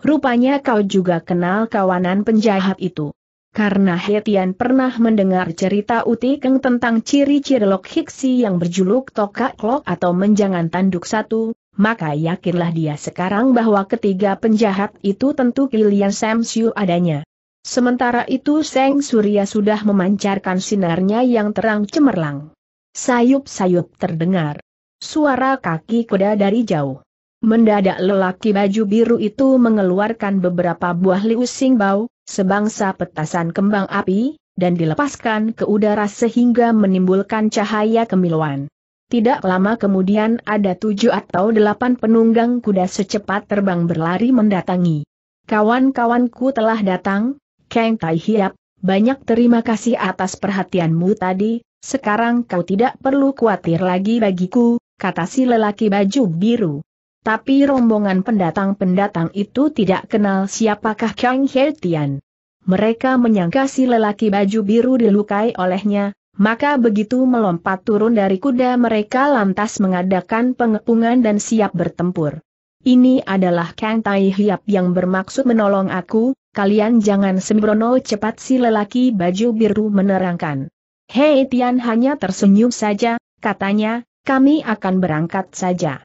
Rupanya kau juga kenal kawanan penjahat itu. Karena Hetian pernah mendengar cerita Uti Keng tentang ciri-ciri lok hiksi yang berjuluk Toka Klok atau menjangan tanduk satu, maka yakinlah dia sekarang bahwa ketiga penjahat itu tentu Kilian Sam Siu adanya. Sementara itu Seng Surya sudah memancarkan sinarnya yang terang cemerlang. Sayup-sayup terdengar. Suara kaki kuda dari jauh. Mendadak lelaki baju biru itu mengeluarkan beberapa buah liu singbau, sebangsa petasan kembang api, dan dilepaskan ke udara sehingga menimbulkan cahaya kemiluan. Tidak lama kemudian ada tujuh atau delapan penunggang kuda secepat terbang berlari mendatangi. Kawan-kawanku telah datang, Kang Tai Hiap, banyak terima kasih atas perhatianmu tadi, sekarang kau tidak perlu khawatir lagi bagiku, kata si lelaki baju biru. Tapi rombongan pendatang-pendatang itu tidak kenal siapakah Kang Hertian. Mereka menyangka si lelaki baju biru dilukai olehnya, maka begitu melompat turun dari kuda mereka lantas mengadakan pengepungan dan siap bertempur. Ini adalah Kang Tai Hiap yang bermaksud menolong aku, kalian jangan sembrono cepat si lelaki baju biru menerangkan. Hei Tian hanya tersenyum saja, katanya, kami akan berangkat saja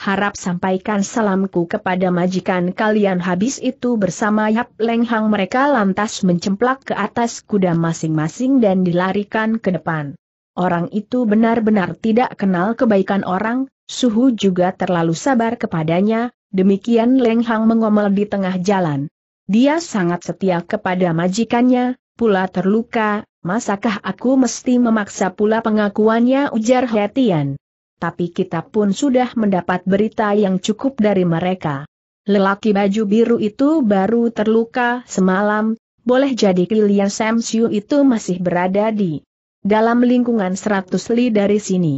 harap sampaikan salamku kepada majikan kalian habis itu bersama Yap Leng mereka lantas mencemplak ke atas kuda masing-masing dan dilarikan ke depan. Orang itu benar-benar tidak kenal kebaikan orang, Suhu juga terlalu sabar kepadanya, demikian Lenghang mengomel di tengah jalan. Dia sangat setia kepada majikannya, pula terluka, masakah aku mesti memaksa pula pengakuannya ujar Hetian tapi kita pun sudah mendapat berita yang cukup dari mereka. Lelaki baju biru itu baru terluka semalam, boleh jadi Kilian Samsiu itu masih berada di dalam lingkungan 100 li dari sini.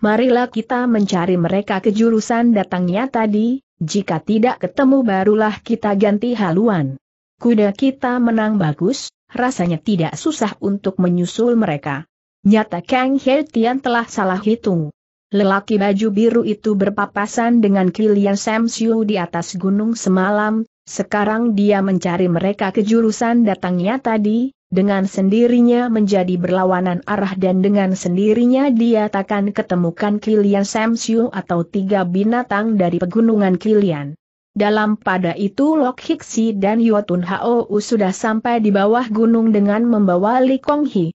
Marilah kita mencari mereka ke jurusan datangnya tadi, jika tidak ketemu barulah kita ganti haluan. Kuda kita menang bagus, rasanya tidak susah untuk menyusul mereka. Nyata Kang Hei Tian telah salah hitung. Lelaki baju biru itu berpapasan dengan Kilian Samsiu di atas gunung semalam, sekarang dia mencari mereka ke jurusan datangnya tadi, dengan sendirinya menjadi berlawanan arah dan dengan sendirinya dia takkan ketemukan Kilian Samsiu atau tiga binatang dari pegunungan Kilian. Dalam pada itu Lok Hiksi dan Yotun Hou sudah sampai di bawah gunung dengan membawa Li Kong Hi.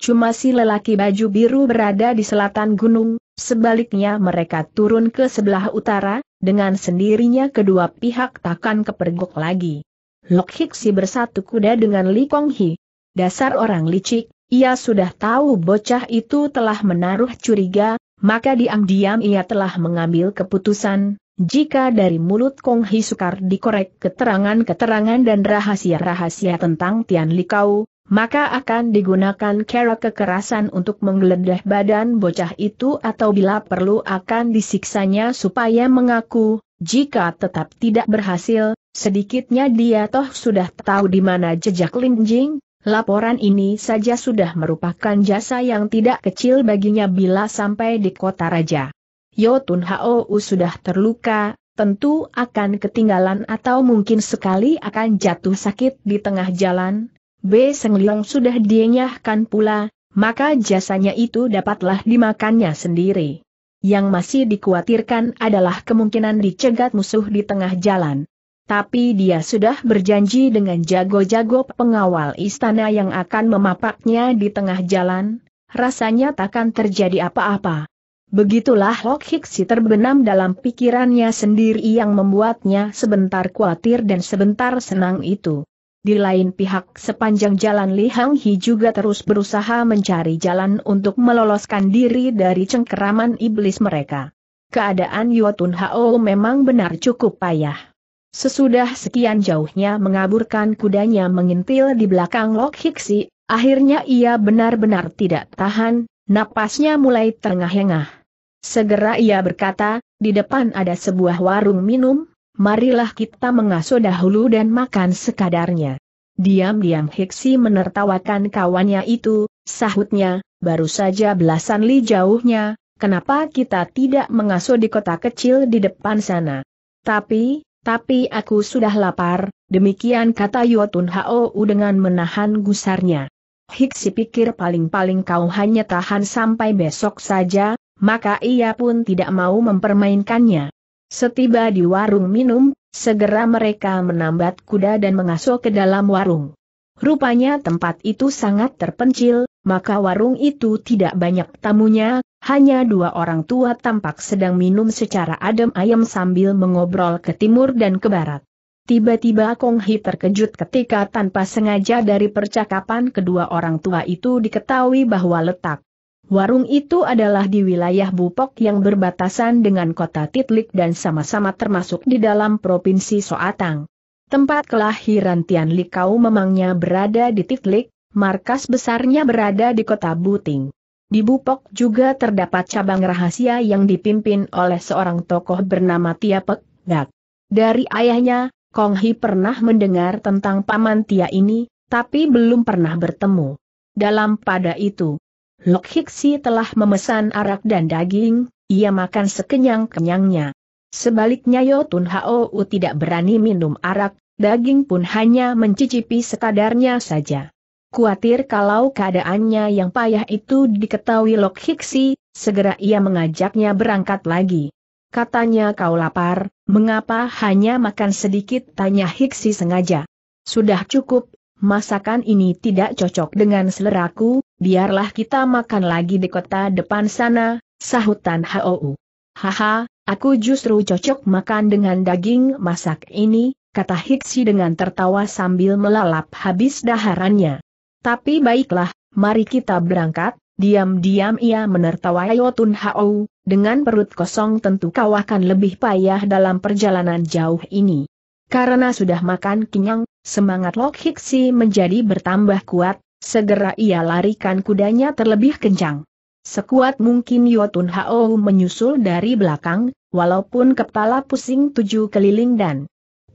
Cuma si lelaki baju biru berada di selatan gunung, Sebaliknya mereka turun ke sebelah utara, dengan sendirinya kedua pihak takkan kepergok lagi. Lok Hiksi bersatu kuda dengan Li Kong Hi. Dasar orang licik, ia sudah tahu bocah itu telah menaruh curiga, maka diam-diam ia telah mengambil keputusan, jika dari mulut Kong Hi sukar dikorek keterangan-keterangan dan rahasia-rahasia tentang Tian Li Kau, maka akan digunakan cara kekerasan untuk menggeledah badan bocah itu atau bila perlu akan disiksanya supaya mengaku, jika tetap tidak berhasil, sedikitnya dia toh sudah tahu di mana jejak linjing. Laporan ini saja sudah merupakan jasa yang tidak kecil baginya bila sampai di kota raja. Yotun Hou sudah terluka, tentu akan ketinggalan atau mungkin sekali akan jatuh sakit di tengah jalan, B. Seng sudah dienyahkan pula, maka jasanya itu dapatlah dimakannya sendiri. Yang masih dikhawatirkan adalah kemungkinan dicegat musuh di tengah jalan. Tapi dia sudah berjanji dengan jago-jago pengawal istana yang akan memapaknya di tengah jalan, rasanya takkan terjadi apa-apa. Begitulah Hok Hiksi terbenam dalam pikirannya sendiri yang membuatnya sebentar khawatir dan sebentar senang itu. Di lain pihak sepanjang jalan Li Hang Hi juga terus berusaha mencari jalan untuk meloloskan diri dari cengkeraman iblis mereka. Keadaan Yotun Hao memang benar cukup payah. Sesudah sekian jauhnya mengaburkan kudanya mengintil di belakang Lok Hiksi, akhirnya ia benar-benar tidak tahan, napasnya mulai terengah-engah. Segera ia berkata, di depan ada sebuah warung minum, marilah kita mengasuh dahulu dan makan sekadarnya. Diam-diam Hiksi menertawakan kawannya itu, sahutnya, baru saja belasan li jauhnya, kenapa kita tidak mengasuh di kota kecil di depan sana. Tapi, tapi aku sudah lapar, demikian kata Yotun Hou dengan menahan gusarnya. Hiksi pikir paling-paling kau hanya tahan sampai besok saja, maka ia pun tidak mau mempermainkannya. Setiba di warung minum, segera mereka menambat kuda dan mengasuh ke dalam warung. Rupanya tempat itu sangat terpencil, maka warung itu tidak banyak tamunya, hanya dua orang tua tampak sedang minum secara adem ayam sambil mengobrol ke timur dan ke barat. Tiba-tiba Kong Hi terkejut ketika tanpa sengaja dari percakapan kedua orang tua itu diketahui bahwa letak Warung itu adalah di wilayah Bupok yang berbatasan dengan kota Titlik dan sama-sama termasuk di dalam Provinsi Soatang. Tempat kelahiran Tian Likau memangnya berada di Titlik, markas besarnya berada di kota Buting. Di Bupok juga terdapat cabang rahasia yang dipimpin oleh seorang tokoh bernama Tia Pek Gak. Dari ayahnya, Kong Hi pernah mendengar tentang paman Tia ini, tapi belum pernah bertemu. Dalam pada itu, Lok Hiksi telah memesan arak dan daging, ia makan sekenyang-kenyangnya. Sebaliknya Yotun Hou tidak berani minum arak, daging pun hanya mencicipi sekadarnya saja. Kuatir kalau keadaannya yang payah itu diketahui Lok Hiksi, segera ia mengajaknya berangkat lagi. Katanya kau lapar, mengapa hanya makan sedikit tanya Hiksi sengaja. Sudah cukup, masakan ini tidak cocok dengan seleraku, biarlah kita makan lagi di kota depan sana, sahutan Hou. Haha, aku justru cocok makan dengan daging masak ini, kata Hixi dengan tertawa sambil melalap habis daharannya. Tapi baiklah, mari kita berangkat, diam-diam ia menertawai Yotun Hou, dengan perut kosong tentu kau akan lebih payah dalam perjalanan jauh ini. Karena sudah makan kenyang, semangat Lok Hixi menjadi bertambah kuat, Segera ia larikan kudanya terlebih kencang. Sekuat mungkin Yotun Hao menyusul dari belakang, walaupun kepala pusing tujuh keliling dan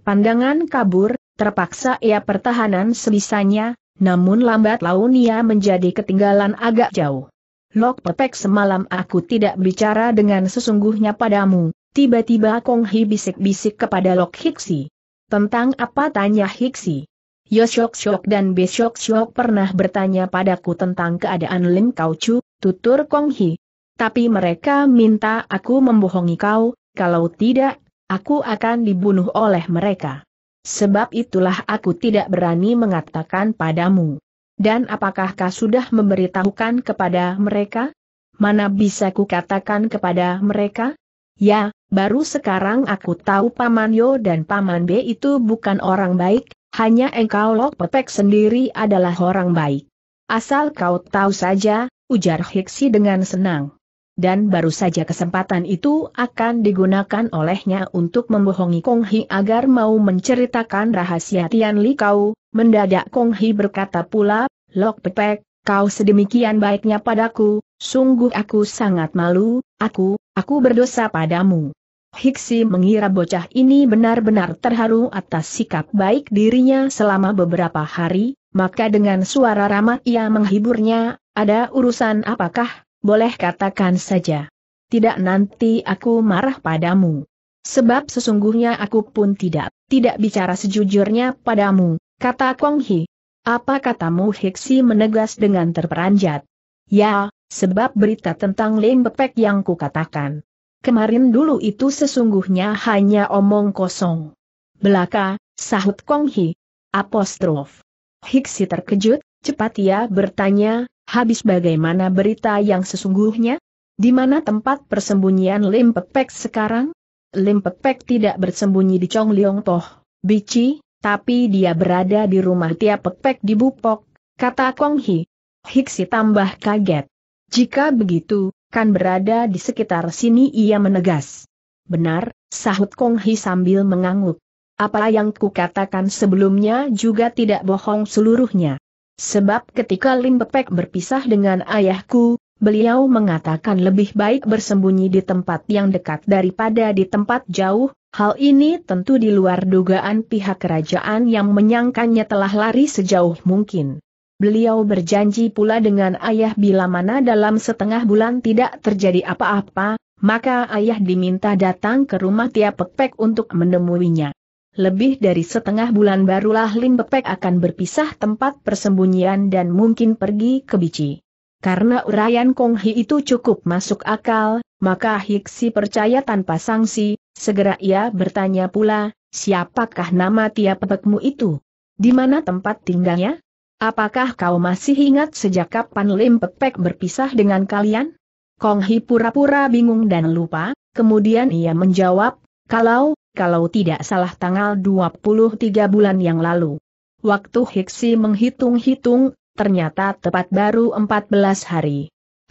pandangan kabur, terpaksa ia pertahanan sebisanya, namun lambat laun ia menjadi ketinggalan agak jauh. Lok Pepek semalam aku tidak bicara dengan sesungguhnya padamu, tiba-tiba Kong Hi bisik-bisik kepada Lok Hiksi. Tentang apa tanya Hiksi? Yosyok-syok dan Besyok-syok pernah bertanya padaku tentang keadaan Lim Kau tutur Kong Hi. Tapi mereka minta aku membohongi kau, kalau tidak, aku akan dibunuh oleh mereka. Sebab itulah aku tidak berani mengatakan padamu. Dan apakah kau sudah memberitahukan kepada mereka? Mana bisa ku katakan kepada mereka? Ya, baru sekarang aku tahu Paman Yo dan Paman B itu bukan orang baik, hanya engkau Lok Pepek sendiri adalah orang baik. Asal kau tahu saja, ujar Hiksi dengan senang. Dan baru saja kesempatan itu akan digunakan olehnya untuk membohongi Kong Hi agar mau menceritakan rahasia Tian Li Kau, mendadak Kong Hi berkata pula, Lok Pepek, kau sedemikian baiknya padaku, sungguh aku sangat malu, aku, aku berdosa padamu. Hiksi mengira bocah ini benar-benar terharu atas sikap baik dirinya selama beberapa hari, maka dengan suara ramah ia menghiburnya, ada urusan apakah, boleh katakan saja. Tidak nanti aku marah padamu. Sebab sesungguhnya aku pun tidak, tidak bicara sejujurnya padamu, kata Kong Hi. Apa katamu Hiksi menegas dengan terperanjat? Ya, sebab berita tentang Lim Bepek yang kukatakan. Kemarin dulu itu sesungguhnya hanya omong kosong. Belaka, sahut Kong Hi. Apostrof. Hiksi terkejut, cepat ia bertanya, habis bagaimana berita yang sesungguhnya? Di mana tempat persembunyian Lim Pepek sekarang? Lim Pepek tidak bersembunyi di Chong Liong Toh, Bici, tapi dia berada di rumah Tia Pepek di Bupok, kata Kong Hi. Hiksi tambah kaget. Jika begitu, akan berada di sekitar sini ia menegas. Benar, sahut Kong Hi sambil mengangguk. Apa yang kukatakan sebelumnya juga tidak bohong seluruhnya. Sebab ketika Lim Bepek berpisah dengan ayahku, beliau mengatakan lebih baik bersembunyi di tempat yang dekat daripada di tempat jauh, hal ini tentu di luar dugaan pihak kerajaan yang menyangkanya telah lari sejauh mungkin. Beliau berjanji pula dengan ayah bila mana dalam setengah bulan tidak terjadi apa-apa, maka ayah diminta datang ke rumah tiap Pepek untuk menemuinya. Lebih dari setengah bulan barulah Lim Pepek akan berpisah tempat persembunyian dan mungkin pergi ke Bici. Karena uraian Kong Hi itu cukup masuk akal, maka Hiksi percaya tanpa sanksi, segera ia bertanya pula, siapakah nama tiap Pepekmu itu? Di mana tempat tinggalnya? Apakah kau masih ingat sejak kapan Lim Pepek berpisah dengan kalian? Kong Hi pura-pura bingung dan lupa, kemudian ia menjawab, kalau, kalau tidak salah tanggal 23 bulan yang lalu. Waktu Hiksi menghitung-hitung, ternyata tepat baru 14 hari.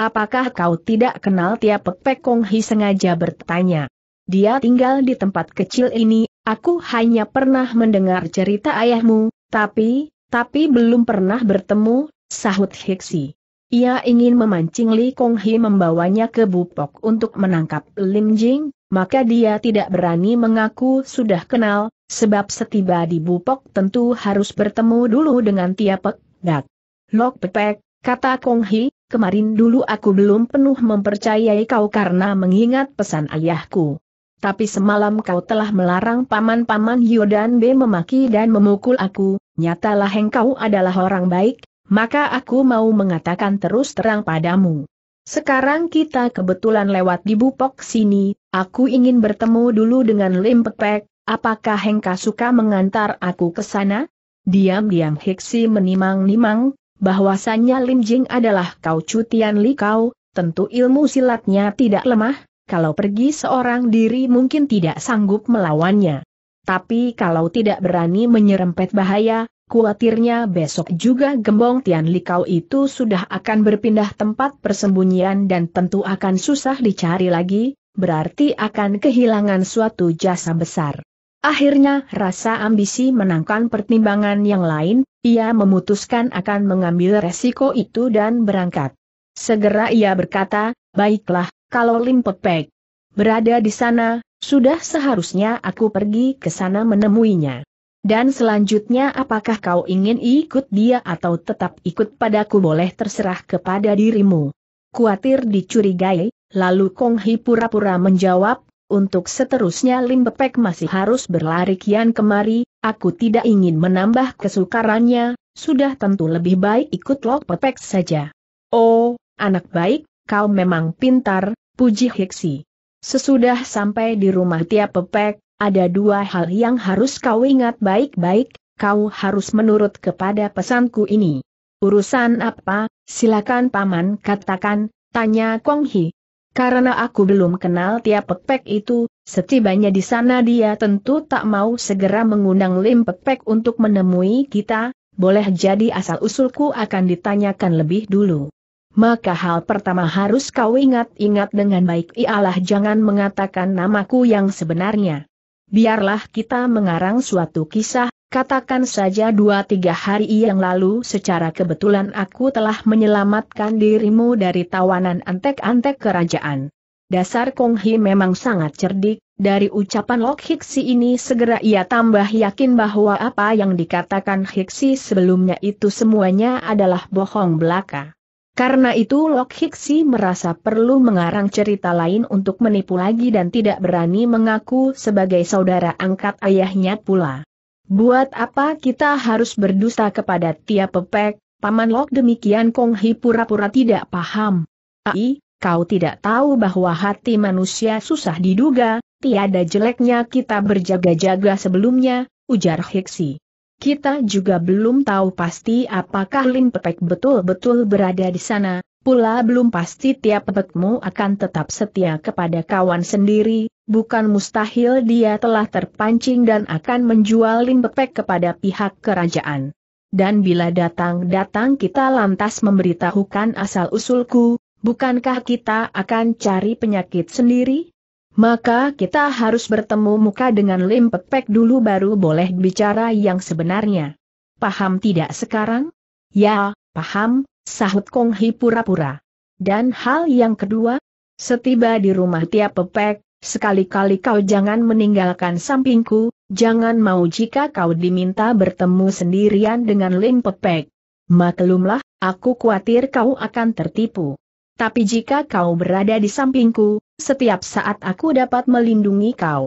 Apakah kau tidak kenal tiap Pek Kong Hi sengaja bertanya? Dia tinggal di tempat kecil ini, aku hanya pernah mendengar cerita ayahmu, tapi, tapi belum pernah bertemu, sahut Hixi. Ia ingin memancing Li Kong Hee membawanya ke Bupok untuk menangkap Lim Jing, maka dia tidak berani mengaku sudah kenal, sebab setiba di Bupok tentu harus bertemu dulu dengan Tia Pek Dak. Lok Pepek, kata Kong Hee, kemarin dulu aku belum penuh mempercayai kau karena mengingat pesan ayahku. Tapi semalam kau telah melarang paman-paman Yodan B memaki dan memukul aku, nyatalah engkau adalah orang baik, maka aku mau mengatakan terus terang padamu. Sekarang kita kebetulan lewat di Bupok sini, aku ingin bertemu dulu dengan Lim Pepek, apakah Hengka suka mengantar aku ke sana? Diam-diam Hiksi menimang-nimang, bahwasannya Lim Jing adalah kau cutian Li Kau, tentu ilmu silatnya tidak lemah, kalau pergi seorang diri mungkin tidak sanggup melawannya. Tapi kalau tidak berani menyerempet bahaya, kuatirnya besok juga gembong Tian Likau itu sudah akan berpindah tempat persembunyian dan tentu akan susah dicari lagi, berarti akan kehilangan suatu jasa besar. Akhirnya rasa ambisi menangkan pertimbangan yang lain, ia memutuskan akan mengambil resiko itu dan berangkat. Segera ia berkata, baiklah, kalau Lim Pepek berada di sana, sudah seharusnya aku pergi ke sana menemuinya. Dan selanjutnya apakah kau ingin ikut dia atau tetap ikut padaku boleh terserah kepada dirimu. Kuatir dicurigai, lalu Kong Hi pura-pura menjawab, untuk seterusnya Lim Bepek masih harus berlari kian kemari, aku tidak ingin menambah kesukarannya, sudah tentu lebih baik ikut Lok Bepek saja. Oh, anak baik, kau memang pintar, puji Hiksi. Sesudah sampai di rumah tiap pepek, ada dua hal yang harus kau ingat baik-baik, kau harus menurut kepada pesanku ini. Urusan apa, silakan paman katakan, tanya Kong Hi. Karena aku belum kenal tiap pepek itu, setibanya di sana dia tentu tak mau segera mengundang Lim Pepek untuk menemui kita, boleh jadi asal-usulku akan ditanyakan lebih dulu maka hal pertama harus kau ingat-ingat dengan baik ialah jangan mengatakan namaku yang sebenarnya. Biarlah kita mengarang suatu kisah, katakan saja dua tiga hari yang lalu secara kebetulan aku telah menyelamatkan dirimu dari tawanan antek-antek kerajaan. Dasar Kong Hi memang sangat cerdik, dari ucapan Lok Hiksi ini segera ia tambah yakin bahwa apa yang dikatakan Hiksi sebelumnya itu semuanya adalah bohong belaka. Karena itu Lok Hiksi merasa perlu mengarang cerita lain untuk menipu lagi dan tidak berani mengaku sebagai saudara angkat ayahnya pula. Buat apa kita harus berdusta kepada tiap Pepek, Paman Lok demikian Kong Hi pura-pura tidak paham. Ai, kau tidak tahu bahwa hati manusia susah diduga, tiada jeleknya kita berjaga-jaga sebelumnya, ujar Hiksi. Kita juga belum tahu pasti apakah Lin Pepek betul-betul berada di sana, pula belum pasti tiap pepekmu akan tetap setia kepada kawan sendiri, bukan mustahil dia telah terpancing dan akan menjual Lin Pepek kepada pihak kerajaan. Dan bila datang-datang kita lantas memberitahukan asal-usulku, bukankah kita akan cari penyakit sendiri? Maka kita harus bertemu muka dengan Lim Pek Pek dulu baru boleh bicara yang sebenarnya. Paham tidak sekarang? Ya, paham, sahut Kong Hi pura-pura. Dan hal yang kedua, setiba di rumah tiap Pepek, sekali-kali kau jangan meninggalkan sampingku, jangan mau jika kau diminta bertemu sendirian dengan Lim Pek Pek. Maklumlah, aku khawatir kau akan tertipu tapi jika kau berada di sampingku, setiap saat aku dapat melindungi kau.